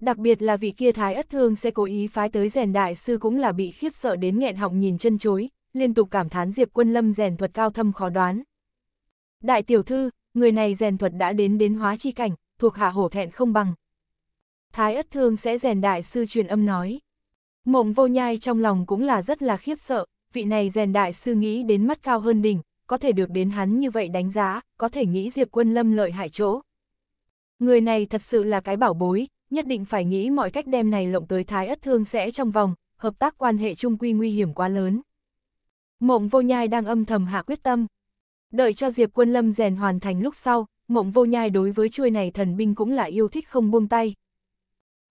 đặc biệt là vị kia thái ất thương sẽ cố ý phái tới rèn đại sư cũng là bị khiếp sợ đến nghẹn họng nhìn chân chối, liên tục cảm thán Diệp Quân Lâm rèn thuật cao thâm khó đoán. Đại tiểu thư, người này rèn thuật đã đến đến hóa chi cảnh, thuộc hạ hổ thẹn không bằng. Thái ất thương sẽ rèn đại sư truyền âm nói. Mộng vô nhai trong lòng cũng là rất là khiếp sợ, vị này rèn đại sư nghĩ đến mắt cao hơn đỉnh, có thể được đến hắn như vậy đánh giá, có thể nghĩ Diệp Quân Lâm lợi hại chỗ. Người này thật sự là cái bảo bối, nhất định phải nghĩ mọi cách đem này lộng tới thái ất thương sẽ trong vòng, hợp tác quan hệ chung quy nguy hiểm quá lớn. Mộng vô nhai đang âm thầm hạ quyết tâm. Đợi cho Diệp Quân Lâm rèn hoàn thành lúc sau, mộng vô nhai đối với chuôi này thần binh cũng là yêu thích không buông tay.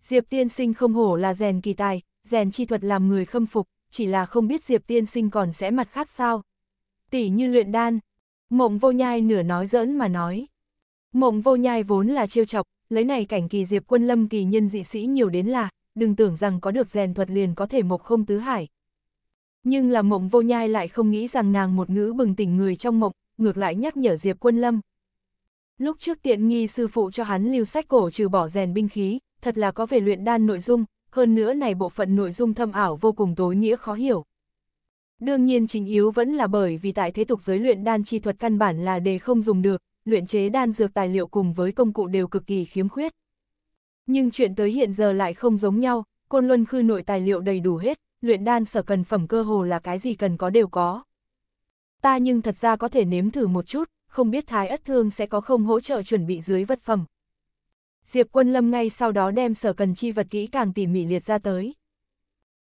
Diệp tiên sinh không hổ là rèn kỳ tài, rèn chi thuật làm người khâm phục, chỉ là không biết Diệp tiên sinh còn sẽ mặt khác sao. Tỷ như luyện đan, mộng vô nhai nửa nói giỡn mà nói. Mộng vô nhai vốn là trêu chọc, lấy này cảnh kỳ diệp quân lâm kỳ nhân dị sĩ nhiều đến là, đừng tưởng rằng có được rèn thuật liền có thể mộc không tứ hải. Nhưng là mộng vô nhai lại không nghĩ rằng nàng một ngữ bừng tỉnh người trong mộng, ngược lại nhắc nhở diệp quân lâm. Lúc trước tiện nghi sư phụ cho hắn lưu sách cổ trừ bỏ rèn binh khí, thật là có về luyện đan nội dung, hơn nữa này bộ phận nội dung thâm ảo vô cùng tối nghĩa khó hiểu. Đương nhiên chính yếu vẫn là bởi vì tại thế tục giới luyện đan chi thuật căn bản là đề không dùng được, luyện chế đan dược tài liệu cùng với công cụ đều cực kỳ khiếm khuyết. Nhưng chuyện tới hiện giờ lại không giống nhau, Côn Luân Khư nội tài liệu đầy đủ hết, luyện đan sở cần phẩm cơ hồ là cái gì cần có đều có. Ta nhưng thật ra có thể nếm thử một chút, không biết Thái Ất Thương sẽ có không hỗ trợ chuẩn bị dưới vật phẩm. Diệp Quân Lâm ngay sau đó đem sở cần chi vật kỹ càng tỉ mỉ liệt ra tới.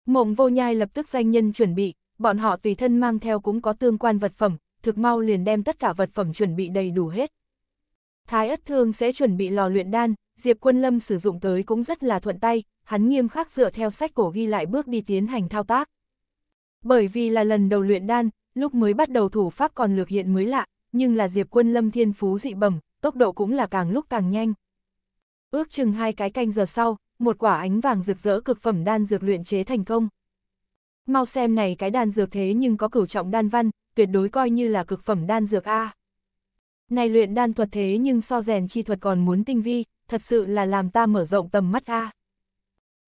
Mộng vô nhai lập tức danh nhân chuẩn bị, bọn họ tùy thân mang theo cũng có tương quan vật phẩm, thực mau liền đem tất cả vật phẩm chuẩn bị đầy đủ hết. Thái Ất Thương sẽ chuẩn bị lò luyện đan, Diệp Quân Lâm sử dụng tới cũng rất là thuận tay, hắn nghiêm khắc dựa theo sách cổ ghi lại bước đi tiến hành thao tác. Bởi vì là lần đầu luyện đan, lúc mới bắt đầu thủ pháp còn lược hiện mới lạ, nhưng là Diệp Quân Lâm thiên phú dị bẩm, tốc độ cũng là càng lúc càng nhanh. Ước chừng hai cái canh giờ sau, một quả ánh vàng rực rỡ cực phẩm đan dược luyện chế thành công. Mau xem này cái đan dược thế nhưng có cửu trọng đan văn, tuyệt đối coi như là cực phẩm đan dược A. Này luyện đan thuật thế nhưng so rèn chi thuật còn muốn tinh vi, thật sự là làm ta mở rộng tầm mắt A.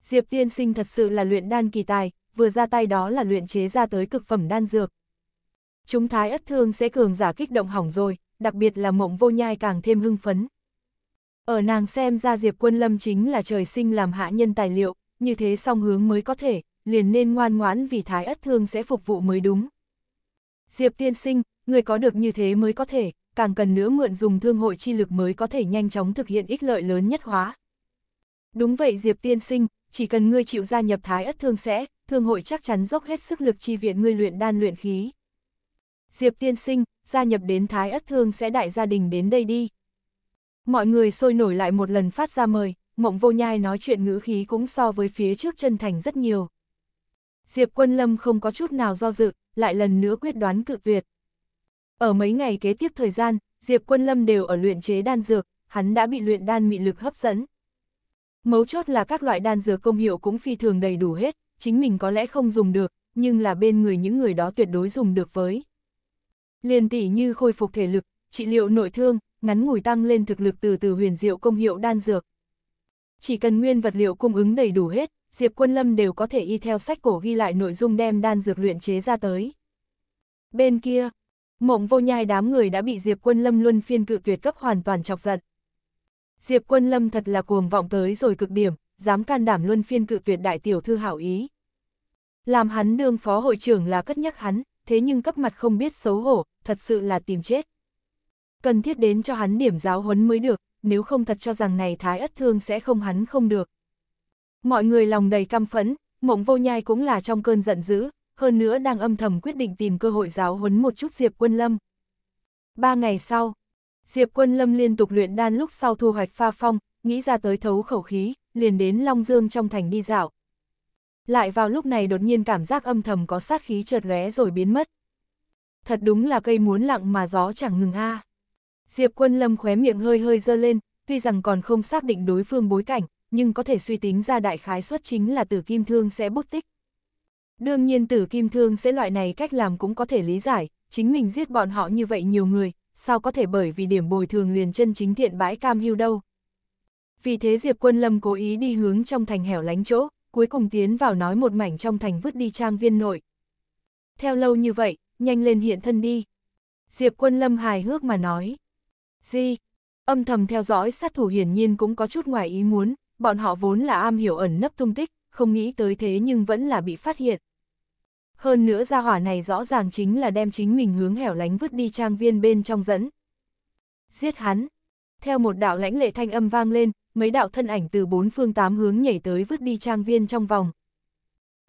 Diệp tiên sinh thật sự là luyện đan kỳ tài, vừa ra tay đó là luyện chế ra tới cực phẩm đan dược. Chúng thái ất thương sẽ cường giả kích động hỏng rồi, đặc biệt là mộng vô nhai càng thêm hưng phấn. Ở nàng xem ra Diệp Quân Lâm chính là trời sinh làm hạ nhân tài liệu, như thế song hướng mới có thể, liền nên ngoan ngoãn vì thái ất thương sẽ phục vụ mới đúng. Diệp tiên sinh, người có được như thế mới có thể, càng cần nữa mượn dùng thương hội chi lực mới có thể nhanh chóng thực hiện ích lợi lớn nhất hóa. Đúng vậy Diệp tiên sinh, chỉ cần ngươi chịu gia nhập thái ất thương sẽ, thương hội chắc chắn dốc hết sức lực chi viện ngươi luyện đan luyện khí. Diệp tiên sinh, gia nhập đến thái ất thương sẽ đại gia đình đến đây đi. Mọi người sôi nổi lại một lần phát ra mời, mộng vô nhai nói chuyện ngữ khí cũng so với phía trước chân thành rất nhiều. Diệp quân lâm không có chút nào do dự, lại lần nữa quyết đoán cự tuyệt. Ở mấy ngày kế tiếp thời gian, Diệp Quân Lâm đều ở luyện chế đan dược, hắn đã bị luyện đan mị lực hấp dẫn. Mấu chốt là các loại đan dược công hiệu cũng phi thường đầy đủ hết, chính mình có lẽ không dùng được, nhưng là bên người những người đó tuyệt đối dùng được với. Liên tỷ như khôi phục thể lực, trị liệu nội thương, ngắn ngủi tăng lên thực lực từ từ huyền diệu công hiệu đan dược. Chỉ cần nguyên vật liệu cung ứng đầy đủ hết, Diệp Quân Lâm đều có thể y theo sách cổ ghi lại nội dung đem đan dược luyện chế ra tới. Bên kia, mộng vô nhai đám người đã bị Diệp Quân Lâm luân phiên cự tuyệt cấp hoàn toàn chọc giận. Diệp Quân Lâm thật là cuồng vọng tới rồi cực điểm, dám can đảm luân phiên cự tuyệt đại tiểu thư hảo ý. Làm hắn đương phó hội trưởng là cất nhắc hắn, thế nhưng cấp mặt không biết xấu hổ, thật sự là tìm chết. Cần thiết đến cho hắn điểm giáo huấn mới được, nếu không thật cho rằng này thái ất thương sẽ không hắn không được. Mọi người lòng đầy căm phẫn, mộng vô nhai cũng là trong cơn giận dữ, hơn nữa đang âm thầm quyết định tìm cơ hội giáo huấn một chút Diệp Quân Lâm. Ba ngày sau, Diệp Quân Lâm liên tục luyện đan lúc sau thu hoạch pha phong, nghĩ ra tới thấu khẩu khí, liền đến Long Dương trong thành đi dạo. Lại vào lúc này đột nhiên cảm giác âm thầm có sát khí chợt lóe rồi biến mất. Thật đúng là cây muốn lặng mà gió chẳng ngừng a. Diệp Quân Lâm khóe miệng hơi hơi dơ lên, tuy rằng còn không xác định đối phương bối cảnh, nhưng có thể suy tính ra đại khái suất chính là tử kim thương sẽ bút tích. Đương nhiên tử kim thương sẽ loại này cách làm cũng có thể lý giải, chính mình giết bọn họ như vậy nhiều người, sao có thể bởi vì điểm bồi thường liền chân chính thiện bãi cam hưu đâu. Vì thế Diệp Quân Lâm cố ý đi hướng trong thành hẻo lánh chỗ, cuối cùng tiến vào nói một mảnh trong thành vứt đi trang viên nội. Theo lâu như vậy, nhanh lên hiện thân đi. Diệp Quân Lâm hài hước mà nói. Gì? Âm thầm theo dõi sát thủ hiển nhiên cũng có chút ngoài ý muốn, bọn họ vốn là am hiểu ẩn nấp tung tích, không nghĩ tới thế nhưng vẫn là bị phát hiện. Hơn nữa gia hỏa này rõ ràng chính là đem chính mình hướng hẻo lánh vứt đi trang viên bên trong dẫn. Giết hắn. Theo một đạo lãnh lệ thanh âm vang lên, mấy đạo thân ảnh từ bốn phương tám hướng nhảy tới vứt đi trang viên trong vòng.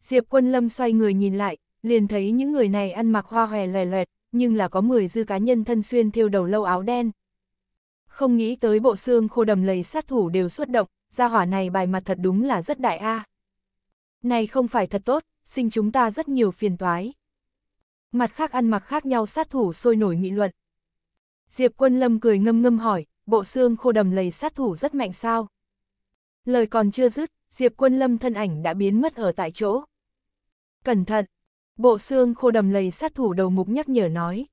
Diệp quân lâm xoay người nhìn lại, liền thấy những người này ăn mặc hoa hòe lòe loẹt, nhưng là có 10 dư cá nhân thân xuyên thiêu đầu lâu áo đen. Không nghĩ tới bộ xương khô đầm lầy sát thủ đều xuất động, gia hỏa này bài mặt thật đúng là rất đại a. À. Này không phải thật tốt, sinh chúng ta rất nhiều phiền toái. Mặt khác ăn mặc khác nhau sát thủ sôi nổi nghị luận. Diệp quân lâm cười ngâm ngâm hỏi, bộ xương khô đầm lầy sát thủ rất mạnh sao? Lời còn chưa dứt, Diệp quân lâm thân ảnh đã biến mất ở tại chỗ. Cẩn thận, bộ xương khô đầm lầy sát thủ đầu mục nhắc nhở nói.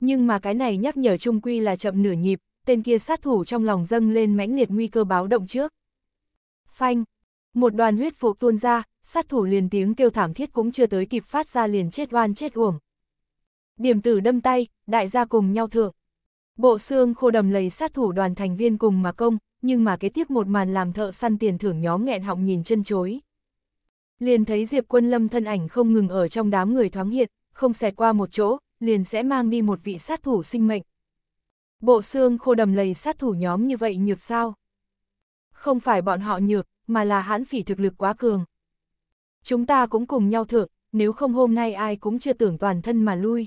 Nhưng mà cái này nhắc nhở trung quy là chậm nửa nhịp, tên kia sát thủ trong lòng dâng lên mãnh liệt nguy cơ báo động trước. Phanh! Một đoàn huyết phục tuôn ra, sát thủ liền tiếng kêu thảm thiết cũng chưa tới kịp phát ra liền chết oan chết uổng. Điểm tử đâm tay, đại gia cùng nhau thượng. Bộ xương khô đầm lầy sát thủ đoàn thành viên cùng mà công, nhưng mà kế tiếp một màn làm thợ săn tiền thưởng nhóm nghẹn họng nhìn chân chối. Liền thấy Diệp Quân Lâm thân ảnh không ngừng ở trong đám người thoáng hiện, không xẹt qua một chỗ, liền sẽ mang đi một vị sát thủ sinh mệnh, Bộ xương khô đầm lầy sát thủ nhóm như vậy nhược sao? Không phải bọn họ nhược, mà là hãn phỉ thực lực quá cường. Chúng ta cũng cùng nhau thượng, nếu không hôm nay ai cũng chưa tưởng toàn thân mà lui.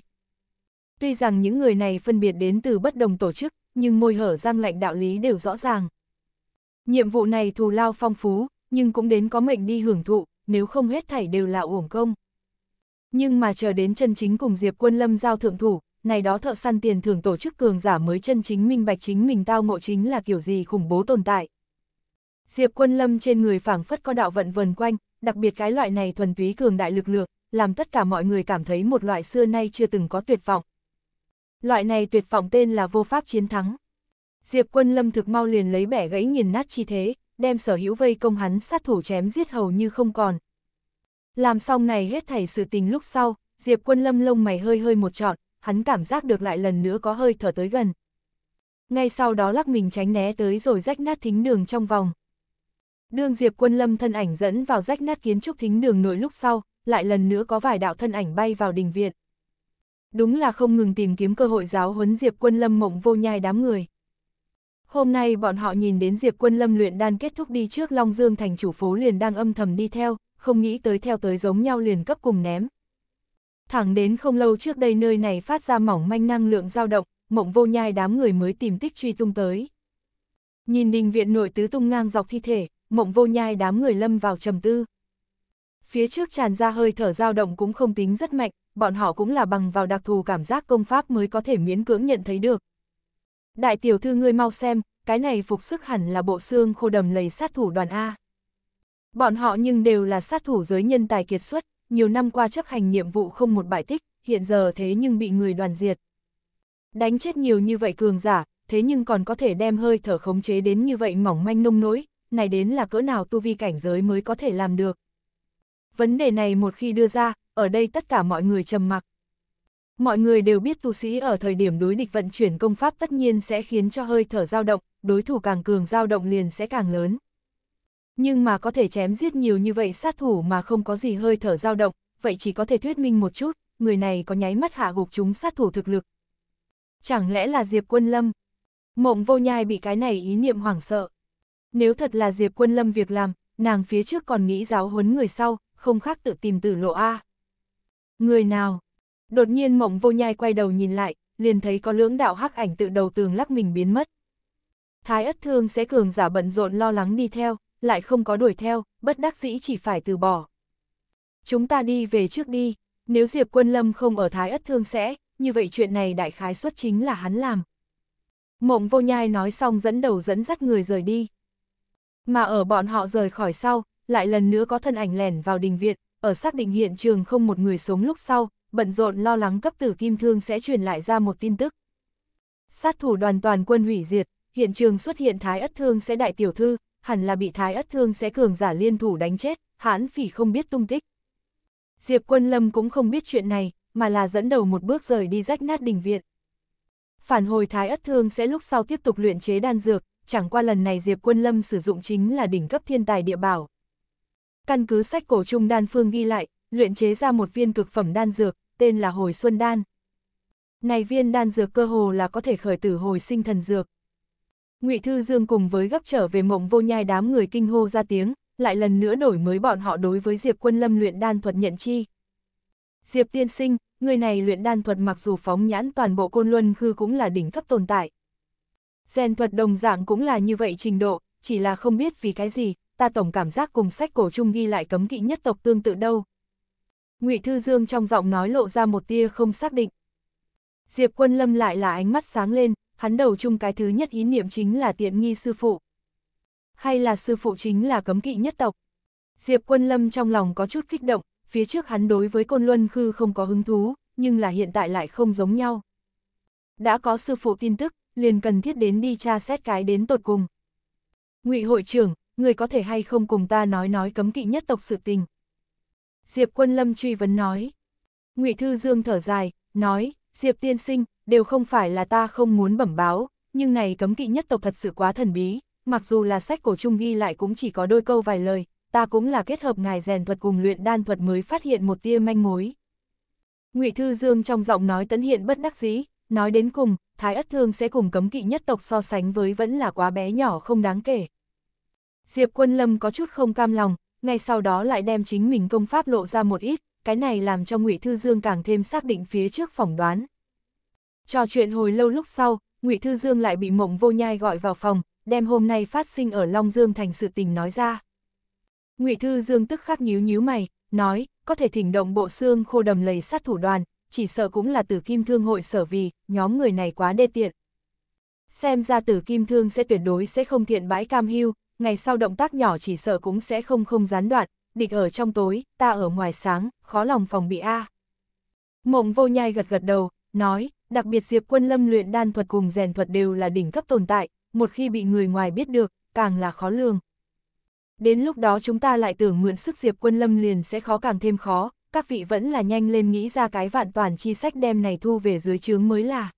Tuy rằng những người này phân biệt đến từ bất đồng tổ chức, nhưng môi hở răng lạnh đạo lý đều rõ ràng. Nhiệm vụ này thù lao phong phú, nhưng cũng đến có mệnh đi hưởng thụ, nếu không hết thảy đều là uổng công. Nhưng mà chờ đến chân chính cùng Diệp Quân Lâm giao thượng thủ, này đó thợ săn tiền thưởng tổ chức cường giả mới chân chính minh bạch chính mình tao ngộ chính là kiểu gì khủng bố tồn tại. Diệp quân lâm trên người phảng phất có đạo vận vần quanh, đặc biệt cái loại này thuần túy cường đại lực lượng, làm tất cả mọi người cảm thấy một loại xưa nay chưa từng có tuyệt vọng. Loại này tuyệt vọng tên là vô pháp chiến thắng. Diệp quân lâm thực mau liền lấy bẻ gãy nghiền nát chi thế, đem sở hữu vây công hắn sát thủ chém giết hầu như không còn. Làm xong này hết thảy sự tình lúc sau, Diệp quân lâm lông mày hơi hơi một trọn, hắn cảm giác được lại lần nữa có hơi thở tới gần. Ngay sau đó lắc mình tránh né tới rồi rách nát thính đường trong vòng. Đường Diệp Quân Lâm thân ảnh dẫn vào rách nát kiến trúc thính đường nội lúc sau, lại lần nữa có vài đạo thân ảnh bay vào đình viện. Đúng là không ngừng tìm kiếm cơ hội giáo huấn Diệp Quân Lâm mộng vô nhai đám người. Hôm nay bọn họ nhìn đến Diệp Quân Lâm luyện đan kết thúc đi trước Long Dương thành chủ phố liền đang âm thầm đi theo, không nghĩ tới theo tới giống nhau liền cấp cùng ném. Thẳng đến không lâu trước đây nơi này phát ra mỏng manh năng lượng dao động, mộng vô nhai đám người mới tìm tích truy tung tới. Nhìn đình viện nội tứ tung ngang dọc thi thể, mộng vô nhai đám người lâm vào trầm tư. Phía trước tràn ra hơi thở dao động cũng không tính rất mạnh, bọn họ cũng là bằng vào đặc thù cảm giác công pháp mới có thể miễn cưỡng nhận thấy được. Đại tiểu thư ngươi mau xem, cái này phục sức hẳn là bộ xương khô đầm lầy sát thủ đoàn A. Bọn họ nhưng đều là sát thủ giới nhân tài kiệt xuất, nhiều năm qua chấp hành nhiệm vụ không một bại tích, hiện giờ thế nhưng bị người đoàn diệt. Đánh chết nhiều như vậy cường giả, thế nhưng còn có thể đem hơi thở khống chế đến như vậy mỏng manh nông nỗi, này đến là cỡ nào tu vi cảnh giới mới có thể làm được. Vấn đề này một khi đưa ra, ở đây tất cả mọi người trầm mặc. Mọi người đều biết tu sĩ ở thời điểm đối địch vận chuyển công pháp tất nhiên sẽ khiến cho hơi thở dao động, đối thủ càng cường dao động liền sẽ càng lớn. Nhưng mà có thể chém giết nhiều như vậy sát thủ mà không có gì hơi thở dao động, vậy chỉ có thể thuyết minh một chút, người này có nháy mắt hạ gục chúng sát thủ thực lực. Chẳng lẽ là Diệp Quân Lâm? Mộng vô nhai bị cái này ý niệm hoảng sợ. Nếu thật là Diệp Quân Lâm việc làm, nàng phía trước còn nghĩ giáo huấn người sau, không khác tự tìm tử lộ A. Người nào? Đột nhiên mộng vô nhai quay đầu nhìn lại, liền thấy có lưỡng đạo hắc ảnh tự đầu tường lắc mình biến mất. Thái ất thương sẽ cường giả bận rộn lo lắng đi theo, lại không có đuổi theo, bất đắc dĩ chỉ phải từ bỏ. Chúng ta đi về trước đi, nếu Diệp Quân Lâm không ở Thái Ất Thương sẽ, như vậy chuyện này đại khái xuất chính là hắn làm. Mộng vô nhai nói xong dẫn đầu dẫn dắt người rời đi. Mà ở bọn họ rời khỏi sau, lại lần nữa có thân ảnh lẻn vào đình viện, ở xác định hiện trường không một người sống lúc sau, bận rộn lo lắng cấp tử kim thương sẽ truyền lại ra một tin tức. Sát thủ đoàn toàn quân hủy diệt, hiện trường xuất hiện thái ất thương sẽ đại tiểu thư, hẳn là bị thái ất thương sẽ cường giả liên thủ đánh chết, hãn phỉ không biết tung tích. Diệp Quân Lâm cũng không biết chuyện này, mà là dẫn đầu một bước rời đi rách nát đình viện. Phản hồi thái ất thương sẽ lúc sau tiếp tục luyện chế đan dược, chẳng qua lần này Diệp Quân Lâm sử dụng chính là đỉnh cấp thiên tài địa bảo. Căn cứ sách cổ trung đan phương ghi lại, luyện chế ra một viên cực phẩm đan dược, tên là hồi xuân đan. Này viên đan dược cơ hồ là có thể khởi tử hồi sinh thần dược. Ngụy Thư Dương cùng với gấp trở về mộng vô nhai đám người kinh hô ra tiếng, lại lần nữa đổi mới bọn họ đối với Diệp Quân Lâm luyện đan thuật nhận chi. Diệp tiên sinh, người này luyện đan thuật mặc dù phóng nhãn toàn bộ côn luân khư cũng là đỉnh cấp tồn tại. Gen thuật đồng dạng cũng là như vậy trình độ, chỉ là không biết vì cái gì, ta tổng cảm giác cùng sách cổ chung ghi lại cấm kỵ nhất tộc tương tự đâu. Ngụy Thư Dương trong giọng nói lộ ra một tia không xác định. Diệp Quân Lâm lại là ánh mắt sáng lên, hắn đầu chung cái thứ nhất ý niệm chính là tiện nghi sư phụ. Hay là sư phụ chính là cấm kỵ nhất tộc. Diệp Quân Lâm trong lòng có chút kích động, phía trước hắn đối với Côn Luân Khư không có hứng thú, nhưng là hiện tại lại không giống nhau. Đã có sư phụ tin tức, liền cần thiết đến đi tra xét cái đến tột cùng. Ngụy hội trưởng, người có thể hay không cùng ta nói nói cấm kỵ nhất tộc sự tình. Diệp Quân Lâm truy vấn nói. Ngụy Thư Dương thở dài, nói, Diệp tiên sinh, đều không phải là ta không muốn bẩm báo, nhưng này cấm kỵ nhất tộc thật sự quá thần bí, mặc dù là sách cổ trung ghi lại cũng chỉ có đôi câu vài lời, ta cũng là kết hợp ngài rèn thuật cùng luyện đan thuật mới phát hiện một tia manh mối. Ngụy Thư Dương trong giọng nói tấn hiện bất đắc dĩ, nói đến cùng, Thái Ất Thương sẽ cùng cấm kỵ nhất tộc so sánh với vẫn là quá bé nhỏ không đáng kể. Diệp Quân Lâm có chút không cam lòng, ngay sau đó lại đem chính mình công pháp lộ ra một ít, cái này làm cho Ngụy Thư Dương càng thêm xác định phía trước phỏng đoán. Trò chuyện hồi lâu lúc sau, Ngụy Thư Dương lại bị Mộng Vô Nhai gọi vào phòng, đem hôm nay phát sinh ở Long Dương thành sự tình nói ra. Ngụy Thư Dương tức khắc nhíu nhíu mày, nói, có thể thỉnh động bộ xương khô đầm lầy sát thủ đoàn, chỉ sợ cũng là tử kim thương hội sở vì, nhóm người này quá đê tiện. Xem ra tử kim thương sẽ tuyệt đối sẽ không thiện bãi cam hưu, ngày sau động tác nhỏ chỉ sợ cũng sẽ không không gián đoạn, địch ở trong tối, ta ở ngoài sáng, khó lòng phòng bị A. Mộng vô nhai gật gật đầu, nói, đặc biệt Diệp Quân Lâm luyện đan thuật cùng rèn thuật đều là đỉnh cấp tồn tại, một khi bị người ngoài biết được, càng là khó lường. Đến lúc đó chúng ta lại tưởng mượn sức Diệp Quân Lâm liền sẽ khó càng thêm khó, các vị vẫn là nhanh lên nghĩ ra cái vạn toàn chi sách đem này thu về dưới chướng mới là.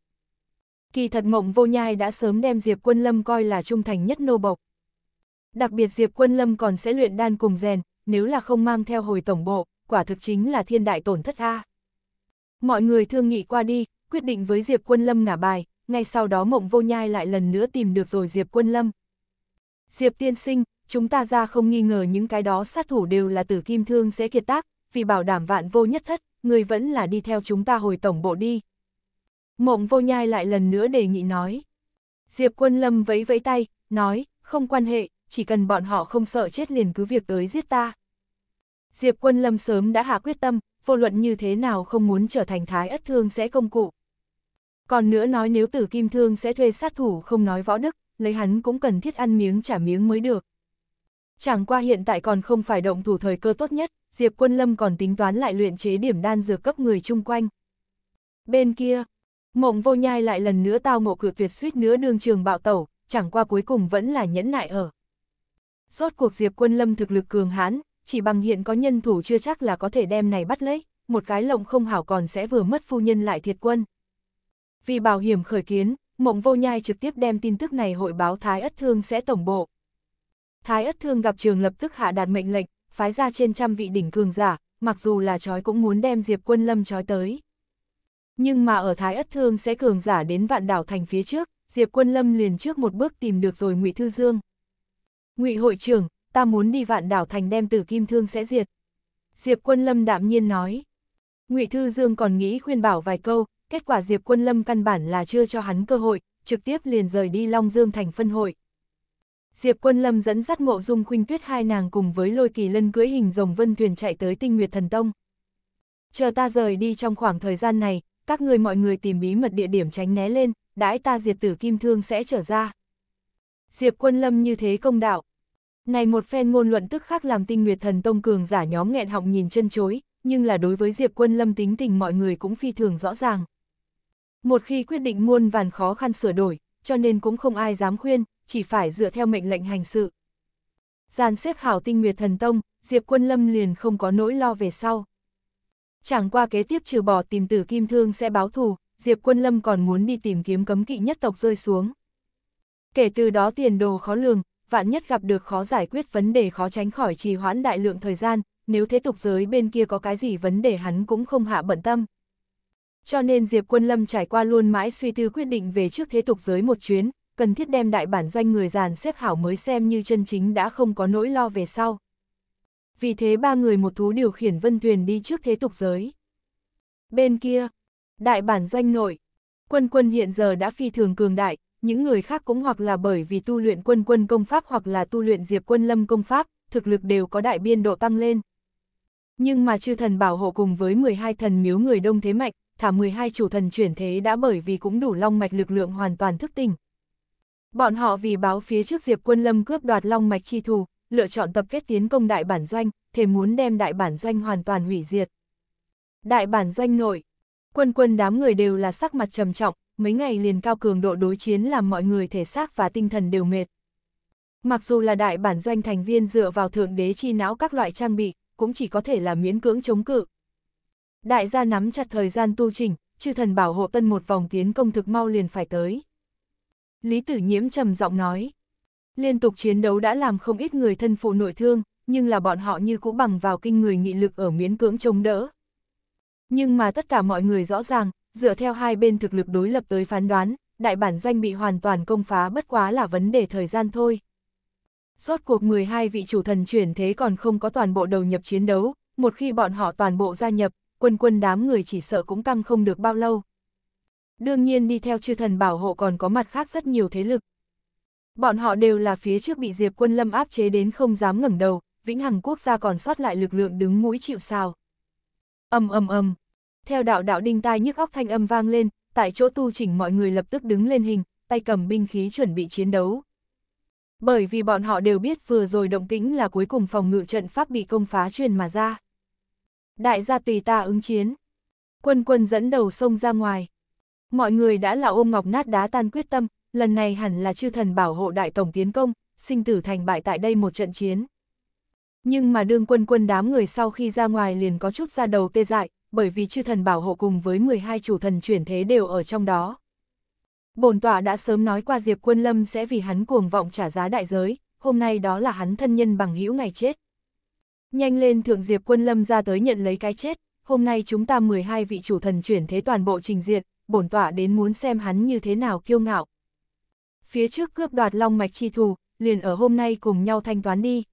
Kỳ thật mộng vô nhai đã sớm đem Diệp Quân Lâm coi là trung thành nhất nô bộc. Đặc biệt Diệp Quân Lâm còn sẽ luyện đan cùng rèn, nếu là không mang theo hồi tổng bộ, quả thực chính là thiên đại tổn thất a. Mọi người thương nghị qua đi, quyết định với Diệp Quân Lâm ngả bài, ngay sau đó mộng vô nhai lại lần nữa tìm được rồi Diệp Quân Lâm. Diệp tiên sinh, chúng ta ra không nghi ngờ những cái đó sát thủ đều là tử kim thương sẽ kiệt tác, vì bảo đảm vạn vô nhất thất, người vẫn là đi theo chúng ta hồi tổng bộ đi. Mộng vô nhai lại lần nữa đề nghị nói. Diệp quân lâm vẫy vẫy tay, nói, không quan hệ, chỉ cần bọn họ không sợ chết liền cứ việc tới giết ta. Diệp quân lâm sớm đã hạ quyết tâm, vô luận như thế nào không muốn trở thành thái ất thương sẽ công cụ. Còn nữa nói nếu tử kim thương sẽ thuê sát thủ không nói võ đức, lấy hắn cũng cần thiết ăn miếng trả miếng mới được. Chẳng qua hiện tại còn không phải động thủ thời cơ tốt nhất, Diệp Quân Lâm còn tính toán lại luyện chế điểm đan dược cấp người chung quanh. Bên kia, mộng vô nhai lại lần nữa tao ngộ cửa tuyệt suýt nữa đương trường bạo tẩu, chẳng qua cuối cùng vẫn là nhẫn nại ở. Rốt cuộc Diệp Quân Lâm thực lực cường hãn, chỉ bằng hiện có nhân thủ chưa chắc là có thể đem này bắt lấy, một cái lộng không hảo còn sẽ vừa mất phu nhân lại thiệt quân. Vì bảo hiểm khởi kiến, Mộng Vô Nhai trực tiếp đem tin tức này hội báo Thái Ất Thương sẽ tổng bộ. Thái Ất Thương gặp trường lập tức hạ đạt mệnh lệnh, phái ra trên trăm vị đỉnh cường giả, mặc dù là chói cũng muốn đem Diệp Quân Lâm chói tới. Nhưng mà ở Thái Ất Thương sẽ cường giả đến vạn đảo thành phía trước, Diệp Quân Lâm liền trước một bước tìm được rồi Ngụy Thư Dương. Ngụy hội trưởng, ta muốn đi vạn đảo thành đem Tử Kim Thương sẽ diệt. Diệp Quân Lâm đạm nhiên nói. Ngụy Thư Dương còn nghĩ khuyên bảo vài câu, kết quả Diệp Quân Lâm căn bản là chưa cho hắn cơ hội, trực tiếp liền rời đi Long Dương thành phân hội. Diệp Quân Lâm dẫn dắt Mộ Dung Khuynh Tuyết hai nàng cùng với Lôi Kỳ Lân cưỡi hình rồng vân thuyền chạy tới Tinh Nguyệt Thần Tông. Chờ ta rời đi trong khoảng thời gian này, các người mọi người tìm bí mật địa điểm tránh né lên, đãi ta diệt tử kim thương sẽ trở ra. Diệp Quân Lâm như thế công đạo. Này một phen ngôn luận tức khắc làm Tinh Nguyệt Thần Tông cường giả nhóm nghẹn họng nhìn chân chối, nhưng là đối với Diệp Quân Lâm tính tình mọi người cũng phi thường rõ ràng. Một khi quyết định muôn vàn khó khăn sửa đổi, cho nên cũng không ai dám khuyên, chỉ phải dựa theo mệnh lệnh hành sự. Giàn xếp hảo tinh nguyệt thần tông, Diệp Quân Lâm liền không có nỗi lo về sau. Chẳng qua kế tiếp trừ bỏ tìm tử kim thương sẽ báo thù, Diệp Quân Lâm còn muốn đi tìm kiếm cấm kỵ nhất tộc rơi xuống. Kể từ đó tiền đồ khó lường, vạn nhất gặp được khó giải quyết vấn đề khó tránh khỏi trì hoãn đại lượng thời gian, nếu thế tục giới bên kia có cái gì vấn đề hắn cũng không hạ bận tâm. Cho nên Diệp Quân Lâm trải qua luôn mãi suy tư quyết định về trước thế tục giới một chuyến, cần thiết đem đại bản doanh người giàn xếp hảo mới xem như chân chính đã không có nỗi lo về sau. Vì thế ba người một thú điều khiển vân thuyền đi trước thế tục giới. Bên kia, đại bản doanh nội, quân quân hiện giờ đã phi thường cường đại, những người khác cũng hoặc là bởi vì tu luyện quân quân công pháp hoặc là tu luyện diệp quân lâm công pháp, thực lực đều có đại biên độ tăng lên. Nhưng mà chư thần bảo hộ cùng với 12 thần miếu người đông thế mạnh, thả 12 chủ thần chuyển thế đã bởi vì cũng đủ long mạch lực lượng hoàn toàn thức tỉnh. Bọn họ vì báo phía trước Diệp Quân Lâm cướp đoạt long mạch chi thù, lựa chọn tập kết tiến công đại bản doanh, thề muốn đem đại bản doanh hoàn toàn hủy diệt. Đại bản doanh nội, quân quân đám người đều là sắc mặt trầm trọng, mấy ngày liền cao cường độ đối chiến làm mọi người thể xác và tinh thần đều mệt. Mặc dù là đại bản doanh thành viên dựa vào thượng đế chi não các loại trang bị, cũng chỉ có thể là miễn cưỡng chống cự, Đại gia nắm chặt thời gian tu chỉnh, chư thần bảo hộ tân một vòng tiến công thực mau liền phải tới. Lý tử nhiễm trầm giọng nói. Liên tục chiến đấu đã làm không ít người thân phụ nội thương, nhưng là bọn họ như cũng bằng vào kinh người nghị lực ở miến cưỡng chống đỡ. Nhưng mà tất cả mọi người rõ ràng, dựa theo hai bên thực lực đối lập tới phán đoán, đại bản doanh bị hoàn toàn công phá bất quá là vấn đề thời gian thôi. Rốt cuộc 12 vị chủ thần chuyển thế còn không có toàn bộ đầu nhập chiến đấu, một khi bọn họ toàn bộ gia nhập, quân quân đám người chỉ sợ cũng căng không được bao lâu. Đương nhiên đi theo chư thần bảo hộ còn có mặt khác rất nhiều thế lực. Bọn họ đều là phía trước bị Diệp quân lâm áp chế đến không dám ngẩng đầu, vĩnh hằng quốc gia còn sót lại lực lượng đứng mũi chịu sao. Âm âm âm, theo đạo đạo đinh tai nhức óc thanh âm vang lên, tại chỗ tu chỉnh mọi người lập tức đứng lên hình, tay cầm binh khí chuẩn bị chiến đấu. Bởi vì bọn họ đều biết vừa rồi động tĩnh là cuối cùng phòng ngự trận pháp bị công phá truyền mà ra. Đại gia tùy ta ứng chiến. Quân quân dẫn đầu sông ra ngoài. Mọi người đã là ôm ngọc nát đá tan quyết tâm, lần này hẳn là chư thần bảo hộ đại tổng tiến công, sinh tử thành bại tại đây một trận chiến. Nhưng mà đương quân quân đám người sau khi ra ngoài liền có chút ra đầu tê dại, bởi vì chư thần bảo hộ cùng với 12 chủ thần chuyển thế đều ở trong đó. Bồn tọa đã sớm nói qua Diệp Quân Lâm sẽ vì hắn cuồng vọng trả giá đại giới, hôm nay đó là hắn thân nhân bằng hữu ngày chết. Nhanh lên thượng diệp quân lâm ra tới nhận lấy cái chết, hôm nay chúng ta 12 vị chủ thần chuyển thế toàn bộ trình diện, bổn tọa đến muốn xem hắn như thế nào kiêu ngạo. Phía trước cướp đoạt long mạch chi thù, liền ở hôm nay cùng nhau thanh toán đi.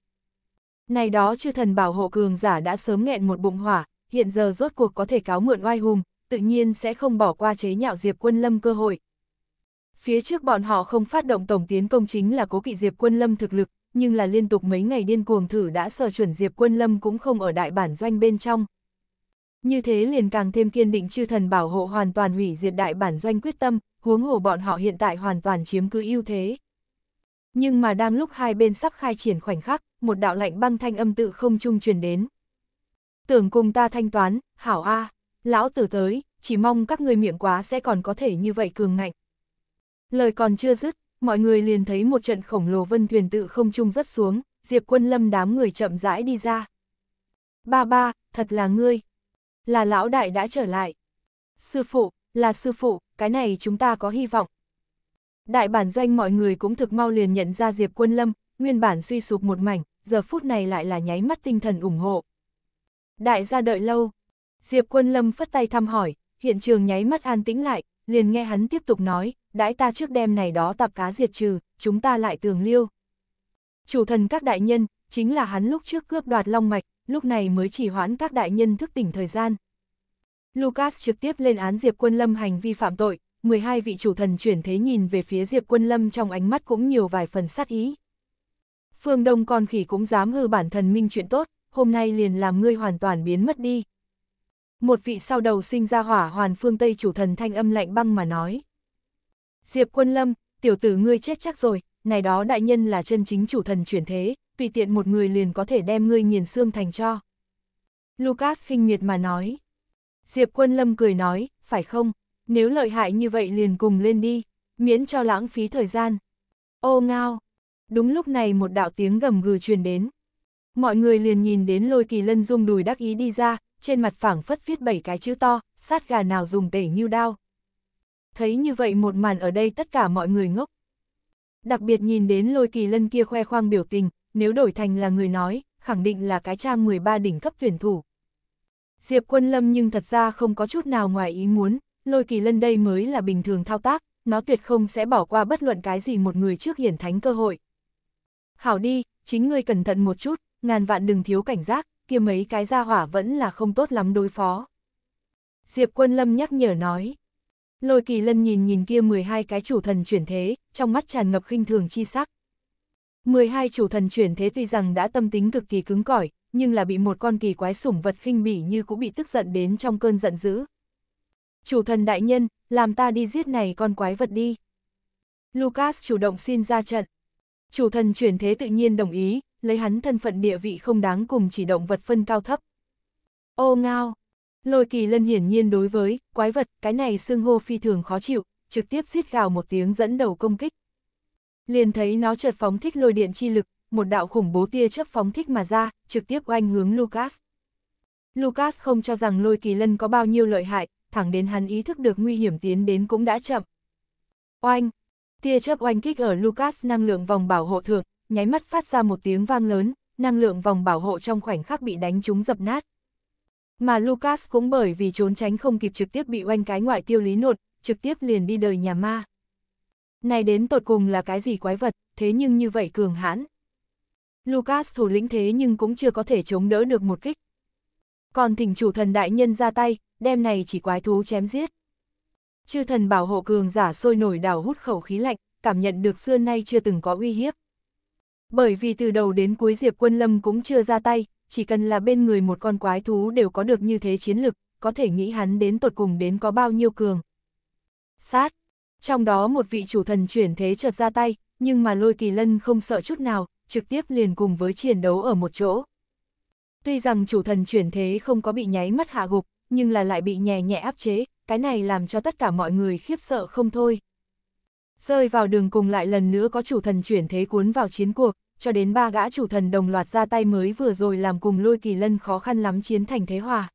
Này đó chư thần bảo hộ cường giả đã sớm nghẹn một bụng hỏa, hiện giờ rốt cuộc có thể cáo mượn oai hùng, tự nhiên sẽ không bỏ qua chế nhạo Diệp Quân Lâm cơ hội. Phía trước bọn họ không phát động tổng tiến công chính là cố kỵ Diệp Quân Lâm thực lực, nhưng là liên tục mấy ngày điên cuồng thử đã sở chuẩn Diệp Quân Lâm cũng không ở đại bản doanh bên trong. Như thế liền càng thêm kiên định chư thần bảo hộ hoàn toàn hủy diệt đại bản doanh quyết tâm, huống hồ bọn họ hiện tại hoàn toàn chiếm cứ ưu thế. Nhưng mà đang lúc hai bên sắp khai triển khoảnh khắc, một đạo lạnh băng thanh âm tự không trung truyền đến. Tưởng cùng ta thanh toán, hảo a, lão tử tới, chỉ mong các ngươi miệng quá sẽ còn có thể như vậy cường ngạnh. Lời còn chưa dứt, mọi người liền thấy một trận khổng lồ vân thuyền tự không trung rất xuống, Diệp Quân Lâm đám người chậm rãi đi ra. Ba ba, thật là ngươi. Là lão đại đã trở lại. Sư phụ, là sư phụ, cái này chúng ta có hy vọng. Đại bản doanh mọi người cũng thực mau liền nhận ra Diệp Quân Lâm, nguyên bản suy sụp một mảnh, giờ phút này lại là nháy mắt tinh thần ủng hộ. Đại gia đợi lâu. Diệp Quân Lâm phất tay thăm hỏi, hiện trường nháy mắt an tĩnh lại, liền nghe hắn tiếp tục nói, đãi ta trước đêm này đó tạp cá diệt trừ, chúng ta lại tường liêu. Chủ thần các đại nhân, chính là hắn lúc trước cướp đoạt long mạch, lúc này mới chỉ hoãn các đại nhân thức tỉnh thời gian. Lucas trực tiếp lên án Diệp Quân Lâm hành vi phạm tội, 12 vị chủ thần chuyển thế nhìn về phía Diệp Quân Lâm trong ánh mắt cũng nhiều vài phần sát ý. Phương Đông con khỉ cũng dám hư bản thân minh chuyện tốt, hôm nay liền làm ngươi hoàn toàn biến mất đi. Một vị sau đầu sinh ra hỏa hoàn phương Tây chủ thần thanh âm lạnh băng mà nói. Diệp Quân Lâm, tiểu tử ngươi chết chắc rồi, này đó đại nhân là chân chính chủ thần chuyển thế, tùy tiện một người liền có thể đem ngươi nghiền xương thành cho. Lucas khinh miệt mà nói. Diệp Quân Lâm cười nói, phải không, nếu lợi hại như vậy liền cùng lên đi, miễn cho lãng phí thời gian. Ô ngao! Đúng lúc này một đạo tiếng gầm gừ truyền đến. Mọi người liền nhìn đến lôi kỳ lân dung đùi đắc ý đi ra, trên mặt phẳng phất viết bảy cái chữ to, sát gà nào dùng tể như đao. Thấy như vậy một màn ở đây tất cả mọi người ngốc. Đặc biệt nhìn đến lôi kỳ lân kia khoe khoang biểu tình, nếu đổi thành là người nói, khẳng định là cái trang 13 đỉnh cấp tuyển thủ. Diệp quân lâm nhưng thật ra không có chút nào ngoài ý muốn, lôi kỳ lân đây mới là bình thường thao tác, nó tuyệt không sẽ bỏ qua bất luận cái gì một người trước hiển thánh cơ hội. Hảo đi, chính ngươi cẩn thận một chút, ngàn vạn đừng thiếu cảnh giác, kia mấy cái gia hỏa vẫn là không tốt lắm đối phó. Diệp quân lâm nhắc nhở nói. Lôi kỳ lân nhìn nhìn kia 12 cái chủ thần chuyển thế, trong mắt tràn ngập khinh thường chi sắc. 12 chủ thần chuyển thế tuy rằng đã tâm tính cực kỳ cứng cỏi, nhưng là bị một con kỳ quái sủng vật khinh bỉ như cũng bị tức giận đến trong cơn giận dữ. Chủ thần đại nhân, làm ta đi giết này con quái vật đi. Lucas chủ động xin ra trận. Chủ thần chuyển thế tự nhiên đồng ý, lấy hắn thân phận địa vị không đáng cùng chỉ động vật phân cao thấp. Ô ngao, Lôi kỳ lân hiển nhiên đối với, quái vật, cái này xương hô phi thường khó chịu, trực tiếp giết gào một tiếng dẫn đầu công kích. Liền thấy nó chợt phóng thích lôi điện chi lực, một đạo khủng bố tia chớp phóng thích mà ra, trực tiếp oanh hướng Lucas. Lucas không cho rằng lôi kỳ lân có bao nhiêu lợi hại, thẳng đến hắn ý thức được nguy hiểm tiến đến cũng đã chậm. Oanh! Tia chớp oanh kích ở Lucas năng lượng vòng bảo hộ thượng, nháy mắt phát ra một tiếng vang lớn, năng lượng vòng bảo hộ trong khoảnh khắc bị đánh trúng dập nát, mà Lucas cũng bởi vì trốn tránh không kịp trực tiếp bị oanh cái ngoại tiêu lý nột, trực tiếp liền đi đời nhà ma. Này đến tột cùng là cái gì quái vật, thế nhưng như vậy cường hãn. Lucas thủ lĩnh thế nhưng cũng chưa có thể chống đỡ được một kích. Còn thỉnh chủ thần đại nhân ra tay, đem này chỉ quái thú chém giết. Chư thần bảo hộ cường giả sôi nổi đào hút khẩu khí lạnh, cảm nhận được xưa nay chưa từng có uy hiếp. Bởi vì từ đầu đến cuối Diệp Quân Lâm cũng chưa ra tay, chỉ cần là bên người một con quái thú đều có được như thế chiến lực, có thể nghĩ hắn đến tột cùng đến có bao nhiêu cường. Sát! Trong đó một vị chủ thần chuyển thế chợt ra tay, nhưng mà lôi kỳ lân không sợ chút nào, trực tiếp liền cùng với chiến đấu ở một chỗ. Tuy rằng chủ thần chuyển thế không có bị nháy mắt hạ gục, nhưng là lại bị nhẹ nhẹ áp chế, cái này làm cho tất cả mọi người khiếp sợ không thôi. Rơi vào đường cùng lại lần nữa có chủ thần chuyển thế cuốn vào chiến cuộc, cho đến ba gã chủ thần đồng loạt ra tay mới vừa rồi làm cùng lôi kỳ lân khó khăn lắm chiến thành thế hòa.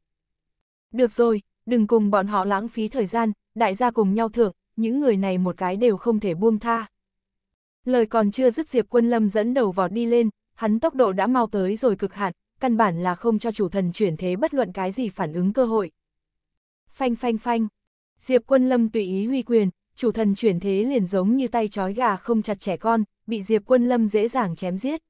Được rồi, đừng cùng bọn họ lãng phí thời gian, đại gia cùng nhau thượng, những người này một cái đều không thể buông tha. Lời còn chưa dứt Diệp Quân Lâm dẫn đầu vọt đi lên, hắn tốc độ đã mau tới rồi cực hạn, căn bản là không cho chủ thần chuyển thế bất luận cái gì phản ứng cơ hội. Phanh phanh phanh, Diệp Quân Lâm tùy ý huy quyền, chủ thần chuyển thế liền giống như tay trói gà không chặt trẻ con, bị Diệp Quân Lâm dễ dàng chém giết.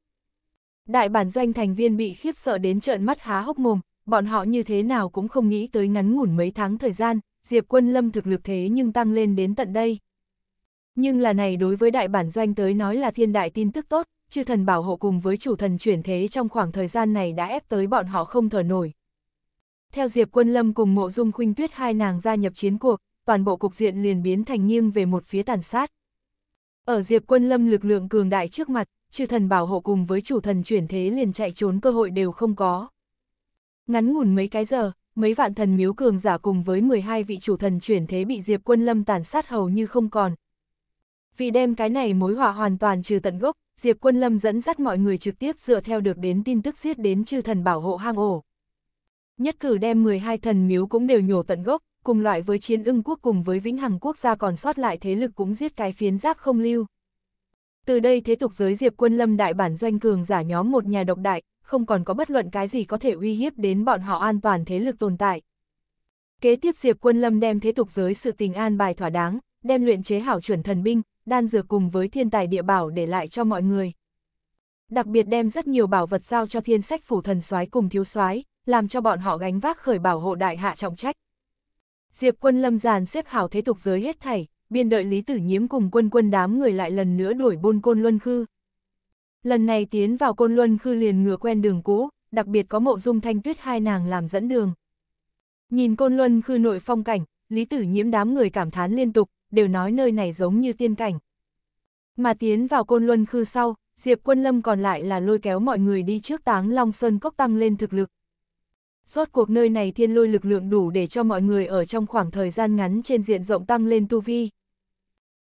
Đại bản doanh thành viên bị khiếp sợ đến trợn mắt há hốc mồm, bọn họ như thế nào cũng không nghĩ tới ngắn ngủn mấy tháng thời gian, Diệp Quân Lâm thực lực thế nhưng tăng lên đến tận đây. Nhưng là này đối với đại bản doanh tới nói là thiên đại tin tức tốt, chư thần bảo hộ cùng với chủ thần chuyển thế trong khoảng thời gian này đã ép tới bọn họ không thở nổi. Theo Diệp Quân Lâm cùng Mộ Dung Khuynh Tuyết hai nàng gia nhập chiến cuộc, toàn bộ cục diện liền biến thành nghiêng về một phía tàn sát. Ở Diệp Quân Lâm lực lượng cường đại trước mặt, chư thần bảo hộ cùng với chủ thần chuyển thế liền chạy trốn cơ hội đều không có. Ngắn ngủn mấy cái giờ, mấy vạn thần miếu cường giả cùng với 12 vị chủ thần chuyển thế bị Diệp Quân Lâm tàn sát hầu như không còn. Vì đem cái này mối họa hoàn toàn trừ tận gốc, Diệp Quân Lâm dẫn dắt mọi người trực tiếp dựa theo được đến tin tức giết đến chư thần bảo hộ hang ổ. Nhất cử đem 12 thần miếu cũng đều nhổ tận gốc, cùng loại với chiến ưng quốc cùng với vĩnh hằng quốc gia còn sót lại thế lực cũng giết cái phiến giáp không lưu. Từ đây thế tục giới diệp quân lâm đại bản doanh cường giả nhóm một nhà độc đại, không còn có bất luận cái gì có thể uy hiếp đến bọn họ an toàn thế lực tồn tại. Kế tiếp diệp quân lâm đem thế tục giới sự tình an bài thỏa đáng, đem luyện chế hảo chuẩn thần binh, đan dược cùng với thiên tài địa bảo để lại cho mọi người. Đặc biệt đem rất nhiều bảo vật giao cho thiên sách phủ thần soái cùng thiếu soái làm cho bọn họ gánh vác khởi bảo hộ đại hạ trọng trách. Diệp quân lâm giàn xếp hảo thế tục giới hết thảy, biên đợi Lý Tử Nhiễm cùng quân quân đám người lại lần nữa đuổi buôn Côn Luân Khư. Lần này tiến vào Côn Luân Khư liền ngựa quen đường cũ, đặc biệt có mộ dung thanh tuyết hai nàng làm dẫn đường. Nhìn Côn Luân Khư nội phong cảnh, Lý Tử Nhiễm đám người cảm thán liên tục, đều nói nơi này giống như tiên cảnh. Mà tiến vào Côn Luân Khư sau, Diệp Quân Lâm còn lại là lôi kéo mọi người đi trước táng Long Sơn Cốc tăng lên thực lực, Rốt cuộc nơi này thiên lôi lực lượng đủ để cho mọi người ở trong khoảng thời gian ngắn trên diện rộng tăng lên tu vi.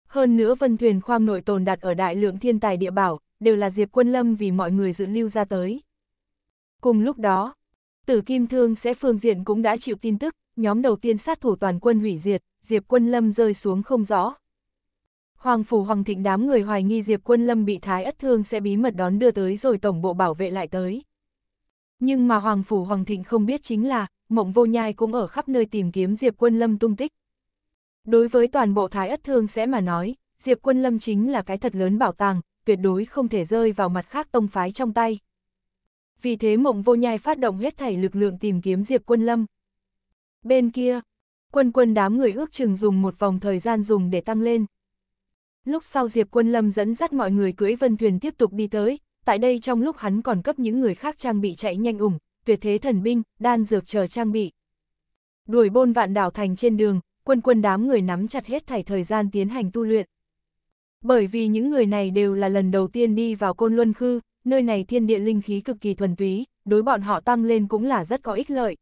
Hơn nữa vân thuyền khoang nội tồn đặt ở đại lượng thiên tài địa bảo, đều là Diệp Quân Lâm vì mọi người dự lưu ra tới. Cùng lúc đó, tử kim thương sẽ phương diện cũng đã chịu tin tức, nhóm đầu tiên sát thủ toàn quân hủy diệt, Diệp Quân Lâm rơi xuống không rõ. Hoàng Phủ Hoàng Thịnh đám người hoài nghi Diệp Quân Lâm bị thái ất thương sẽ bí mật đón đưa tới rồi tổng bộ bảo vệ lại tới. Nhưng mà Hoàng Phủ Hoàng Thịnh không biết chính là, Mộng Vô Nhai cũng ở khắp nơi tìm kiếm Diệp Quân Lâm tung tích. Đối với toàn bộ Thái Ất Thương sẽ mà nói, Diệp Quân Lâm chính là cái thật lớn bảo tàng, tuyệt đối không thể rơi vào mặt khác tông phái trong tay. Vì thế Mộng Vô Nhai phát động hết thảy lực lượng tìm kiếm Diệp Quân Lâm. Bên kia, quân quân đám người ước chừng dùng một vòng thời gian dùng để tăng lên. Lúc sau Diệp Quân Lâm dẫn dắt mọi người cưỡi vân thuyền tiếp tục đi tới, tại đây trong lúc hắn còn cấp những người khác trang bị chạy nhanh ủng, tuyệt thế thần binh, đan dược chờ trang bị. Đuổi bôn vạn đảo thành trên đường, quân quân đám người nắm chặt hết thảy thời gian tiến hành tu luyện. Bởi vì những người này đều là lần đầu tiên đi vào côn luân khư, nơi này thiên địa linh khí cực kỳ thuần túy, đối bọn họ tăng lên cũng là rất có ích lợi.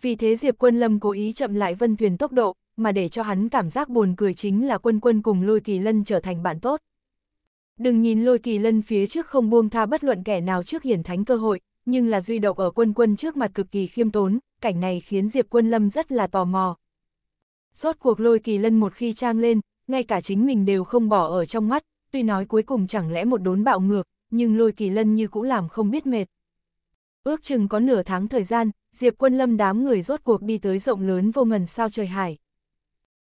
Vì thế Diệp Quân Lâm cố ý chậm lại vân thuyền tốc độ, mà để cho hắn cảm giác buồn cười chính là quân quân cùng lôi kỳ lân trở thành bạn tốt. Đừng nhìn lôi kỳ lân phía trước không buông tha bất luận kẻ nào trước hiển thánh cơ hội, nhưng là duy độc ở quân quân trước mặt cực kỳ khiêm tốn, cảnh này khiến Diệp quân lâm rất là tò mò. Rốt cuộc lôi kỳ lân một khi trang lên, ngay cả chính mình đều không bỏ ở trong mắt, tuy nói cuối cùng chẳng lẽ một đốn bạo ngược, nhưng lôi kỳ lân như cũng làm không biết mệt. Ước chừng có nửa tháng thời gian, Diệp quân lâm đám người rốt cuộc đi tới rộng lớn vô ngần sao trời hải.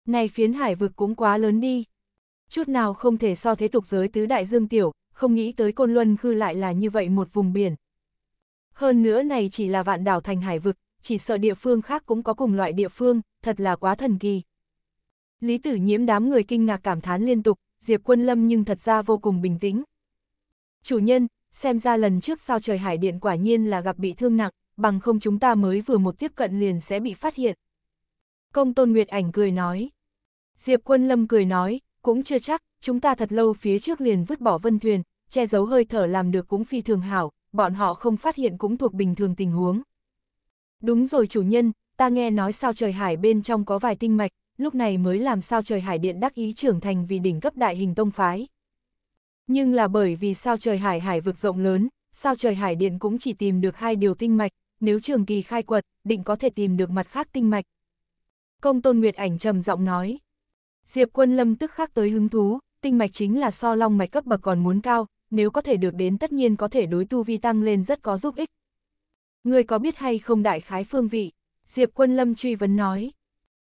Này phiến hải vực cũng quá lớn đi chút nào không thể so thế tục giới tứ đại dương tiểu, không nghĩ tới Côn Luân Khư lại là như vậy một vùng biển. Hơn nữa này chỉ là vạn đảo thành hải vực, chỉ sợ địa phương khác cũng có cùng loại địa phương, thật là quá thần kỳ. Lý tử nhiễm đám người kinh ngạc cảm thán liên tục, Diệp Quân Lâm nhưng thật ra vô cùng bình tĩnh. Chủ nhân, xem ra lần trước sao trời hải điện quả nhiên là gặp bị thương nặng, bằng không chúng ta mới vừa một tiếp cận liền sẽ bị phát hiện. Công Tôn Nguyệt Ảnh cười nói. Diệp Quân Lâm cười nói, cũng chưa chắc, chúng ta thật lâu phía trước liền vứt bỏ vân thuyền, che giấu hơi thở làm được cũng phi thường hảo, bọn họ không phát hiện cũng thuộc bình thường tình huống. Đúng rồi chủ nhân, ta nghe nói sao trời hải bên trong có vài tinh mạch, lúc này mới làm sao trời hải điện đắc ý trưởng thành vì đỉnh cấp đại hình tông phái. Nhưng là bởi vì sao trời hải hải vực rộng lớn, sao trời hải điện cũng chỉ tìm được hai điều tinh mạch, nếu trường kỳ khai quật, định có thể tìm được mặt khác tinh mạch. Công tôn Nguyệt ảnh trầm giọng nói. Diệp Quân Lâm tức khắc tới hứng thú, tinh mạch chính là so long mạch cấp bậc còn muốn cao, nếu có thể được đến tất nhiên có thể đối tu vi tăng lên rất có giúp ích. Người có biết hay không đại khái phương vị? Diệp Quân Lâm truy vấn nói.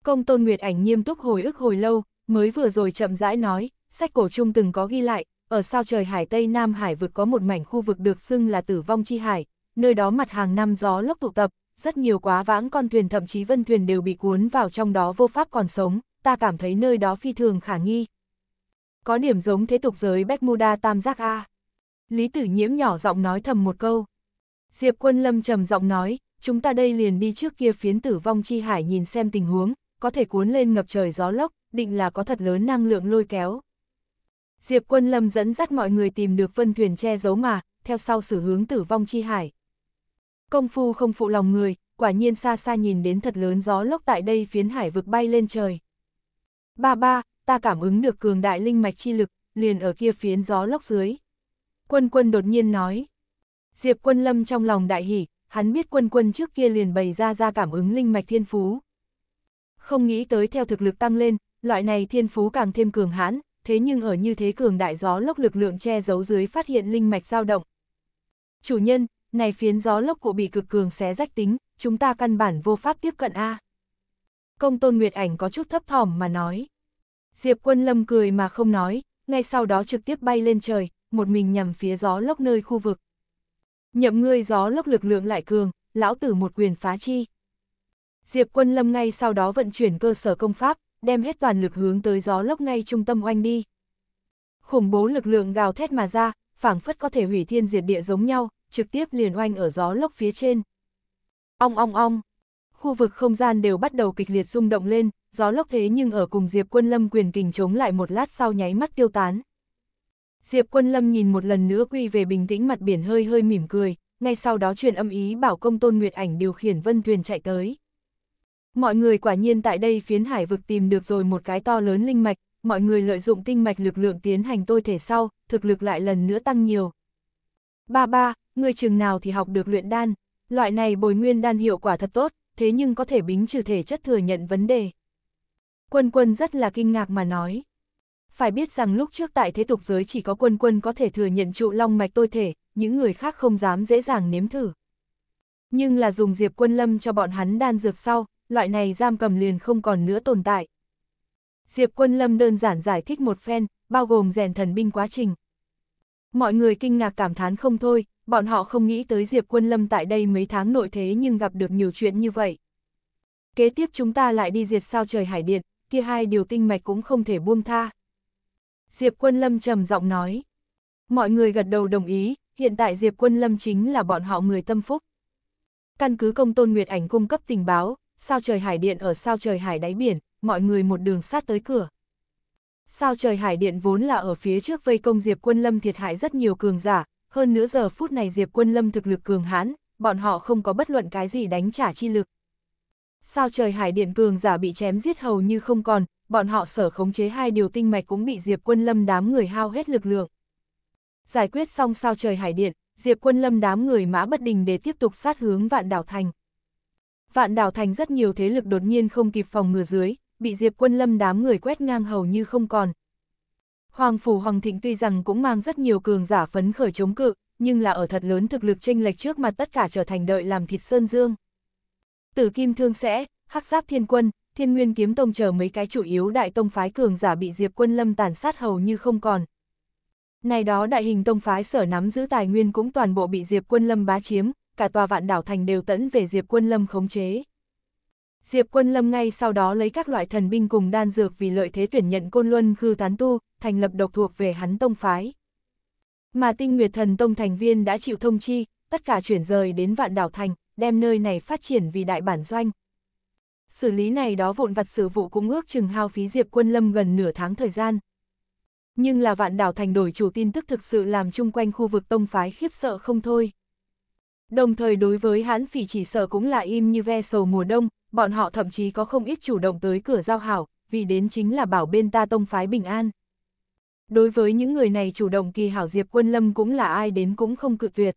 Công Tôn Nguyệt Ảnh nghiêm túc hồi ức hồi lâu, mới vừa rồi chậm rãi nói, sách cổ trung từng có ghi lại, ở sao trời Hải Tây Nam Hải vực có một mảnh khu vực được xưng là tử vong chi hải, nơi đó mặt hàng năm gió lốc tụ tập, rất nhiều quá vãng con thuyền thậm chí vân thuyền đều bị cuốn vào trong đó vô pháp còn sống, ta cảm thấy nơi đó phi thường khả nghi. Có điểm giống thế tục giới Bermuda tam giác A. Lý tử nhiễm nhỏ giọng nói thầm một câu. Diệp quân lâm trầm giọng nói, chúng ta đây liền đi trước kia phiến tử vong chi hải nhìn xem tình huống, có thể cuốn lên ngập trời gió lốc, định là có thật lớn năng lượng lôi kéo. Diệp quân lâm dẫn dắt mọi người tìm được vân thuyền che giấu mà, theo sau xử hướng tử vong chi hải. Công phu không phụ lòng người, quả nhiên xa xa nhìn đến thật lớn gió lốc tại đây phiến hải vực bay lên trời. Ba ba, ta cảm ứng được cường đại linh mạch chi lực, liền ở kia phiến gió lốc dưới. Quân quân đột nhiên nói. Diệp quân lâm trong lòng đại hỉ, hắn biết quân quân trước kia liền bày ra ra cảm ứng linh mạch thiên phú. Không nghĩ tới theo thực lực tăng lên, loại này thiên phú càng thêm cường hãn, thế nhưng ở như thế cường đại gió lốc lực lượng che giấu dưới phát hiện linh mạch dao động. Chủ nhân, này phiến gió lốc của bị cực cường xé rách tính, chúng ta căn bản vô pháp tiếp cận A công tôn Nguyệt Ảnh có chút thấp thỏm mà nói. Diệp quân lâm cười mà không nói, ngay sau đó trực tiếp bay lên trời, một mình nhằm phía gió lốc nơi khu vực. Nhậm ngươi gió lốc lực lượng lại cường, lão tử một quyền phá chi. Diệp quân lâm ngay sau đó vận chuyển cơ sở công pháp, đem hết toàn lực hướng tới gió lốc ngay trung tâm oanh đi. Khủng bố lực lượng gào thét mà ra, phảng phất có thể hủy thiên diệt địa giống nhau, trực tiếp liền oanh ở gió lốc phía trên. Ong ong ong, khu vực không gian đều bắt đầu kịch liệt rung động lên, gió lốc thế nhưng ở cùng Diệp Quân Lâm quyền kình chống lại một lát sau nháy mắt tiêu tán. Diệp Quân Lâm nhìn một lần nữa quy về bình tĩnh mặt biển hơi hơi mỉm cười, ngay sau đó truyền âm ý bảo công tôn Nguyệt Ảnh điều khiển vân thuyền chạy tới. Mọi người quả nhiên tại đây phiến hải vực tìm được rồi một cái to lớn linh mạch, mọi người lợi dụng tinh mạch lực lượng tiến hành tôi thể sau, thực lực lại lần nữa tăng nhiều. Ba ba, người chừng nào thì học được luyện đan, loại này bồi nguyên đan hiệu quả thật tốt, thế nhưng có thể bính trừ thể chất thừa nhận vấn đề. Quân quân rất là kinh ngạc mà nói. Phải biết rằng lúc trước tại thế tục giới chỉ có quân quân có thể thừa nhận trụ long mạch tôi thể, những người khác không dám dễ dàng nếm thử. Nhưng là dùng diệp quân lâm cho bọn hắn đan dược sau, loại này giam cầm liền không còn nữa tồn tại. Diệp quân lâm đơn giản giải thích một phen, bao gồm rèn thần binh quá trình mọi người kinh ngạc cảm thán không thôi, bọn họ không nghĩ tới Diệp Quân Lâm tại đây mấy tháng nội thế nhưng gặp được nhiều chuyện như vậy. Kế tiếp chúng ta lại đi diệt sao trời hải điện, kia hai điều tinh mạch cũng không thể buông tha. Diệp Quân Lâm trầm giọng nói. Mọi người gật đầu đồng ý, hiện tại Diệp Quân Lâm chính là bọn họ người tâm phúc. Căn cứ công tôn Nguyệt Ảnh cung cấp tình báo, sao trời hải điện ở sao trời hải đáy biển, mọi người một đường sát tới cửa, Sao trời Hải Điện vốn là ở phía trước vây công Diệp Quân Lâm thiệt hại rất nhiều cường giả, hơn nữa giờ phút này Diệp Quân Lâm thực lực cường hãn, bọn họ không có bất luận cái gì đánh trả chi lực. Sao trời Hải Điện cường giả bị chém giết hầu như không còn, bọn họ sở khống chế hai điều tinh mạch cũng bị Diệp Quân Lâm đám người hao hết lực lượng. Giải quyết xong sao trời Hải Điện, Diệp Quân Lâm đám người mã bất đình để tiếp tục sát hướng Vạn Đảo Thành. Vạn Đảo Thành rất nhiều thế lực đột nhiên không kịp phòng ngừa dưới, bị Diệp Quân Lâm đám người quét ngang hầu như không còn. Hoàng Phủ Hoàng Thịnh tuy rằng cũng mang rất nhiều cường giả phấn khởi chống cự, nhưng là ở thật lớn thực lực chênh lệch trước mà tất cả trở thành đợi làm thịt Sơn Dương. Tử Kim Thương sẽ, Hắc Giáp Thiên Quân, Thiên Nguyên Kiếm Tông chờ mấy cái chủ yếu đại tông phái cường giả bị Diệp Quân Lâm tàn sát hầu như không còn. Này đó đại hình tông phái sở nắm giữ tài nguyên cũng toàn bộ bị Diệp Quân Lâm bá chiếm, cả tòa vạn đảo thành đều tẫn về Diệp Quân Lâm khống chế. Diệp Quân Lâm ngay sau đó lấy các loại thần binh cùng đan dược vì lợi thế tuyển nhận Côn Luân Khư Tán Tu, thành lập độc thuộc về hắn tông phái. Mà tinh nguyệt thần tông thành viên đã chịu thông chi, tất cả chuyển rời đến vạn đảo thành, đem nơi này phát triển vì đại bản doanh. Xử lý này đó vụn vặt sự vụ cũng ước chừng hao phí Diệp Quân Lâm gần nửa tháng thời gian. Nhưng là vạn đảo thành đổi chủ tin tức thực sự làm chung quanh khu vực tông phái khiếp sợ không thôi. Đồng thời đối với hán phỉ chỉ sợ cũng là im như ve sầu mùa đông, bọn họ thậm chí có không ít chủ động tới cửa giao hảo, vì đến chính là bảo bên ta tông phái bình an. Đối với những người này chủ động kỳ hảo Diệp Quân Lâm cũng là ai đến cũng không cự tuyệt.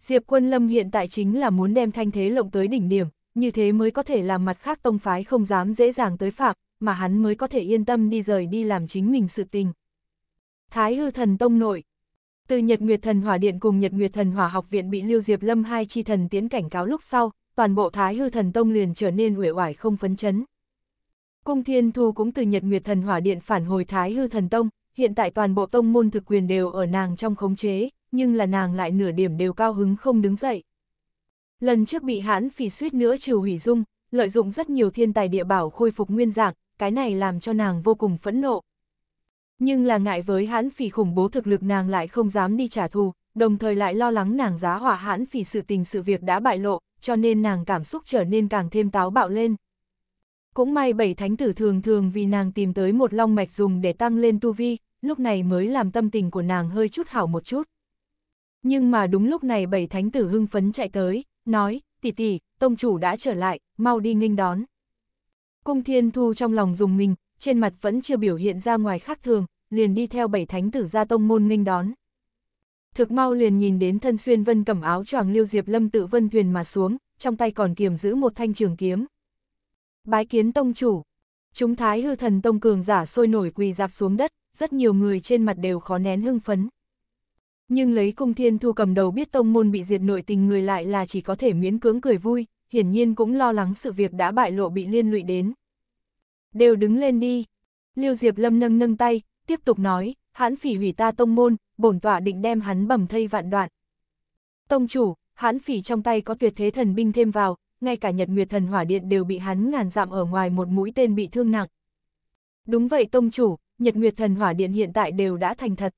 Diệp Quân Lâm hiện tại chính là muốn đem thanh thế lộng tới đỉnh điểm, như thế mới có thể làm mặt khác tông phái không dám dễ dàng tới phạm, mà hắn mới có thể yên tâm đi rời đi làm chính mình sự tình. Thái hư thần tông nội, từ Nhật Nguyệt Thần Hỏa Điện cùng Nhật Nguyệt Thần Hỏa Học Viện bị Lưu Diệp Lâm hai chi thần tiến cảnh cáo lúc sau, toàn bộ Thái Hư Thần Tông liền trở nên uể oải không phấn chấn. Cung Thiên Thu cũng từ Nhật Nguyệt Thần Hỏa Điện phản hồi Thái Hư Thần Tông, hiện tại toàn bộ tông môn thực quyền đều ở nàng trong khống chế, nhưng là nàng lại nửa điểm đều cao hứng không đứng dậy. Lần trước bị hãn phỉ suýt nữa trừ hủy dung, lợi dụng rất nhiều thiên tài địa bảo khôi phục nguyên dạng, cái này làm cho nàng vô cùng phẫn nộ, nhưng là ngại với hãn phỉ khủng bố thực lực nàng lại không dám đi trả thù, đồng thời lại lo lắng nàng giá hỏa hãn phỉ sự tình sự việc đã bại lộ, cho nên nàng cảm xúc trở nên càng thêm táo bạo lên. Cũng may bảy thánh tử thường thường vì nàng tìm tới một long mạch dùng để tăng lên tu vi, lúc này mới làm tâm tình của nàng hơi chút hảo một chút. Nhưng mà đúng lúc này bảy thánh tử hưng phấn chạy tới, nói, tỷ tỷ, tông chủ đã trở lại, mau đi nghênh đón. Cung thiên thu trong lòng dùng mình, trên mặt vẫn chưa biểu hiện ra ngoài khác thường, liền đi theo bảy thánh tử gia tông môn nghênh đón. Thực mau liền nhìn đến thân xuyên vân cẩm áo choàng liêu diệp lâm tự vân thuyền mà xuống, trong tay còn kiềm giữ một thanh trường kiếm. Bái kiến tông chủ, chúng thái hư thần tông cường giả sôi nổi quỳ dạp xuống đất, rất nhiều người trên mặt đều khó nén hưng phấn. Nhưng lấy cung thiên thu cầm đầu biết tông môn bị diệt nội tình người lại là chỉ có thể miễn cưỡng cười vui, hiển nhiên cũng lo lắng sự việc đã bại lộ bị liên lụy đến. Đều đứng lên đi. Liêu Diệp Lâm nâng nâng tay, tiếp tục nói, hãn phỉ hủy ta tông môn, bổn tọa định đem hắn bầm thây vạn đoạn. Tông chủ, hãn phỉ trong tay có tuyệt thế thần binh thêm vào, ngay cả nhật nguyệt thần hỏa điện đều bị hắn ngàn dặm ở ngoài một mũi tên bị thương nặng. Đúng vậy tông chủ, nhật nguyệt thần hỏa điện hiện tại đều đã thành thật.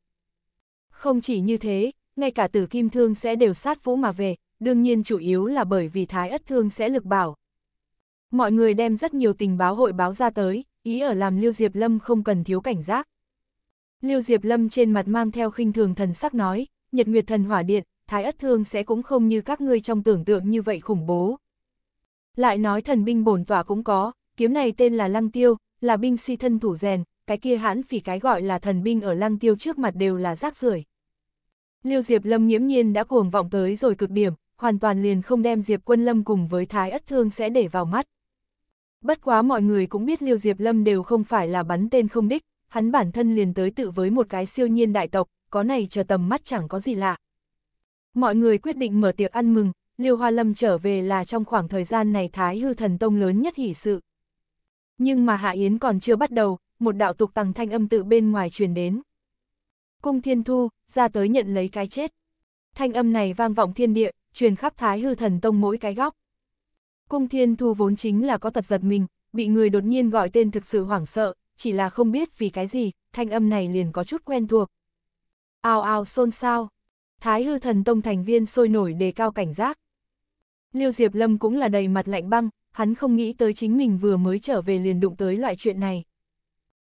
Không chỉ như thế, ngay cả tử kim thương sẽ đều sát vũ mà về, đương nhiên chủ yếu là bởi vì thái ất thương sẽ lực bảo. Mọi người đem rất nhiều tình báo hội báo ra tới, ý ở làm Liêu Diệp Lâm không cần thiếu cảnh giác. Liêu Diệp Lâm trên mặt mang theo khinh thường thần sắc nói, Nhật Nguyệt Thần Hỏa Điện, Thái Ất Thương sẽ cũng không như các ngươi trong tưởng tượng như vậy khủng bố. Lại nói thần binh bổn tỏa cũng có, kiếm này tên là Lăng Tiêu, là binh si thân thủ rèn, cái kia hãn phỉ cái gọi là thần binh ở Lăng Tiêu trước mặt đều là rác rưởi. Liêu Diệp Lâm nhiễm nhiên đã cuồng vọng tới rồi cực điểm, hoàn toàn liền không đem Diệp Quân Lâm cùng với Thái Ất Thương sẽ để vào mắt. Bất quá mọi người cũng biết Liêu Diệp Lâm đều không phải là bắn tên không đích, hắn bản thân liền tới tự với một cái siêu nhiên đại tộc, có này chờ tầm mắt chẳng có gì lạ. Mọi người quyết định mở tiệc ăn mừng, Liêu Hoa Lâm trở về là trong khoảng thời gian này Thái Hư Thần Tông lớn nhất hỷ sự. Nhưng mà Hạ Yến còn chưa bắt đầu, một đạo tục tăng thanh âm tự bên ngoài truyền đến. Cung Thiên Thu, ra tới nhận lấy cái chết. Thanh âm này vang vọng thiên địa, truyền khắp Thái Hư Thần Tông mỗi cái góc. Cung Thiên Thu vốn chính là có tật giật mình, bị người đột nhiên gọi tên thực sự hoảng sợ, chỉ là không biết vì cái gì, thanh âm này liền có chút quen thuộc. Ao ao xôn xao, thái hư thần tông thành viên sôi nổi đề cao cảnh giác. Liêu Diệp Lâm cũng là đầy mặt lạnh băng, hắn không nghĩ tới chính mình vừa mới trở về liền đụng tới loại chuyện này.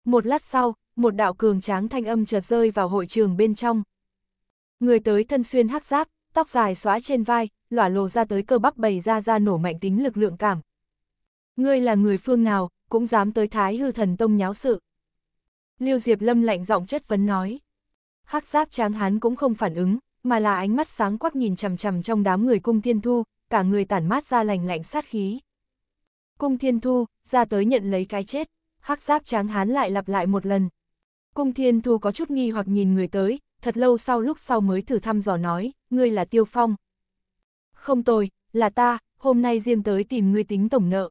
Một lát sau, một đạo cường tráng thanh âm chợt rơi vào hội trường bên trong. Người tới thân xuyên hắc giáp, tóc dài xóa trên vai, lỏa lộ ra tới cơ bắp bày ra ra nổ mạnh tính lực lượng cảm. Ngươi là người phương nào, cũng dám tới Thái Hư Thần Tông nháo sự. Liêu Diệp Lâm lạnh giọng chất vấn nói. Hắc giáp tráng hán cũng không phản ứng, mà là ánh mắt sáng quắc nhìn chằm chằm trong đám người cung thiên thu, cả người tản mát ra lành lạnh sát khí. Cung thiên thu, ra tới nhận lấy cái chết, hắc giáp tráng hán lại lặp lại một lần. Cung thiên thu có chút nghi hoặc nhìn người tới, thật lâu sau lúc sau mới thử thăm dò nói, ngươi là tiêu phong. Không tồi là ta, hôm nay riêng tới tìm ngươi tính tổng nợ.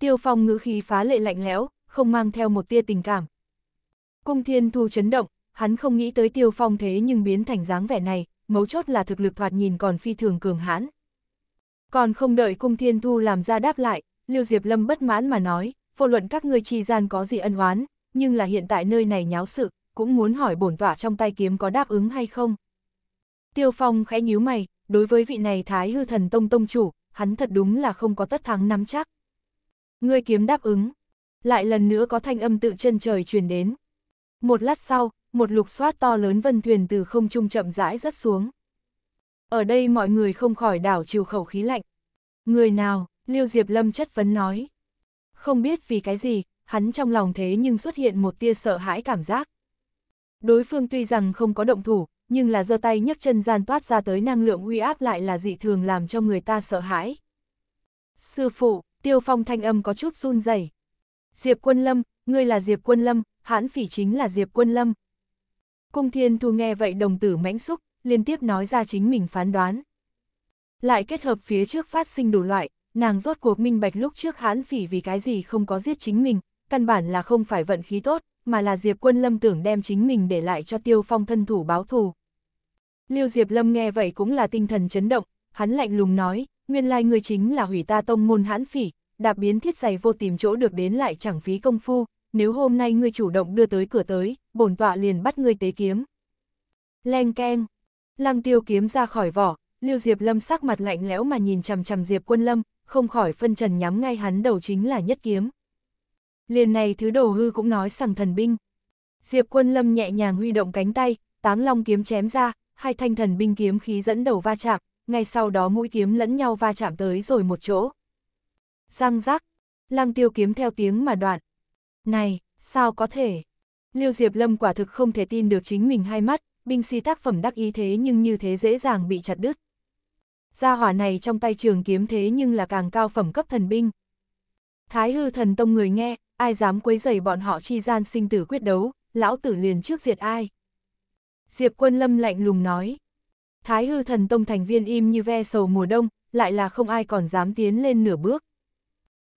Tiêu Phong ngữ khí phá lệ lạnh lẽo, không mang theo một tia tình cảm. Cung Thiên Thu chấn động, hắn không nghĩ tới Tiêu Phong thế nhưng biến thành dáng vẻ này, mấu chốt là thực lực thoạt nhìn còn phi thường cường hãn. Còn không đợi Cung Thiên Thu làm ra đáp lại, Lưu Diệp Lâm bất mãn mà nói, vô luận các ngươi chi gian có gì ân oán, nhưng là hiện tại nơi này nháo sự, cũng muốn hỏi bổn tỏa trong tay kiếm có đáp ứng hay không. Tiêu Phong khẽ nhíu mày, đối với vị này Thái Hư Thần Tông Tông chủ, hắn thật đúng là không có tất thắng nắm chắc. Ngươi kiếm đáp ứng. Lại lần nữa có thanh âm tự chân trời truyền đến. Một lát sau, một lục xoát to lớn vân thuyền từ không trung chậm rãi rớt xuống. Ở đây mọi người không khỏi đảo chiều khẩu khí lạnh. Người nào, Liêu Diệp Lâm chất vấn nói. Không biết vì cái gì, hắn trong lòng thế nhưng xuất hiện một tia sợ hãi cảm giác. Đối phương tuy rằng không có động thủ, nhưng là giơ tay nhấc chân gian toát ra tới năng lượng uy áp lại là dị thường làm cho người ta sợ hãi. Sư phụ, Tiêu Phong thanh âm có chút run rẩy. Diệp Quân Lâm, ngươi là Diệp Quân Lâm, hãn phỉ chính là Diệp Quân Lâm. Cung Thiên Thu nghe vậy đồng tử mãnh xúc, liên tiếp nói ra chính mình phán đoán. Lại kết hợp phía trước phát sinh đủ loại, nàng rốt cuộc minh bạch lúc trước hãn phỉ vì cái gì không có giết chính mình, căn bản là không phải vận khí tốt, mà là Diệp Quân Lâm tưởng đem chính mình để lại cho Tiêu Phong thân thủ báo thù. Liêu Diệp Lâm nghe vậy cũng là tinh thần chấn động, hắn lạnh lùng nói, nguyên lai người chính là hủy ta tông môn hãn phỉ, đạp biến thiết giày vô tìm chỗ được đến lại chẳng phí công phu, nếu hôm nay ngươi chủ động đưa tới cửa tới, bổn tọa liền bắt ngươi tế kiếm. Leng keng, lăng tiêu kiếm ra khỏi vỏ, Lưu Diệp Lâm sắc mặt lạnh lẽo mà nhìn chằm chằm Diệp Quân Lâm, không khỏi phân trần nhắm ngay hắn đầu chính là nhất kiếm. Liền này thứ đồ hư cũng nói sằng thần binh. Diệp Quân Lâm nhẹ nhàng huy động cánh tay, Táng Long kiếm chém ra, hai thanh thần binh kiếm khí dẫn đầu va chạm, ngay sau đó mũi kiếm lẫn nhau va chạm tới rồi một chỗ. Răng rắc, lăng tiêu kiếm theo tiếng mà đoạn. Này, sao có thể? Liêu Diệp Lâm quả thực không thể tin được chính mình hai mắt, binh si tác phẩm đắc ý thế nhưng như thế dễ dàng bị chặt đứt. Gia hỏa này trong tay trường kiếm thế nhưng là càng cao phẩm cấp thần binh. Thái hư thần tông người nghe, ai dám quấy rầy bọn họ chi gian sinh tử quyết đấu, lão tử liền trước diệt ai. Diệp quân lâm lạnh lùng nói. Thái hư thần tông thành viên im như ve sầu mùa đông, lại là không ai còn dám tiến lên nửa bước.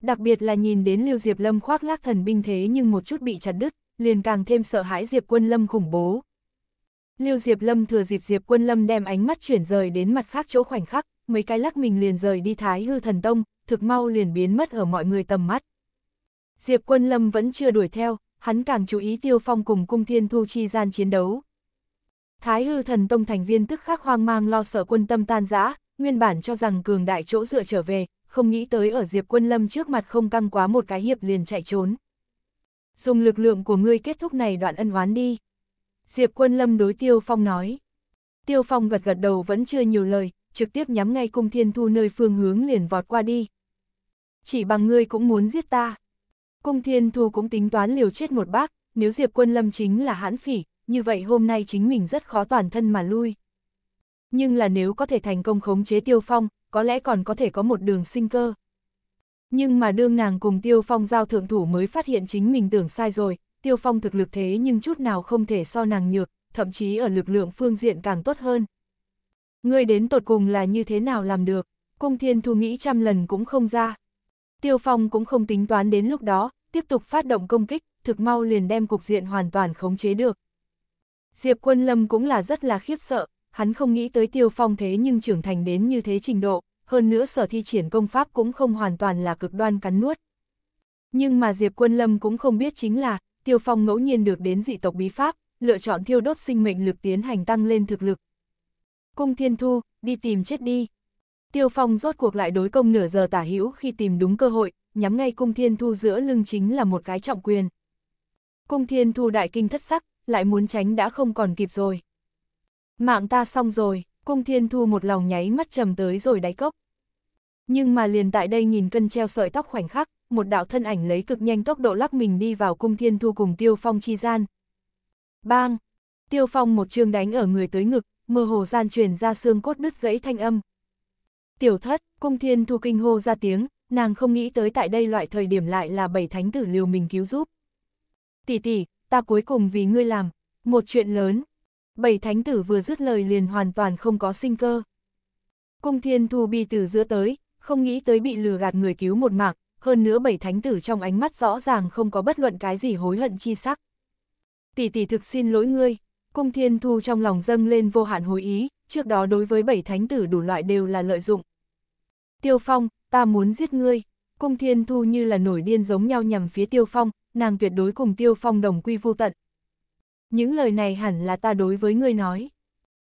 Đặc biệt là nhìn đến Lưu Diệp Lâm khoác lác thần binh thế nhưng một chút bị chặt đứt, liền càng thêm sợ hãi Diệp Quân Lâm khủng bố. Lưu Diệp Lâm thừa dịp Diệp Quân Lâm đem ánh mắt chuyển rời đến mặt khác chỗ khoảnh khắc, mấy cái lắc mình liền rời đi Thái Hư Thần Tông, thực mau liền biến mất ở mọi người tầm mắt. Diệp Quân Lâm vẫn chưa đuổi theo, hắn càng chú ý Tiêu Phong cùng Cung Thiên Thu chi gian chiến đấu, Thái hư thần tông thành viên tức khắc hoang mang lo sợ quân tâm tan rã, nguyên bản cho rằng cường đại chỗ dựa trở về, không nghĩ tới ở diệp quân lâm trước mặt không căng quá một cái hiệp liền chạy trốn. Dùng lực lượng của ngươi kết thúc này đoạn ân oán đi. Diệp quân lâm đối tiêu phong nói. Tiêu phong gật gật đầu vẫn chưa nhiều lời, trực tiếp nhắm ngay cung thiên thu nơi phương hướng liền vọt qua đi. Chỉ bằng ngươi cũng muốn giết ta. Cung thiên thu cũng tính toán liều chết một bác, nếu Diệp quân lâm chính là hãn phỉ, như vậy hôm nay chính mình rất khó toàn thân mà lui. Nhưng là nếu có thể thành công khống chế Tiêu Phong, có lẽ còn có thể có một đường sinh cơ. Nhưng mà đương nàng cùng Tiêu Phong giao thượng thủ mới phát hiện chính mình tưởng sai rồi, Tiêu Phong thực lực thế nhưng chút nào không thể so nàng nhược, thậm chí ở lực lượng phương diện càng tốt hơn. Ngươi đến tột cùng là như thế nào làm được, cung thiên thu nghĩ trăm lần cũng không ra. Tiêu Phong cũng không tính toán đến lúc đó, tiếp tục phát động công kích, thực mau liền đem cục diện hoàn toàn khống chế được. Diệp Quân Lâm cũng là rất là khiếp sợ, hắn không nghĩ tới Tiêu Phong thế nhưng trưởng thành đến như thế trình độ, hơn nữa sở thi triển công pháp cũng không hoàn toàn là cực đoan cắn nuốt. Nhưng mà Diệp Quân Lâm cũng không biết chính là, Tiêu Phong ngẫu nhiên được đến dị tộc bí pháp, lựa chọn thiêu đốt sinh mệnh lực tiến hành tăng lên thực lực. Cung Thiên Thu, đi tìm chết đi. Tiêu Phong rốt cuộc lại đối công nửa giờ tả hữu khi tìm đúng cơ hội, nhắm ngay Cung Thiên Thu giữa lưng chính là một cái trọng quyền. Cung Thiên Thu đại kinh thất sắc, lại muốn tránh đã không còn kịp rồi. Mạng ta xong rồi, cung thiên thu một lòng nháy mắt trầm tới rồi đáy cốc. Nhưng mà liền tại đây nhìn cân treo sợi tóc khoảnh khắc, một đạo thân ảnh lấy cực nhanh tốc độ lắc mình đi vào cung thiên thu cùng tiêu phong chi gian. Bang! Tiêu phong một trường đánh ở người tới ngực, mơ hồ gian truyền ra xương cốt đứt gãy thanh âm. Tiểu thất, cung thiên thu kinh hô ra tiếng, nàng không nghĩ tới tại đây loại thời điểm lại là bảy thánh tử liều mình cứu giúp. Tỷ tỷ, ta cuối cùng vì ngươi làm, một chuyện lớn. Bảy thánh tử vừa dứt lời liền hoàn toàn không có sinh cơ. Cung thiên thu bi từ giữa tới, không nghĩ tới bị lừa gạt người cứu một mạng, hơn nữa bảy thánh tử trong ánh mắt rõ ràng không có bất luận cái gì hối hận chi sắc. Tỷ tỷ thực xin lỗi ngươi, cung thiên thu trong lòng dâng lên vô hạn hối ý, trước đó đối với bảy thánh tử đủ loại đều là lợi dụng. Tiêu phong, ta muốn giết ngươi, cung thiên thu như là nổi điên giống nhau nhằm phía tiêu phong, nàng tuyệt đối cùng Tiêu Phong đồng quy vô tận. Những lời này hẳn là ta đối với ngươi nói.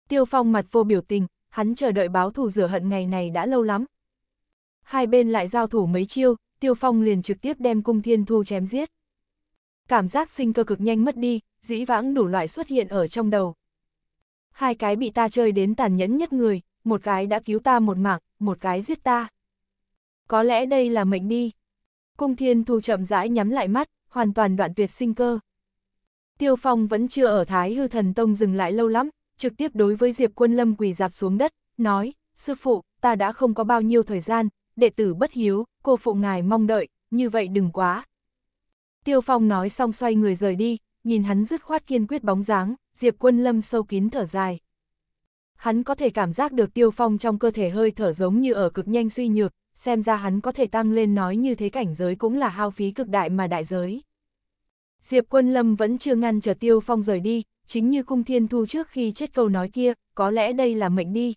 Tiêu Phong mặt vô biểu tình, hắn chờ đợi báo thù rửa hận ngày này đã lâu lắm. Hai bên lại giao thủ mấy chiêu, Tiêu Phong liền trực tiếp đem cung thiên thu chém giết. Cảm giác sinh cơ cực nhanh mất đi, dĩ vãng đủ loại xuất hiện ở trong đầu. Hai cái bị ta chơi đến tàn nhẫn nhất người, một cái đã cứu ta một mạng, một cái giết ta. Có lẽ đây là mệnh đi. Cung thiên thu chậm rãi nhắm lại mắt, hoàn toàn đoạn tuyệt sinh cơ. Tiêu Phong vẫn chưa ở Thái Hư Thần Tông dừng lại lâu lắm, trực tiếp đối với Diệp Quân Lâm quỳ dạp xuống đất, nói, sư phụ, ta đã không có bao nhiêu thời gian, đệ tử bất hiếu, cô phụ ngài mong đợi, như vậy đừng quá. Tiêu Phong nói xong xoay người rời đi, nhìn hắn dứt khoát kiên quyết bóng dáng, Diệp Quân Lâm sâu kín thở dài. Hắn có thể cảm giác được Tiêu Phong trong cơ thể hơi thở giống như ở cực nhanh suy nhược, xem ra hắn có thể tăng lên nói như thế cảnh giới cũng là hao phí cực đại mà đại giới. Diệp Quân Lâm vẫn chưa ngăn trở Tiêu Phong rời đi, chính như Cung Thiên Thu trước khi chết câu nói kia, có lẽ đây là mệnh đi.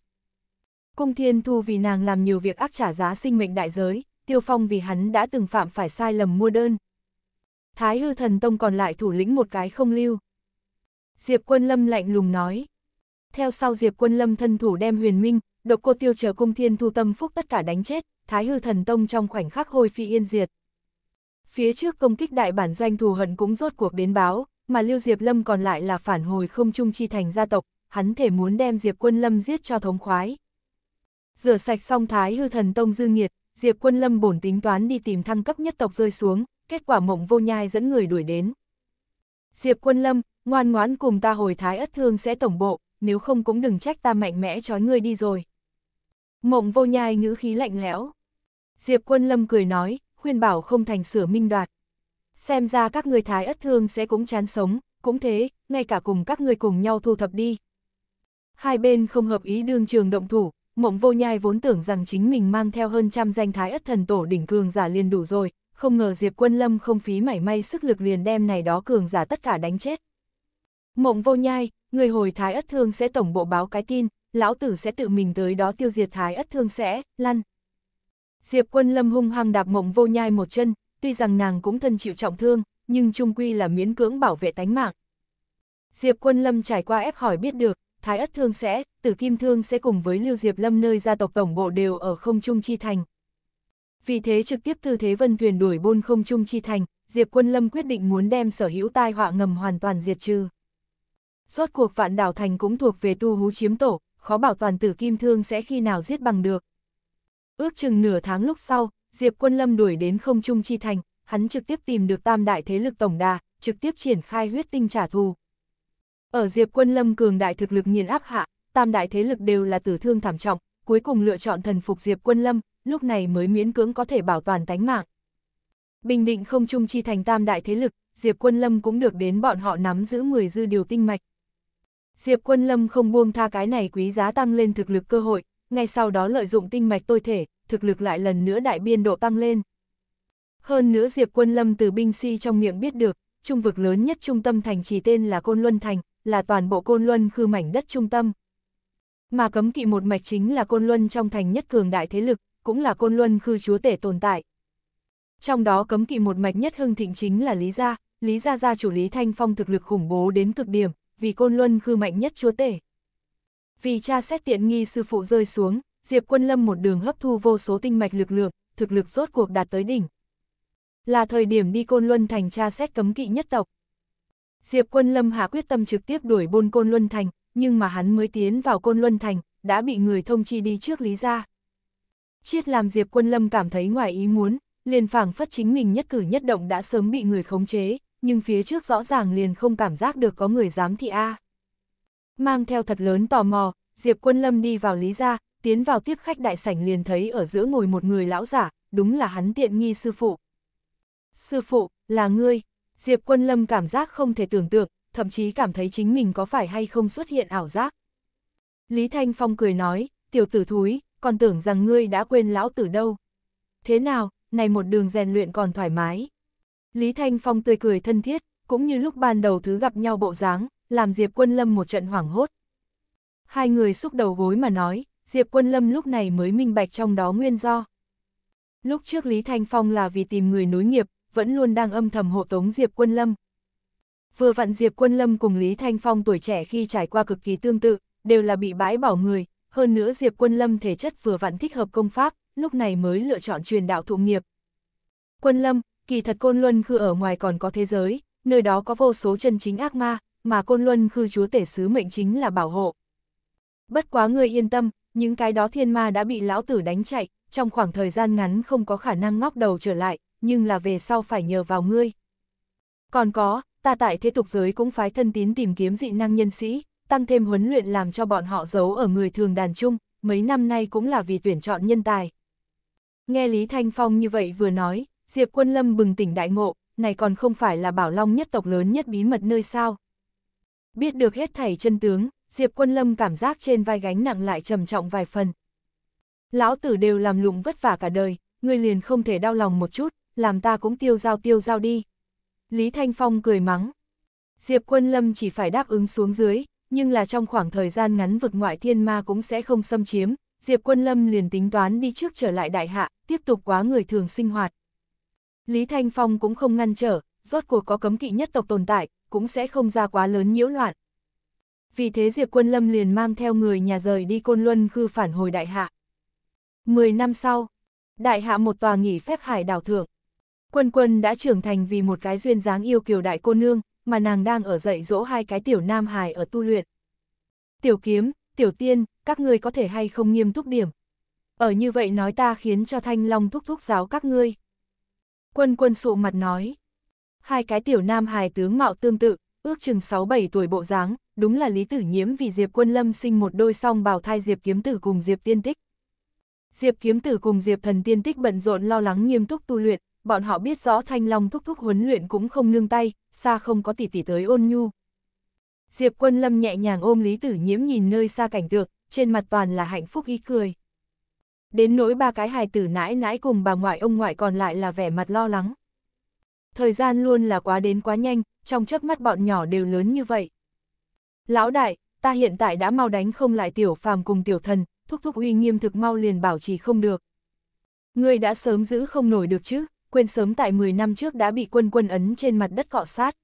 Cung Thiên Thu vì nàng làm nhiều việc ác trả giá sinh mệnh đại giới, Tiêu Phong vì hắn đã từng phạm phải sai lầm mua đơn. Thái hư thần tông còn lại thủ lĩnh một cái không lưu. Diệp Quân Lâm lạnh lùng nói. Theo sau Diệp Quân Lâm thân thủ đem huyền minh, độc cô tiêu chờ cung thiên thu tâm phúc tất cả đánh chết, thái hư thần tông trong khoảnh khắc hôi phi yên diệt. Phía trước công kích đại bản doanh thù hận cũng rốt cuộc đến báo, mà Lưu Diệp Lâm còn lại là phản hồi không chung chi thành gia tộc, hắn thể muốn đem Diệp Quân Lâm giết cho thống khoái. Rửa sạch xong thái hư thần tông dư nghiệt, Diệp Quân Lâm bổn tính toán đi tìm thăng cấp nhất tộc rơi xuống, kết quả mộng vô nhai dẫn người đuổi đến. Diệp Quân Lâm, ngoan ngoãn cùng ta hồi thái ất thương sẽ tổng bộ, nếu không cũng đừng trách ta mạnh mẽ trói ngươi đi rồi. Mộng vô nhai ngữ khí lạnh lẽo. Diệp quân lâm cười nói, khuyên bảo không thành sửa minh đoạt. Xem ra các người thái ất thương sẽ cũng chán sống, cũng thế, ngay cả cùng các người cùng nhau thu thập đi. Hai bên không hợp ý đương trường động thủ, mộng vô nhai vốn tưởng rằng chính mình mang theo hơn trăm danh thái ất thần tổ đỉnh cường giả liền đủ rồi, không ngờ Diệp Quân Lâm không phí mảy may sức lực liền đem này đó cường giả tất cả đánh chết. Mộng vô nhai, người hồi Thái Ất Thương sẽ tổng bộ báo cái tin, lão tử sẽ tự mình tới đó tiêu diệt Thái Ất Thương sẽ, lăn. Diệp quân lâm hung hăng đạp mộng vô nhai một chân, tuy rằng nàng cũng thân chịu trọng thương, nhưng trung quy là miễn cưỡng bảo vệ tánh mạng. Diệp quân lâm trải qua ép hỏi biết được, Thái Ất Thương sẽ, Tử Kim Thương sẽ cùng với Lưu Diệp Lâm nơi gia tộc tổng bộ đều ở không trung chi thành. Vì thế trực tiếp tư thế vân thuyền đuổi bôn không trung chi thành, Diệp Quân Lâm quyết định muốn đem sở hữu tai họa ngầm hoàn toàn diệt trừ rốt cuộc vạn đảo thành cũng thuộc về tu hú chiếm tổ, khó bảo toàn tử kim thương sẽ khi nào giết bằng được. Ước chừng nửa tháng lúc sau, Diệp Quân Lâm đuổi đến không trung chi thành, hắn trực tiếp tìm được tam đại thế lực tổng đà, trực tiếp triển khai huyết tinh trả thù. Ở Diệp Quân Lâm cường đại thực lực nghiền áp hạ, tam đại thế lực đều là tử thương thảm trọng, cuối cùng lựa chọn thần phục Diệp Quân Lâm, lúc này mới miễn cưỡng có thể bảo toàn tánh mạng. Bình định không trung chi thành tam đại thế lực, Diệp Quân Lâm cũng được đến bọn họ nắm giữ 10 dư điều tinh mạch. Diệp Quân Lâm không buông tha cái này quý giá tăng lên thực lực cơ hội, ngay sau đó lợi dụng tinh mạch tôi thể, thực lực lại lần nữa đại biên độ tăng lên. Hơn nữa Diệp Quân Lâm từ binh si trong miệng biết được, trung vực lớn nhất trung tâm thành chỉ tên là Côn Luân Thành, là toàn bộ Côn Luân khư mảnh đất trung tâm. Mà cấm kỵ một mạch chính là Côn Luân trong thành nhất cường đại thế lực, cũng là Côn Luân khư chúa tể tồn tại. Trong đó cấm kỵ một mạch nhất hưng thịnh chính là Lý Gia, Lý Gia gia chủ Lý Thanh Phong thực lực khủng bố đến cực điểm, vì côn luân khư mạnh nhất chúa tể. Vì cha xét tiện nghi sư phụ rơi xuống, Diệp Quân Lâm một đường hấp thu vô số tinh mạch lực lượng, thực lực rốt cuộc đạt tới đỉnh. Là thời điểm đi Côn Luân Thành tra xét cấm kỵ nhất tộc. Diệp Quân Lâm hạ quyết tâm trực tiếp đuổi bôn Côn Luân Thành, nhưng mà hắn mới tiến vào Côn Luân Thành, đã bị người thông chi đi trước lý ra. Chiết làm Diệp Quân Lâm cảm thấy ngoài ý muốn, liền phảng phất chính mình nhất cử nhất động đã sớm bị người khống chế, nhưng phía trước rõ ràng liền không cảm giác được có người dám thị A. Mang theo thật lớn tò mò, Diệp Quân Lâm đi vào Lý Gia, tiến vào tiếp khách đại sảnh liền thấy ở giữa ngồi một người lão giả, đúng là hắn tiện nghi sư phụ. Sư phụ, là ngươi, Diệp Quân Lâm cảm giác không thể tưởng tượng, thậm chí cảm thấy chính mình có phải hay không xuất hiện ảo giác. Lý Thanh Phong cười nói, tiểu tử thúi, còn tưởng rằng ngươi đã quên lão tử đâu. Thế nào, này một đường rèn luyện còn thoải mái. Lý Thanh Phong tươi cười thân thiết, cũng như lúc ban đầu thứ gặp nhau bộ dáng, làm Diệp Quân Lâm một trận hoảng hốt. Hai người xúc đầu gối mà nói, Diệp Quân Lâm lúc này mới minh bạch trong đó nguyên do. Lúc trước Lý Thanh Phong là vì tìm người nối nghiệp, vẫn luôn đang âm thầm hộ tống Diệp Quân Lâm. Vừa vặn Diệp Quân Lâm cùng Lý Thanh Phong tuổi trẻ khi trải qua cực kỳ tương tự, đều là bị bãi bỏ người, hơn nữa Diệp Quân Lâm thể chất vừa vặn thích hợp công pháp, lúc này mới lựa chọn truyền đạo thụ nghiệp. Quân Lâm, kỳ thật Côn Luân Khư ở ngoài còn có thế giới, nơi đó có vô số chân chính ác ma, mà Côn Luân Khư chúa tể sứ mệnh chính là bảo hộ. Bất quá người yên tâm, những cái đó thiên ma đã bị lão tử đánh chạy, trong khoảng thời gian ngắn không có khả năng ngóc đầu trở lại, nhưng là về sau phải nhờ vào ngươi. Còn có, ta tại thế tục giới cũng phái thân tín tìm kiếm dị năng nhân sĩ, tăng thêm huấn luyện làm cho bọn họ giấu ở người thường đàn chung, mấy năm nay cũng là vì tuyển chọn nhân tài. Nghe Lý Thanh Phong như vậy vừa nói, Diệp Quân Lâm bừng tỉnh đại ngộ, này còn không phải là bảo long nhất tộc lớn nhất bí mật nơi sao. Biết được hết thảy chân tướng, Diệp Quân Lâm cảm giác trên vai gánh nặng lại trầm trọng vài phần. Lão tử đều làm lụng vất vả cả đời, người liền không thể đau lòng một chút, làm ta cũng tiêu giao tiêu giao đi. Lý Thanh Phong cười mắng. Diệp Quân Lâm chỉ phải đáp ứng xuống dưới, nhưng là trong khoảng thời gian ngắn vực ngoại thiên ma cũng sẽ không xâm chiếm, Diệp Quân Lâm liền tính toán đi trước trở lại đại hạ, tiếp tục quá người thường sinh hoạt. Lý Thanh Phong cũng không ngăn trở, rốt cuộc có cấm kỵ nhất tộc tồn tại, cũng sẽ không ra quá lớn nhiễu loạn. Vì thế Diệp Quân Lâm liền mang theo người nhà rời đi Côn Luân khư phản hồi Đại Hạ. Mười năm sau, Đại Hạ một tòa nghỉ phép hải đảo thượng. Quân Quân đã trưởng thành vì một cái duyên dáng yêu kiều đại cô nương, mà nàng đang ở dạy dỗ hai cái tiểu nam hài ở tu luyện. Tiểu kiếm, tiểu tiên, các ngươi có thể hay không nghiêm túc điểm. Ở như vậy nói ta khiến cho thanh long thúc thúc giáo các ngươi. Quân quân sụ mặt nói. Hai cái tiểu nam hài tướng mạo tương tự, ước chừng 6-7 tuổi bộ dáng, đúng là Lý Tử Nhiễm vì Diệp Quân Lâm sinh một đôi song bào thai Diệp Kiếm Tử cùng Diệp Tiên Tích. Diệp Kiếm Tử cùng Diệp Thần Tiên Tích bận rộn lo lắng nghiêm túc tu luyện, bọn họ biết rõ Thanh Long thúc thúc huấn luyện cũng không nương tay, xa không có tỷ tỷ tới ôn nhu. Diệp Quân Lâm nhẹ nhàng ôm Lý Tử Nhiễm nhìn nơi xa cảnh tượng, trên mặt toàn là hạnh phúc ý cười. Đến nỗi ba cái hài tử nãi nãi cùng bà ngoại ông ngoại còn lại là vẻ mặt lo lắng. Thời gian luôn là quá đến quá nhanh, trong chớp mắt bọn nhỏ đều lớn như vậy. Lão đại, ta hiện tại đã mau đánh không lại tiểu phàm cùng tiểu thần, thúc thúc uy nghiêm thực mau liền bảo trì không được. Ngươi đã sớm giữ không nổi được chứ, quên sớm tại 10 năm trước đã bị quân quân ấn trên mặt đất cọ sát.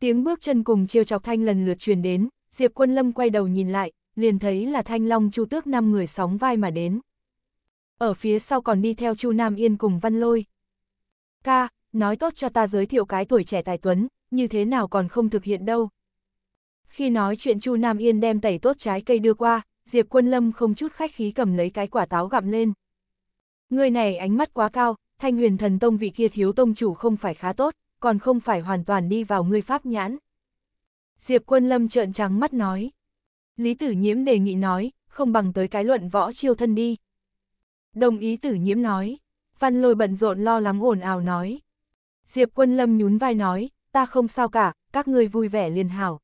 Tiếng bước chân cùng chiêu chọc thanh lần lượt truyền đến, Diệp quân lâm quay đầu nhìn lại, liền thấy là thanh long chu tước năm người sóng vai mà đến ở phía sau còn đi theo Chu Nam Yên cùng Văn Lôi. Ca, nói tốt cho ta giới thiệu cái tuổi trẻ tài tuấn, như thế nào còn không thực hiện đâu. Khi nói chuyện Chu Nam Yên đem tẩy tốt trái cây đưa qua, Diệp Quân Lâm không chút khách khí cầm lấy cái quả táo gặm lên. Người này ánh mắt quá cao, thanh huyền thần tông vị kia thiếu tông chủ không phải khá tốt, còn không phải hoàn toàn đi vào người pháp nhãn. Diệp Quân Lâm trợn trắng mắt nói. Lý Tử Nhiễm đề nghị nói, không bằng tới cái luận võ chiêu thân đi, Đồng ý tử nhiễm nói. Văn lôi bận rộn lo lắng ồn ào nói. Diệp quân lâm nhún vai nói, ta không sao cả, các ngươi vui vẻ liền hảo.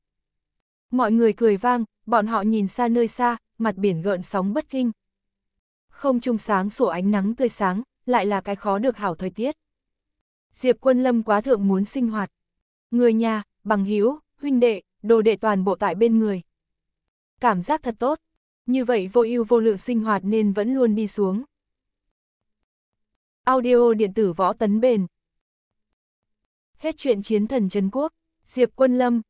Mọi người cười vang, bọn họ nhìn xa nơi xa, mặt biển gợn sóng bất kinh. Không trung sáng sổ ánh nắng tươi sáng, lại là cái khó được hảo thời tiết. Diệp quân lâm quá thượng muốn sinh hoạt. Người nhà, bằng hữu huynh đệ, đồ đệ toàn bộ tại bên người. Cảm giác thật tốt. Như vậy vô ưu vô lượng sinh hoạt nên vẫn luôn đi xuống. Audio điện tử võ tấn bền. Hết chuyện chiến thần Trấn Quốc, Diệp Quân Lâm,